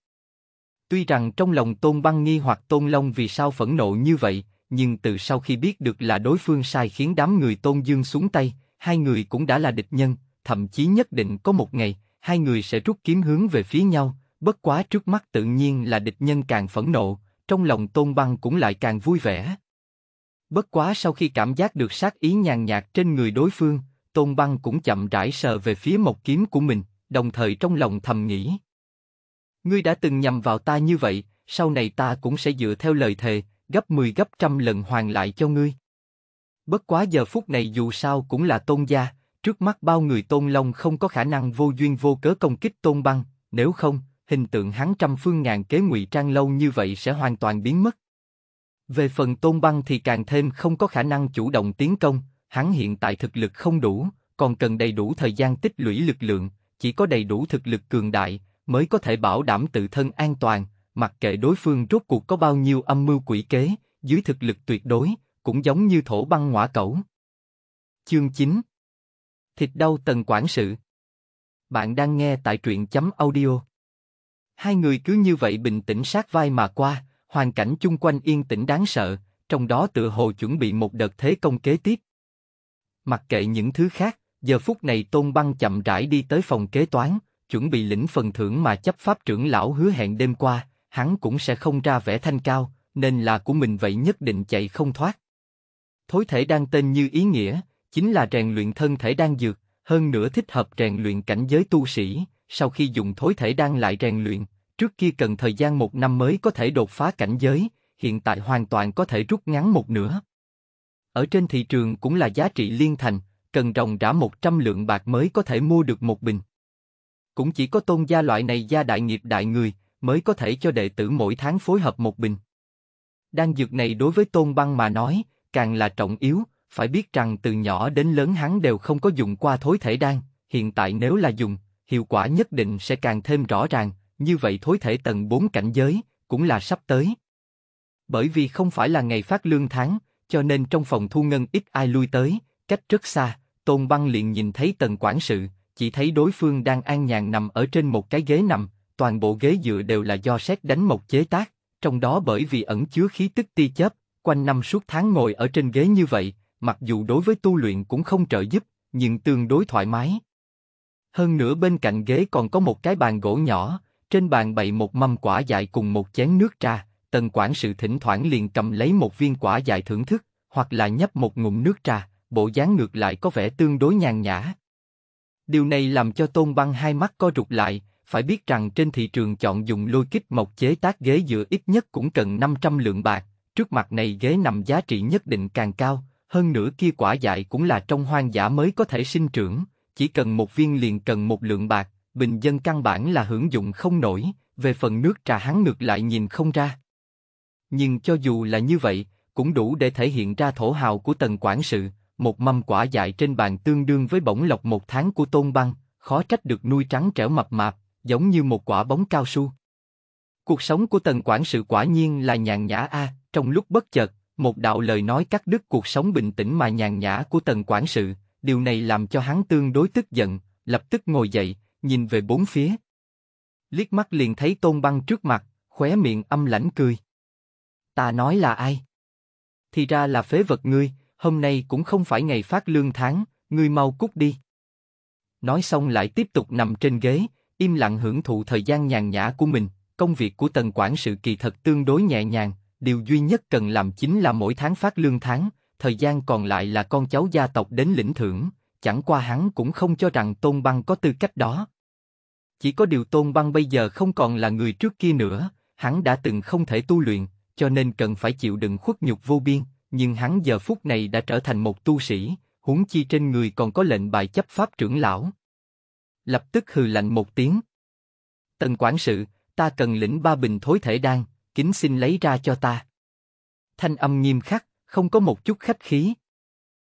Tuy rằng trong lòng Tôn Băng nghi hoặc Tôn Long vì sao phẫn nộ như vậy, nhưng từ sau khi biết được là đối phương sai khiến đám người Tôn Dương xuống tay, hai người cũng đã là địch nhân, thậm chí nhất định có một ngày, hai người sẽ rút kiếm hướng về phía nhau, bất quá trước mắt tự nhiên là địch nhân càng phẫn nộ, trong lòng Tôn Băng cũng lại càng vui vẻ. Bất quá sau khi cảm giác được sát ý nhàn nhạt trên người đối phương, Tôn Băng cũng chậm rãi sờ về phía một kiếm của mình, đồng thời trong lòng thầm nghĩ. Ngươi đã từng nhầm vào ta như vậy, sau này ta cũng sẽ dựa theo lời thề, gấp 10 gấp trăm lần hoàn lại cho ngươi. Bất quá giờ phút này dù sao cũng là tôn gia, Trước mắt bao người Tôn Long không có khả năng vô duyên vô cớ công kích Tôn Băng, nếu không, hình tượng hắn trăm phương ngàn kế ngụy trang lâu như vậy sẽ hoàn toàn biến mất. Về phần Tôn Băng thì càng thêm không có khả năng chủ động tiến công, hắn hiện tại thực lực không đủ, còn cần đầy đủ thời gian tích lũy lực lượng, chỉ có đầy đủ thực lực cường đại mới có thể bảo đảm tự thân an toàn, mặc kệ đối phương rốt cuộc có bao nhiêu âm mưu quỷ kế, dưới thực lực tuyệt đối, cũng giống như thổ băng ngõa cẩu. Chương 9, Thịt đau tần quản sự. Bạn đang nghe tại truyện chấm audio. Hai người cứ như vậy bình tĩnh sát vai mà qua, hoàn cảnh chung quanh yên tĩnh đáng sợ, trong đó tựa hồ chuẩn bị một đợt thế công kế tiếp. Mặc kệ những thứ khác, giờ phút này Tôn Băng chậm rãi đi tới phòng kế toán, chuẩn bị lĩnh phần thưởng mà chấp pháp trưởng lão hứa hẹn đêm qua, hắn cũng sẽ không ra vẻ thanh cao, nên là của mình vậy nhất định chạy không thoát. Thối thể đang tên như ý nghĩa, chính là rèn luyện thân thể đan dược, hơn nữa thích hợp rèn luyện cảnh giới tu sĩ, sau khi dùng thối thể đan lại rèn luyện, trước kia cần thời gian một năm mới có thể đột phá cảnh giới, hiện tại hoàn toàn có thể rút ngắn một nửa. Ở trên thị trường cũng là giá trị liên thành, cần ròng rã 100 lượng bạc mới có thể mua được một bình. Cũng chỉ có tôn gia loại này gia đại nghiệp đại người, mới có thể cho đệ tử mỗi tháng phối hợp một bình. Đan dược này đối với tôn băng mà nói, càng là trọng yếu, phải biết rằng từ nhỏ đến lớn hắn đều không có dùng qua thối thể đan, hiện tại nếu là dùng, hiệu quả nhất định sẽ càng thêm rõ ràng, như vậy thối thể tầng 4 cảnh giới, cũng là sắp tới. Bởi vì không phải là ngày phát lương tháng, cho nên trong phòng thu ngân ít ai lui tới, cách rất xa, Tôn Băng liền nhìn thấy tầng quản sự, chỉ thấy đối phương đang an nhàn nằm ở trên một cái ghế nằm, toàn bộ ghế dựa đều là do xét đánh một chế tác, trong đó bởi vì ẩn chứa khí tức ti chớp, quanh năm suốt tháng ngồi ở trên ghế như vậy, mặc dù đối với tu luyện cũng không trợ giúp, nhưng tương đối thoải mái. Hơn nữa bên cạnh ghế còn có một cái bàn gỗ nhỏ, trên bàn bày một mâm quả dại cùng một chén nước trà, tần quản sự thỉnh thoảng liền cầm lấy một viên quả dại thưởng thức, hoặc là nhấp một ngụm nước trà, bộ dáng ngược lại có vẻ tương đối nhàn nhã. Điều này làm cho Tôn Băng hai mắt co rụt lại, phải biết rằng trên thị trường chọn dùng lôi kích mộc chế tác ghế dựa ít nhất cũng cần 500 lượng bạc, trước mặt này ghế nằm giá trị nhất định càng cao, hơn nữa kia quả dại cũng là trong hoang dã mới có thể sinh trưởng, chỉ cần một viên liền cần một lượng bạc, bình dân căn bản là hưởng dụng không nổi, về phần nước trà hắn ngược lại nhìn không ra. Nhưng cho dù là như vậy, cũng đủ để thể hiện ra thổ hào của tần quản sự, một mâm quả dại trên bàn tương đương với bổng lộc một tháng của tôn băng, khó trách được nuôi trắng trẻo mập mạp, giống như một quả bóng cao su. Cuộc sống của tần quản sự quả nhiên là nhàn nhã a, trong lúc bất chợt, một đạo lời nói cắt đứt cuộc sống bình tĩnh mà nhàn nhã của tần quản sự, điều này làm cho hắn tương đối tức giận, lập tức ngồi dậy, nhìn về bốn phía. Liếc mắt liền thấy tôn băng trước mặt, khóe miệng âm lãnh cười. Ta nói là ai? Thì ra là phế vật ngươi, hôm nay cũng không phải ngày phát lương tháng, ngươi mau cút đi. Nói xong lại tiếp tục nằm trên ghế, im lặng hưởng thụ thời gian nhàn nhã của mình, công việc của tần quản sự kỳ thật tương đối nhẹ nhàng, điều duy nhất cần làm chính là mỗi tháng phát lương tháng, thời gian còn lại là con cháu gia tộc đến lĩnh thưởng, chẳng qua hắn cũng không cho rằng Tôn Băng có tư cách đó. Chỉ có điều Tôn Băng bây giờ không còn là người trước kia nữa, hắn đã từng không thể tu luyện, cho nên cần phải chịu đựng khuất nhục vô biên, nhưng hắn giờ phút này đã trở thành một tu sĩ, huống chi trên người còn có lệnh bài chấp pháp trưởng lão. Lập tức hừ lạnh một tiếng. Tần quản sự, ta cần lĩnh ba bình thối thể đan, kính xin lấy ra cho ta. Thanh âm nghiêm khắc, không có một chút khách khí.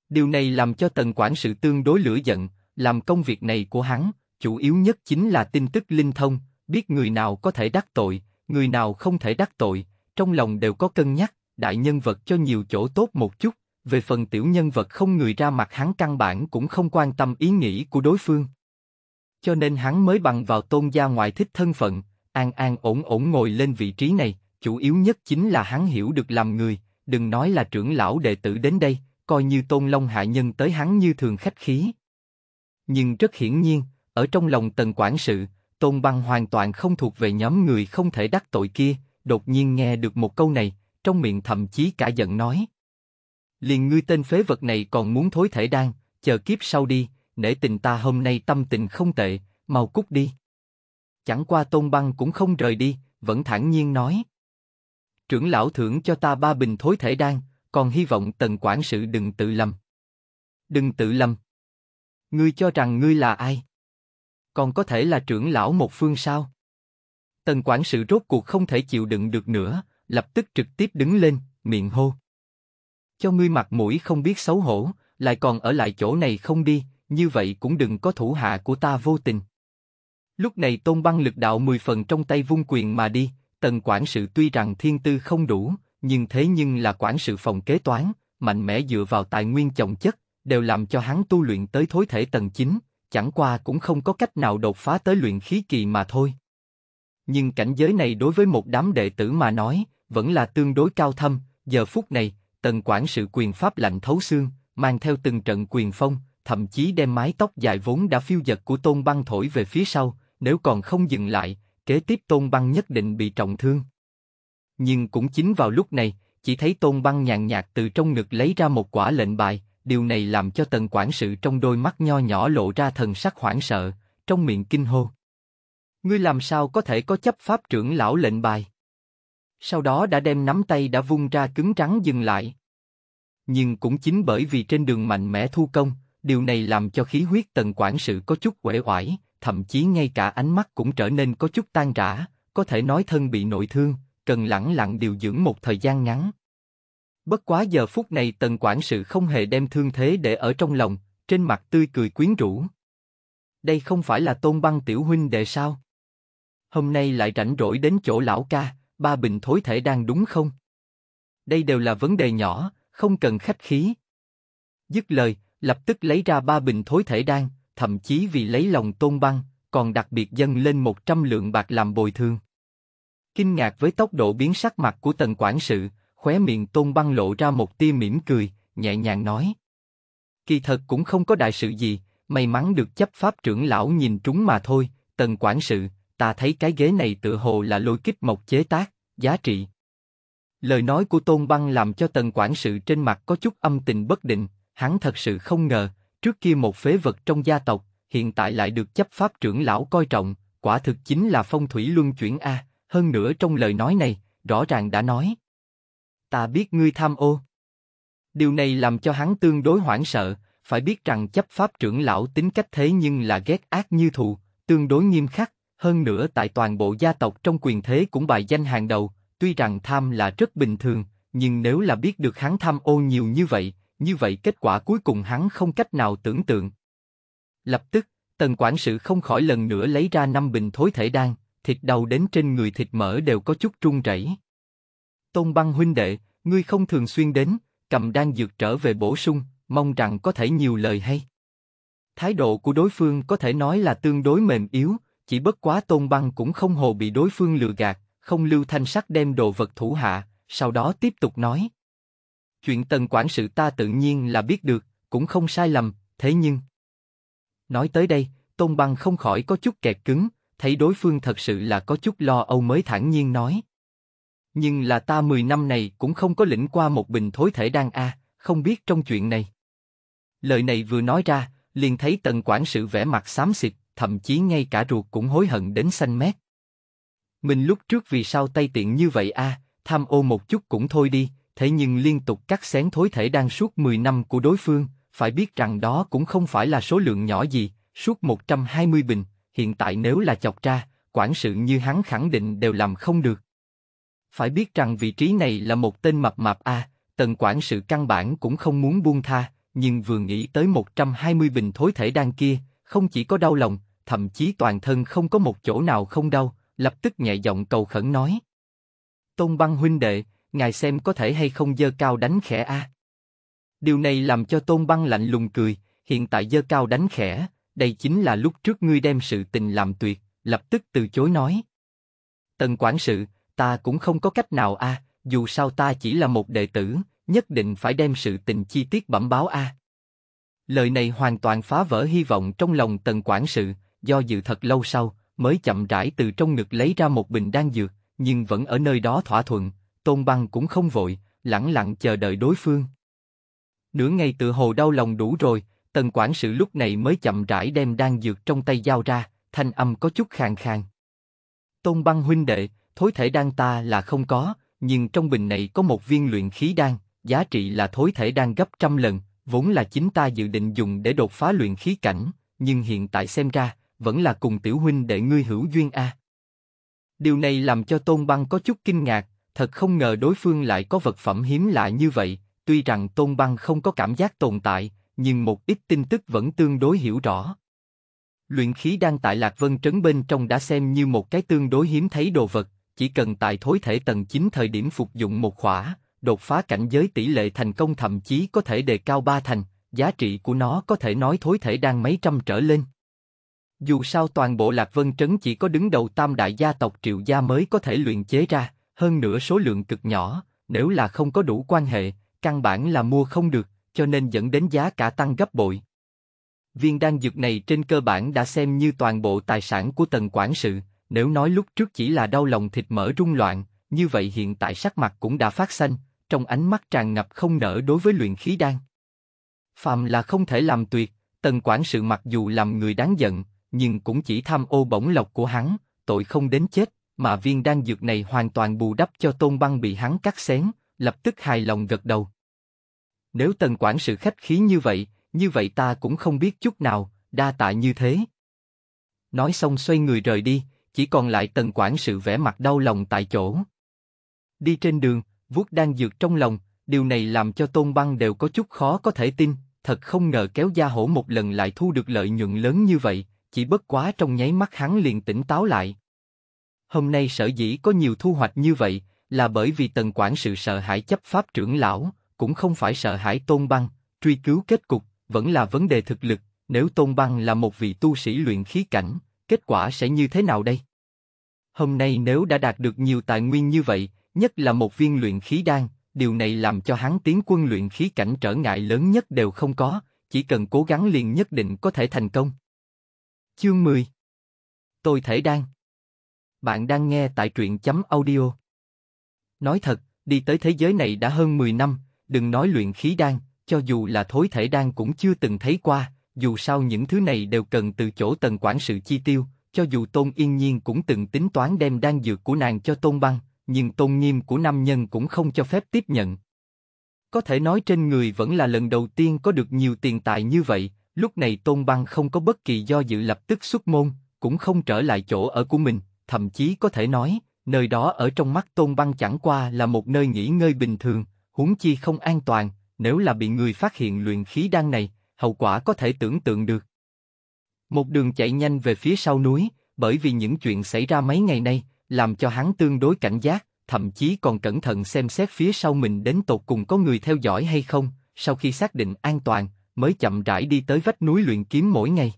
Điều này làm cho tần quản sự tương đối lửa giận, làm công việc này của hắn, chủ yếu nhất chính là tin tức linh thông, biết người nào có thể đắc tội, người nào không thể đắc tội, trong lòng đều có cân nhắc, đại nhân vật cho nhiều chỗ tốt một chút, về phần tiểu nhân vật không người ra mặt hắn căn bản cũng không quan tâm ý nghĩ của đối phương. Cho nên hắn mới bằng vào tôn gia ngoại thích thân phận, an an ổn ổn ngồi lên vị trí này, chủ yếu nhất chính là hắn hiểu được làm người, đừng nói là trưởng lão đệ tử đến đây, coi như tôn long hạ nhân tới hắn như thường khách khí. Nhưng rất hiển nhiên, ở trong lòng tần quản sự, tôn băng hoàn toàn không thuộc về nhóm người không thể đắc tội kia, đột nhiên nghe được một câu này, trong miệng thậm chí cả giận nói. Liền ngươi tên phế vật này còn muốn thối thể đan, chờ kiếp sau đi, nể tình ta hôm nay tâm tình không tệ, mau cút đi. Chẳng qua tôn băng cũng không rời đi, vẫn thản nhiên nói trưởng lão thưởng cho ta ba bình thối thể đan, còn hy vọng tần quản sự đừng tự lầm. Đừng tự lầm. Ngươi cho rằng ngươi là ai? Còn có thể là trưởng lão một phương sao? Tần quản sự rốt cuộc không thể chịu đựng được nữa, lập tức trực tiếp đứng lên, miệng hô. Cho ngươi mặt mũi không biết xấu hổ, lại còn ở lại chỗ này không đi, như vậy cũng đừng có thủ hạ của ta vô tình. Lúc này tôn băng lực đạo mười phần trong tay vung quyền mà đi, Tần quản sự tuy rằng thiên tư không đủ, nhưng thế nhưng là quản sự phòng kế toán, mạnh mẽ dựa vào tài nguyên chồng chất, đều làm cho hắn tu luyện tới thối thể tầng 9, chẳng qua cũng không có cách nào đột phá tới luyện khí kỳ mà thôi. Nhưng cảnh giới này đối với một đám đệ tử mà nói, vẫn là tương đối cao thâm, giờ phút này, tần quản sự quyền pháp lạnh thấu xương, mang theo từng trận quyền phong, thậm chí đem mái tóc dài vốn đã phiêu dật của tôn băng thổi về phía sau, nếu còn không dừng lại, kế tiếp Tôn Băng nhất định bị trọng thương. Nhưng cũng chính vào lúc này, chỉ thấy Tôn Băng nhàn nhạt từ trong ngực lấy ra một quả lệnh bài, điều này làm cho tần quản sự trong đôi mắt nho nhỏ lộ ra thần sắc hoảng sợ, trong miệng kinh hô. Ngươi làm sao có thể có chấp pháp trưởng lão lệnh bài? Sau đó đã đem nắm tay đã vung ra cứng trắng dừng lại. Nhưng cũng chính bởi vì trên đường mạnh mẽ thu công, điều này làm cho khí huyết tần quản sự có chút uể oải, thậm chí ngay cả ánh mắt cũng trở nên có chút tan rã, có thể nói thân bị nội thương, cần lẳng lặng điều dưỡng một thời gian ngắn. Bất quá giờ phút này tần quản sự không hề đem thương thế để ở trong lòng, trên mặt tươi cười quyến rũ. Đây không phải là tôn băng tiểu huynh đệ sao? Hôm nay lại rảnh rỗi đến chỗ lão ca, ba bình thối thể đang đúng không? Đây đều là vấn đề nhỏ, không cần khách khí. Dứt lời, lập tức lấy ra ba bình thối thể đang thậm chí vì lấy lòng tôn băng, còn đặc biệt dâng lên 100 lượng bạc làm bồi thường. Kinh ngạc với tốc độ biến sắc mặt của tần quản sự, khóe miệng tôn băng lộ ra một tia mỉm cười, nhẹ nhàng nói. Kỳ thật cũng không có đại sự gì, may mắn được chấp pháp trưởng lão nhìn trúng mà thôi, tần quản sự, ta thấy cái ghế này tựa hồ là lôi kích mộc chế tác, giá trị. Lời nói của Tôn Băng làm cho tần quản sự trên mặt có chút âm tình bất định, hắn thật sự không ngờ, Trước kia một phế vật trong gia tộc, hiện tại lại được chấp pháp trưởng lão coi trọng, quả thực chính là phong thủy luân chuyển A, hơn nữa trong lời nói này, rõ ràng đã nói. Ta biết ngươi tham ô. Điều này làm cho hắn tương đối hoảng sợ, phải biết rằng chấp pháp trưởng lão tính cách thế nhưng là ghét ác như thù, tương đối nghiêm khắc, hơn nữa tại toàn bộ gia tộc trong quyền thế cũng bài danh hàng đầu, tuy rằng tham là rất bình thường, nhưng nếu là biết được hắn tham ô nhiều như vậy, như vậy kết quả cuối cùng hắn không cách nào tưởng tượng. Lập tức, tần quản sự không khỏi lần nữa lấy ra năm bình thối thể đan, thịt đầu đến trên người thịt mỡ đều có chút run rẩy. Tôn băng huynh đệ, ngươi không thường xuyên đến, cầm đan dược trở về bổ sung, mong rằng có thể nhiều lời hay. Thái độ của đối phương có thể nói là tương đối mềm yếu, chỉ bất quá tôn băng cũng không hồ bị đối phương lừa gạt, không lưu thanh sắc đem đồ vật thủ hạ, sau đó tiếp tục nói. Chuyện tần quản sự ta tự nhiên là biết được, cũng không sai lầm, thế nhưng... Nói tới đây, Tôn Băng không khỏi có chút kẹt cứng, thấy đối phương thật sự là có chút lo âu mới thản nhiên nói. Nhưng là ta 10 năm này cũng không có lĩnh qua một bình thối thể đan a, không biết trong chuyện này. Lời này vừa nói ra, liền thấy tần quản sự vẻ mặt xám xịt, thậm chí ngay cả ruột cũng hối hận đến xanh mét. Mình lúc trước vì sao tay tiện như vậy a, tham ô một chút cũng thôi đi, thế nhưng liên tục cắt xén thối thể đang suốt 10 năm của đối phương, phải biết rằng đó cũng không phải là số lượng nhỏ gì, suốt 120 bình, hiện tại nếu là chọc ra, quản sự như hắn khẳng định đều làm không được. Phải biết rằng vị trí này là một tên mập mạp A, tần quản sự căn bản cũng không muốn buông tha, nhưng vừa nghĩ tới 120 bình thối thể đang kia, không chỉ có đau lòng, thậm chí toàn thân không có một chỗ nào không đau, lập tức nhẹ giọng cầu khẩn nói. Tôn băng huynh đệ, ngài xem có thể hay không dơ cao đánh khẽ a. Điều này làm cho Tôn Băng lạnh lùng cười, hiện tại dơ cao đánh khẽ, đây chính là lúc trước ngươi đem sự tình làm tuyệt, lập tức từ chối nói. Tần quản sự, ta cũng không có cách nào a, dù sao ta chỉ là một đệ tử, nhất định phải đem sự tình chi tiết bẩm báo a. Lời này hoàn toàn phá vỡ hy vọng trong lòng tần quản sự, do dự thật lâu sau, mới chậm rãi từ trong ngực lấy ra một bình đan dược, nhưng vẫn ở nơi đó thỏa thuận, Tôn Bằng cũng không vội, lặng lặng chờ đợi đối phương. Nửa ngày tự hồ đau lòng đủ rồi, tần quản sự lúc này mới chậm rãi đem đan dược trong tay giao ra, thanh âm có chút khàn khàn. Tôn Băng huynh đệ, thối thể đan ta là không có, nhưng trong bình này có một viên luyện khí đan, giá trị là thối thể đan gấp trăm lần, vốn là chính ta dự định dùng để đột phá luyện khí cảnh, nhưng hiện tại xem ra, vẫn là cùng tiểu huynh đệ ngươi hữu duyên a. Điều này làm cho Tôn Băng có chút kinh ngạc, thật không ngờ đối phương lại có vật phẩm hiếm lạ như vậy, tuy rằng Tôn Băng không có cảm giác tồn tại, nhưng một ít tin tức vẫn tương đối hiểu rõ. Luyện khí đang tại Lạc Vân Trấn bên trong đã xem như một cái tương đối hiếm thấy đồ vật, chỉ cần tại thối thể tầng 9 thời điểm phục dụng một khỏa, đột phá cảnh giới tỷ lệ thành công thậm chí có thể đề cao ba thành, giá trị của nó có thể nói thối thể đang mấy trăm trở lên. Dù sao toàn bộ Lạc Vân Trấn chỉ có đứng đầu tam đại gia tộc triệu gia mới có thể luyện chế ra, hơn nữa số lượng cực nhỏ, nếu là không có đủ quan hệ, căn bản là mua không được, cho nên dẫn đến giá cả tăng gấp bội. Viên đan dược này trên cơ bản đã xem như toàn bộ tài sản của tần quản sự, nếu nói lúc trước chỉ là đau lòng thịt mỡ rung loạn, như vậy hiện tại sắc mặt cũng đã phát xanh, trong ánh mắt tràn ngập không nở đối với luyện khí đan. Phạm là không thể làm tuyệt, tần quản sự mặc dù làm người đáng giận, nhưng cũng chỉ tham ô bổng lộc của hắn, tội không đến chết mà viên đan dược này hoàn toàn bù đắp cho tôn băng bị hắn cắt xén, lập tức hài lòng gật đầu. Nếu tần quản sự khách khí như vậy, như vậy ta cũng không biết chút nào, đa tạ như thế. Nói xong xoay người rời đi, chỉ còn lại tần quản sự vẻ mặt đau lòng tại chỗ. Đi trên đường, vuốt đan dược trong lòng, điều này làm cho tôn băng đều có chút khó có thể tin, thật không ngờ kéo gia hổ một lần lại thu được lợi nhuận lớn như vậy, chỉ bất quá trong nháy mắt hắn liền tỉnh táo lại, Hôm nay sở dĩ có nhiều thu hoạch như vậy là bởi vì tần quản sự sợ hãi chấp pháp trưởng lão, cũng không phải sợ hãi tôn băng, truy cứu kết cục, vẫn là vấn đề thực lực, nếu tôn băng là một vị tu sĩ luyện khí cảnh, kết quả sẽ như thế nào đây? Hôm nay nếu đã đạt được nhiều tài nguyên như vậy, nhất là một viên luyện khí đan, điều này làm cho hắn tiến quân luyện khí cảnh trở ngại lớn nhất đều không có, chỉ cần cố gắng liền nhất định có thể thành công. Chương 10 Tôi thể đan bạn đang nghe tại truyện chấm audio. Nói thật, đi tới thế giới này đã hơn 10 năm, đừng nói luyện khí đan, cho dù là thối thể đan cũng chưa từng thấy qua, dù sao những thứ này đều cần từ chỗ tần quản sự chi tiêu, cho dù Tôn Yên Nhiên cũng từng tính toán đem đan dược của nàng cho Tôn Băng, nhưng tôn nghiêm của nam nhân cũng không cho phép tiếp nhận. Có thể nói trên người vẫn là lần đầu tiên có được nhiều tiền tài như vậy, lúc này Tôn Băng không có bất kỳ do dự lập tức xuất môn, cũng không trở lại chỗ ở của mình, thậm chí có thể nói, nơi đó ở trong mắt Tôn Băng chẳng qua là một nơi nghỉ ngơi bình thường, huống chi không an toàn, nếu là bị người phát hiện luyện khí đan này, hậu quả có thể tưởng tượng được. Một đường chạy nhanh về phía sau núi, bởi vì những chuyện xảy ra mấy ngày nay, làm cho hắn tương đối cảnh giác, thậm chí còn cẩn thận xem xét phía sau mình đến tột cùng có người theo dõi hay không, sau khi xác định an toàn, mới chậm rãi đi tới vách núi luyện kiếm mỗi ngày.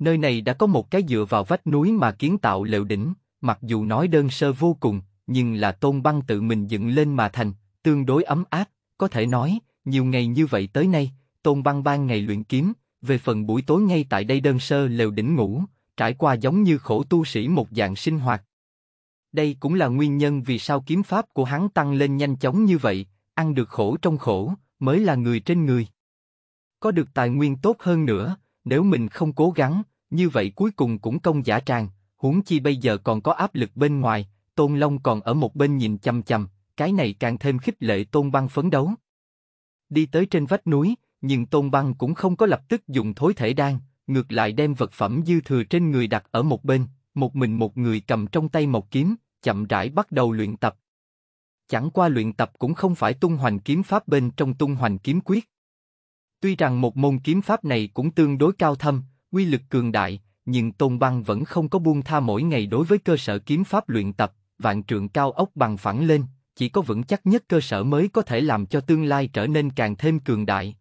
Nơi này đã có một cái dựa vào vách núi mà kiến tạo lều đỉnh, mặc dù nói đơn sơ vô cùng, nhưng là tôn băng tự mình dựng lên mà thành, tương đối ấm áp, có thể nói, nhiều ngày như vậy tới nay, tôn băng ban ngày luyện kiếm, về phần buổi tối ngay tại đây đơn sơ lều đỉnh ngủ, trải qua giống như khổ tu sĩ một dạng sinh hoạt. Đây cũng là nguyên nhân vì sao kiếm pháp của hắn tăng lên nhanh chóng như vậy, ăn được khổ trong khổ, mới là người trên người. Có được tài nguyên tốt hơn nữa, nếu mình không cố gắng, như vậy cuối cùng cũng công giả tràng, huống chi bây giờ còn có áp lực bên ngoài, Tôn Long còn ở một bên nhìn chăm chăm, cái này càng thêm khích lệ Tôn Băng phấn đấu. Đi tới trên vách núi, nhưng Tôn Băng cũng không có lập tức dùng thối thể đan, ngược lại đem vật phẩm dư thừa trên người đặt ở một bên, một mình một người cầm trong tay một kiếm, chậm rãi bắt đầu luyện tập. Chẳng qua luyện tập cũng không phải tung hoành kiếm pháp bên trong tung hoành kiếm quyết. Tuy rằng một môn kiếm pháp này cũng tương đối cao thâm, Quy lực cường đại, nhưng Tôn Băng vẫn không có buông tha mỗi ngày đối với cơ sở kiếm pháp luyện tập, vạn trượng cao ốc bằng phẳng lên, chỉ có vững chắc nhất cơ sở mới có thể làm cho tương lai trở nên càng thêm cường đại.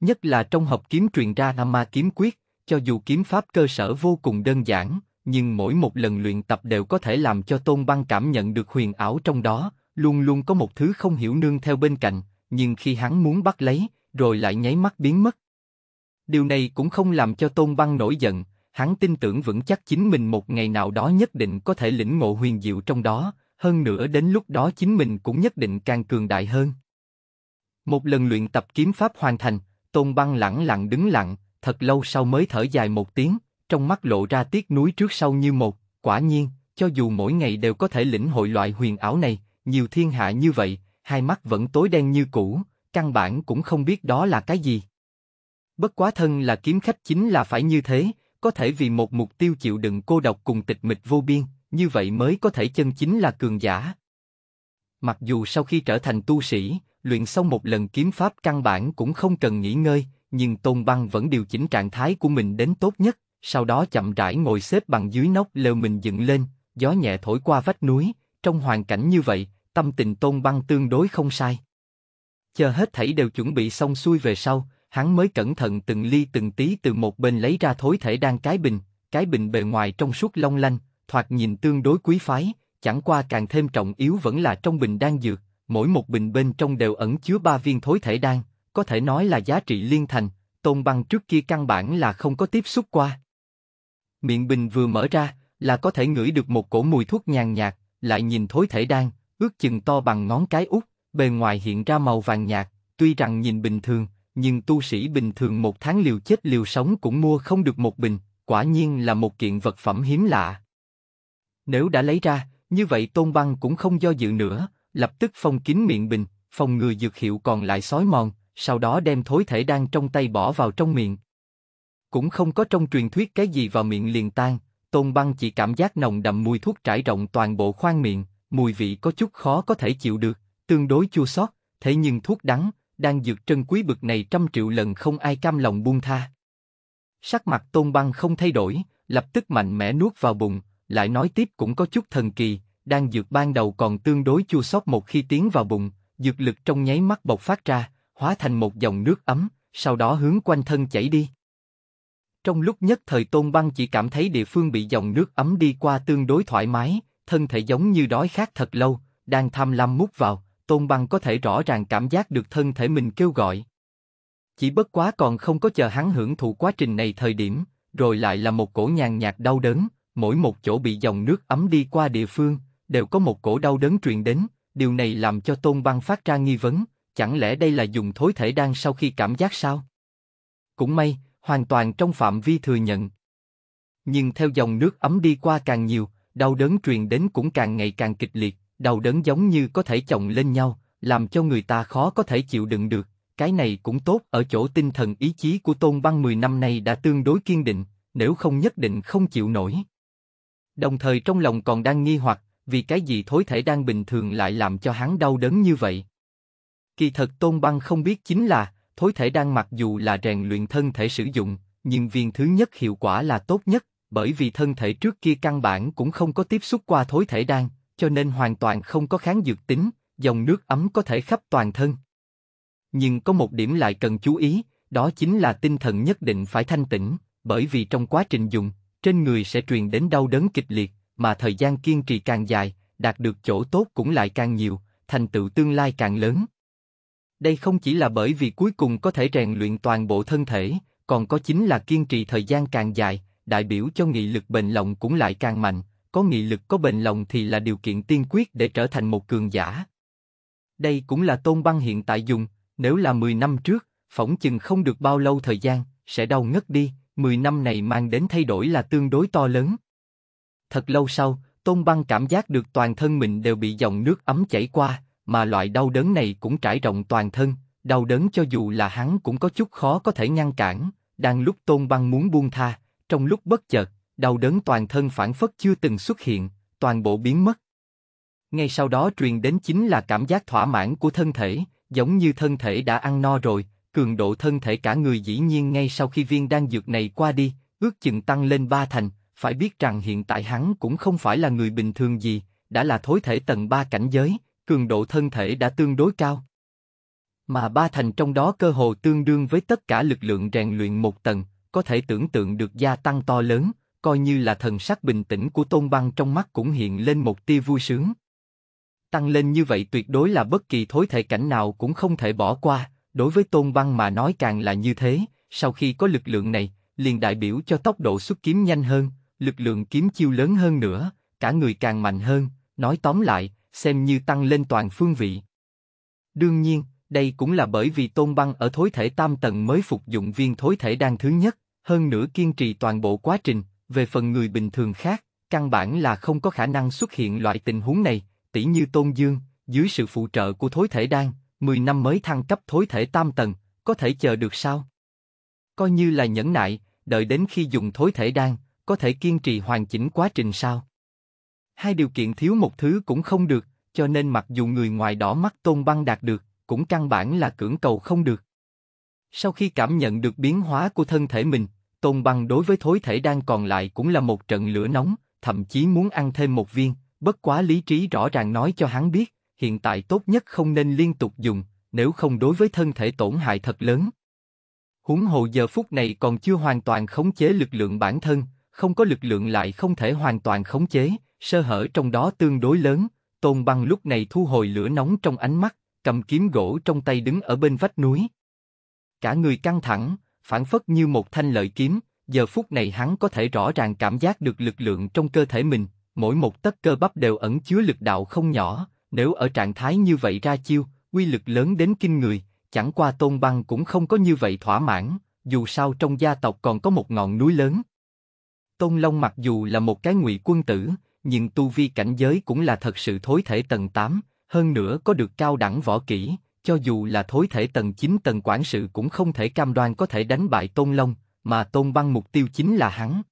Nhất là trong học kiếm truyền ra Amma kiếm quyết, cho dù kiếm pháp cơ sở vô cùng đơn giản, nhưng mỗi một lần luyện tập đều có thể làm cho Tôn Băng cảm nhận được huyền ảo trong đó, luôn luôn có một thứ không hiểu nương theo bên cạnh, nhưng khi hắn muốn bắt lấy, rồi lại nháy mắt biến mất, Điều này cũng không làm cho Tôn Băng nổi giận, hắn tin tưởng vững chắc chính mình một ngày nào đó nhất định có thể lĩnh ngộ huyền diệu trong đó, hơn nữa đến lúc đó chính mình cũng nhất định càng cường đại hơn. Một lần luyện tập kiếm pháp hoàn thành, Tôn Băng lẳng lặng đứng lặng, thật lâu sau mới thở dài một tiếng, trong mắt lộ ra tiếc núi trước sau như một, quả nhiên, cho dù mỗi ngày đều có thể lĩnh hội loại huyền ảo này, nhiều thiên hạ như vậy, hai mắt vẫn tối đen như cũ, căn bản cũng không biết đó là cái gì. Bất quá thân là kiếm khách chính là phải như thế, có thể vì một mục tiêu chịu đựng cô độc cùng tịch mịch vô biên, như vậy mới có thể chân chính là cường giả. Mặc dù sau khi trở thành tu sĩ, luyện xong một lần kiếm pháp căn bản cũng không cần nghỉ ngơi, nhưng Tôn Băng vẫn điều chỉnh trạng thái của mình đến tốt nhất, sau đó chậm rãi ngồi xếp bằng dưới nóc lều mình dựng lên, gió nhẹ thổi qua vách núi, trong hoàn cảnh như vậy, tâm tình Tôn Băng tương đối không sai. Chờ hết thảy đều chuẩn bị xong xuôi về sau, hắn mới cẩn thận từng ly từng tí từ một bên lấy ra thối thể đan cái bình, cái bình bề ngoài trong suốt long lanh, thoạt nhìn tương đối quý phái, chẳng qua càng thêm trọng yếu vẫn là trong bình đan dược, mỗi một bình bên trong đều ẩn chứa ba viên thối thể đan, có thể nói là giá trị liên thành, tôn băng trước kia căn bản là không có tiếp xúc qua. Miệng bình vừa mở ra, là có thể ngửi được một cổ mùi thuốc nhàn nhạt, lại nhìn thối thể đan, ước chừng to bằng ngón cái út, bề ngoài hiện ra màu vàng nhạt, tuy rằng nhìn bình thường, nhưng tu sĩ bình thường một tháng liều chết liều sống cũng mua không được một bình, quả nhiên là một kiện vật phẩm hiếm lạ. Nếu đã lấy ra, như vậy Tôn Băng cũng không do dự nữa, lập tức phong kín miệng bình, phòng ngừa dược hiệu còn lại sói mòn, sau đó đem thối thể đang trong tay bỏ vào trong miệng. Cũng không có trong truyền thuyết cái gì vào miệng liền tan, Tôn Băng chỉ cảm giác nồng đậm mùi thuốc trải rộng toàn bộ khoang miệng, mùi vị có chút khó có thể chịu được, tương đối chua xót, thế nhưng thuốc đắng, đang dược trân quý bực này trăm triệu lần không ai cam lòng buông tha. Sắc mặt Tôn Băng không thay đổi, lập tức mạnh mẽ nuốt vào bụng, lại nói tiếp cũng có chút thần kỳ, đang dược ban đầu còn tương đối chua xót một khi tiến vào bụng, dược lực trong nháy mắt bộc phát ra, hóa thành một dòng nước ấm, sau đó hướng quanh thân chảy đi. Trong lúc nhất thời Tôn Băng chỉ cảm thấy địa phương bị dòng nước ấm đi qua tương đối thoải mái, thân thể giống như đói khát thật lâu, đang tham lam mút vào, Tôn Bằng có thể rõ ràng cảm giác được thân thể mình kêu gọi. Chỉ bất quá còn không có chờ hắn hưởng thụ quá trình này thời điểm, rồi lại là một cổ nhàn nhạt đau đớn, mỗi một chỗ bị dòng nước ấm đi qua địa phương, đều có một cổ đau đớn truyền đến, điều này làm cho Tôn Băng phát ra nghi vấn, chẳng lẽ đây là dùng thối thể đang sau khi cảm giác sao? Cũng may, hoàn toàn trong phạm vi thừa nhận. Nhưng theo dòng nước ấm đi qua càng nhiều, đau đớn truyền đến cũng càng ngày càng kịch liệt, Đau đớn giống như có thể chồng lên nhau, làm cho người ta khó có thể chịu đựng được. Cái này cũng tốt ở chỗ tinh thần ý chí của Tôn Băng 10 năm này đã tương đối kiên định, nếu không nhất định không chịu nổi. Đồng thời trong lòng còn đang nghi hoặc, vì cái gì thối thể đang bình thường lại làm cho hắn đau đớn như vậy. Kỳ thật Tôn Băng không biết chính là, thối thể đang mặc dù là rèn luyện thân thể sử dụng, nhưng viên thứ nhất hiệu quả là tốt nhất, bởi vì thân thể trước kia căn bản cũng không có tiếp xúc qua thối thể đang cho nên hoàn toàn không có kháng dược tính, dòng nước ấm có thể khắp toàn thân. Nhưng có một điểm lại cần chú ý, đó chính là tinh thần nhất định phải thanh tĩnh, bởi vì trong quá trình dùng, trên người sẽ truyền đến đau đớn kịch liệt, mà thời gian kiên trì càng dài, đạt được chỗ tốt cũng lại càng nhiều, thành tựu tương lai càng lớn. Đây không chỉ là bởi vì cuối cùng có thể rèn luyện toàn bộ thân thể, còn có chính là kiên trì thời gian càng dài, đại biểu cho nghị lực bền lòng cũng lại càng mạnh, có nghị lực có bền lòng thì là điều kiện tiên quyết để trở thành một cường giả. Đây cũng là tôn băng hiện tại dùng, nếu là 10 năm trước, phỏng chừng không được bao lâu thời gian, sẽ đau ngất đi, 10 năm này mang đến thay đổi là tương đối to lớn. Thật lâu sau, Tôn Băng cảm giác được toàn thân mình đều bị dòng nước ấm chảy qua, mà loại đau đớn này cũng trải rộng toàn thân, đau đớn cho dù là hắn cũng có chút khó có thể ngăn cản. Đang lúc Tôn Băng muốn buông tha, trong lúc bất chợt, Đau đớn toàn thân phản phất chưa từng xuất hiện, toàn bộ biến mất. Ngay sau đó truyền đến chính là cảm giác thỏa mãn của thân thể, giống như thân thể đã ăn no rồi, cường độ thân thể cả người dĩ nhiên ngay sau khi viên đan dược này qua đi, ước chừng tăng lên ba thành, phải biết rằng hiện tại hắn cũng không phải là người bình thường gì, đã là thối thể tầng ba cảnh giới, cường độ thân thể đã tương đối cao. Mà ba thành trong đó cơ hồ tương đương với tất cả lực lượng rèn luyện một tầng, có thể tưởng tượng được gia tăng to lớn, coi như là thần sắc bình tĩnh của Tôn Băng trong mắt cũng hiện lên một tia vui sướng. Tăng lên như vậy tuyệt đối là bất kỳ thối thể cảnh nào cũng không thể bỏ qua, đối với Tôn Băng mà nói càng là như thế, sau khi có lực lượng này, liền đại biểu cho tốc độ xuất kiếm nhanh hơn, lực lượng kiếm chiêu lớn hơn nữa, cả người càng mạnh hơn, nói tóm lại, xem như tăng lên toàn phương vị. Đương nhiên, đây cũng là bởi vì Tôn Băng ở thối thể tam tầng mới phục dụng viên thối thể đan thứ nhất, hơn nữa kiên trì toàn bộ quá trình, về phần người bình thường khác, căn bản là không có khả năng xuất hiện loại tình huống này, tỷ như Tôn Dương, dưới sự phụ trợ của thối thể đan, 10 năm mới thăng cấp thối thể tam tầng, có thể chờ được sao? Coi như là nhẫn nại, đợi đến khi dùng thối thể đan, có thể kiên trì hoàn chỉnh quá trình sao? Hai điều kiện thiếu một thứ cũng không được, cho nên mặc dù người ngoài đỏ mắt Tôn Băng đạt được, cũng căn bản là cưỡng cầu không được. Sau khi cảm nhận được biến hóa của thân thể mình, Tôn Băng đối với thối thể đang còn lại cũng là một trận lửa nóng, thậm chí muốn ăn thêm một viên, bất quá lý trí rõ ràng nói cho hắn biết, hiện tại tốt nhất không nên liên tục dùng, nếu không đối với thân thể tổn hại thật lớn. Húng hồ giờ phút này còn chưa hoàn toàn khống chế lực lượng bản thân, không có lực lượng lại không thể hoàn toàn khống chế, sơ hở trong đó tương đối lớn, Tôn Băng lúc này thu hồi lửa nóng trong ánh mắt, cầm kiếm gỗ trong tay đứng ở bên vách núi. Cả người căng thẳng, phản phất như một thanh lợi kiếm, giờ phút này hắn có thể rõ ràng cảm giác được lực lượng trong cơ thể mình, mỗi một tấc cơ bắp đều ẩn chứa lực đạo không nhỏ, nếu ở trạng thái như vậy ra chiêu, quy lực lớn đến kinh người, chẳng qua tôn băng cũng không có như vậy thỏa mãn, dù sao trong gia tộc còn có một ngọn núi lớn. Tôn Long mặc dù là một cái ngụy quân tử, nhưng tu vi cảnh giới cũng là thật sự thối thể tầng 8, hơn nữa có được cao đẳng võ kỹ, cho dù là thối thể tầng 9 tầng quản sự cũng không thể cam đoan có thể đánh bại Tôn Long, mà Tôn Băng mục tiêu chính là hắn.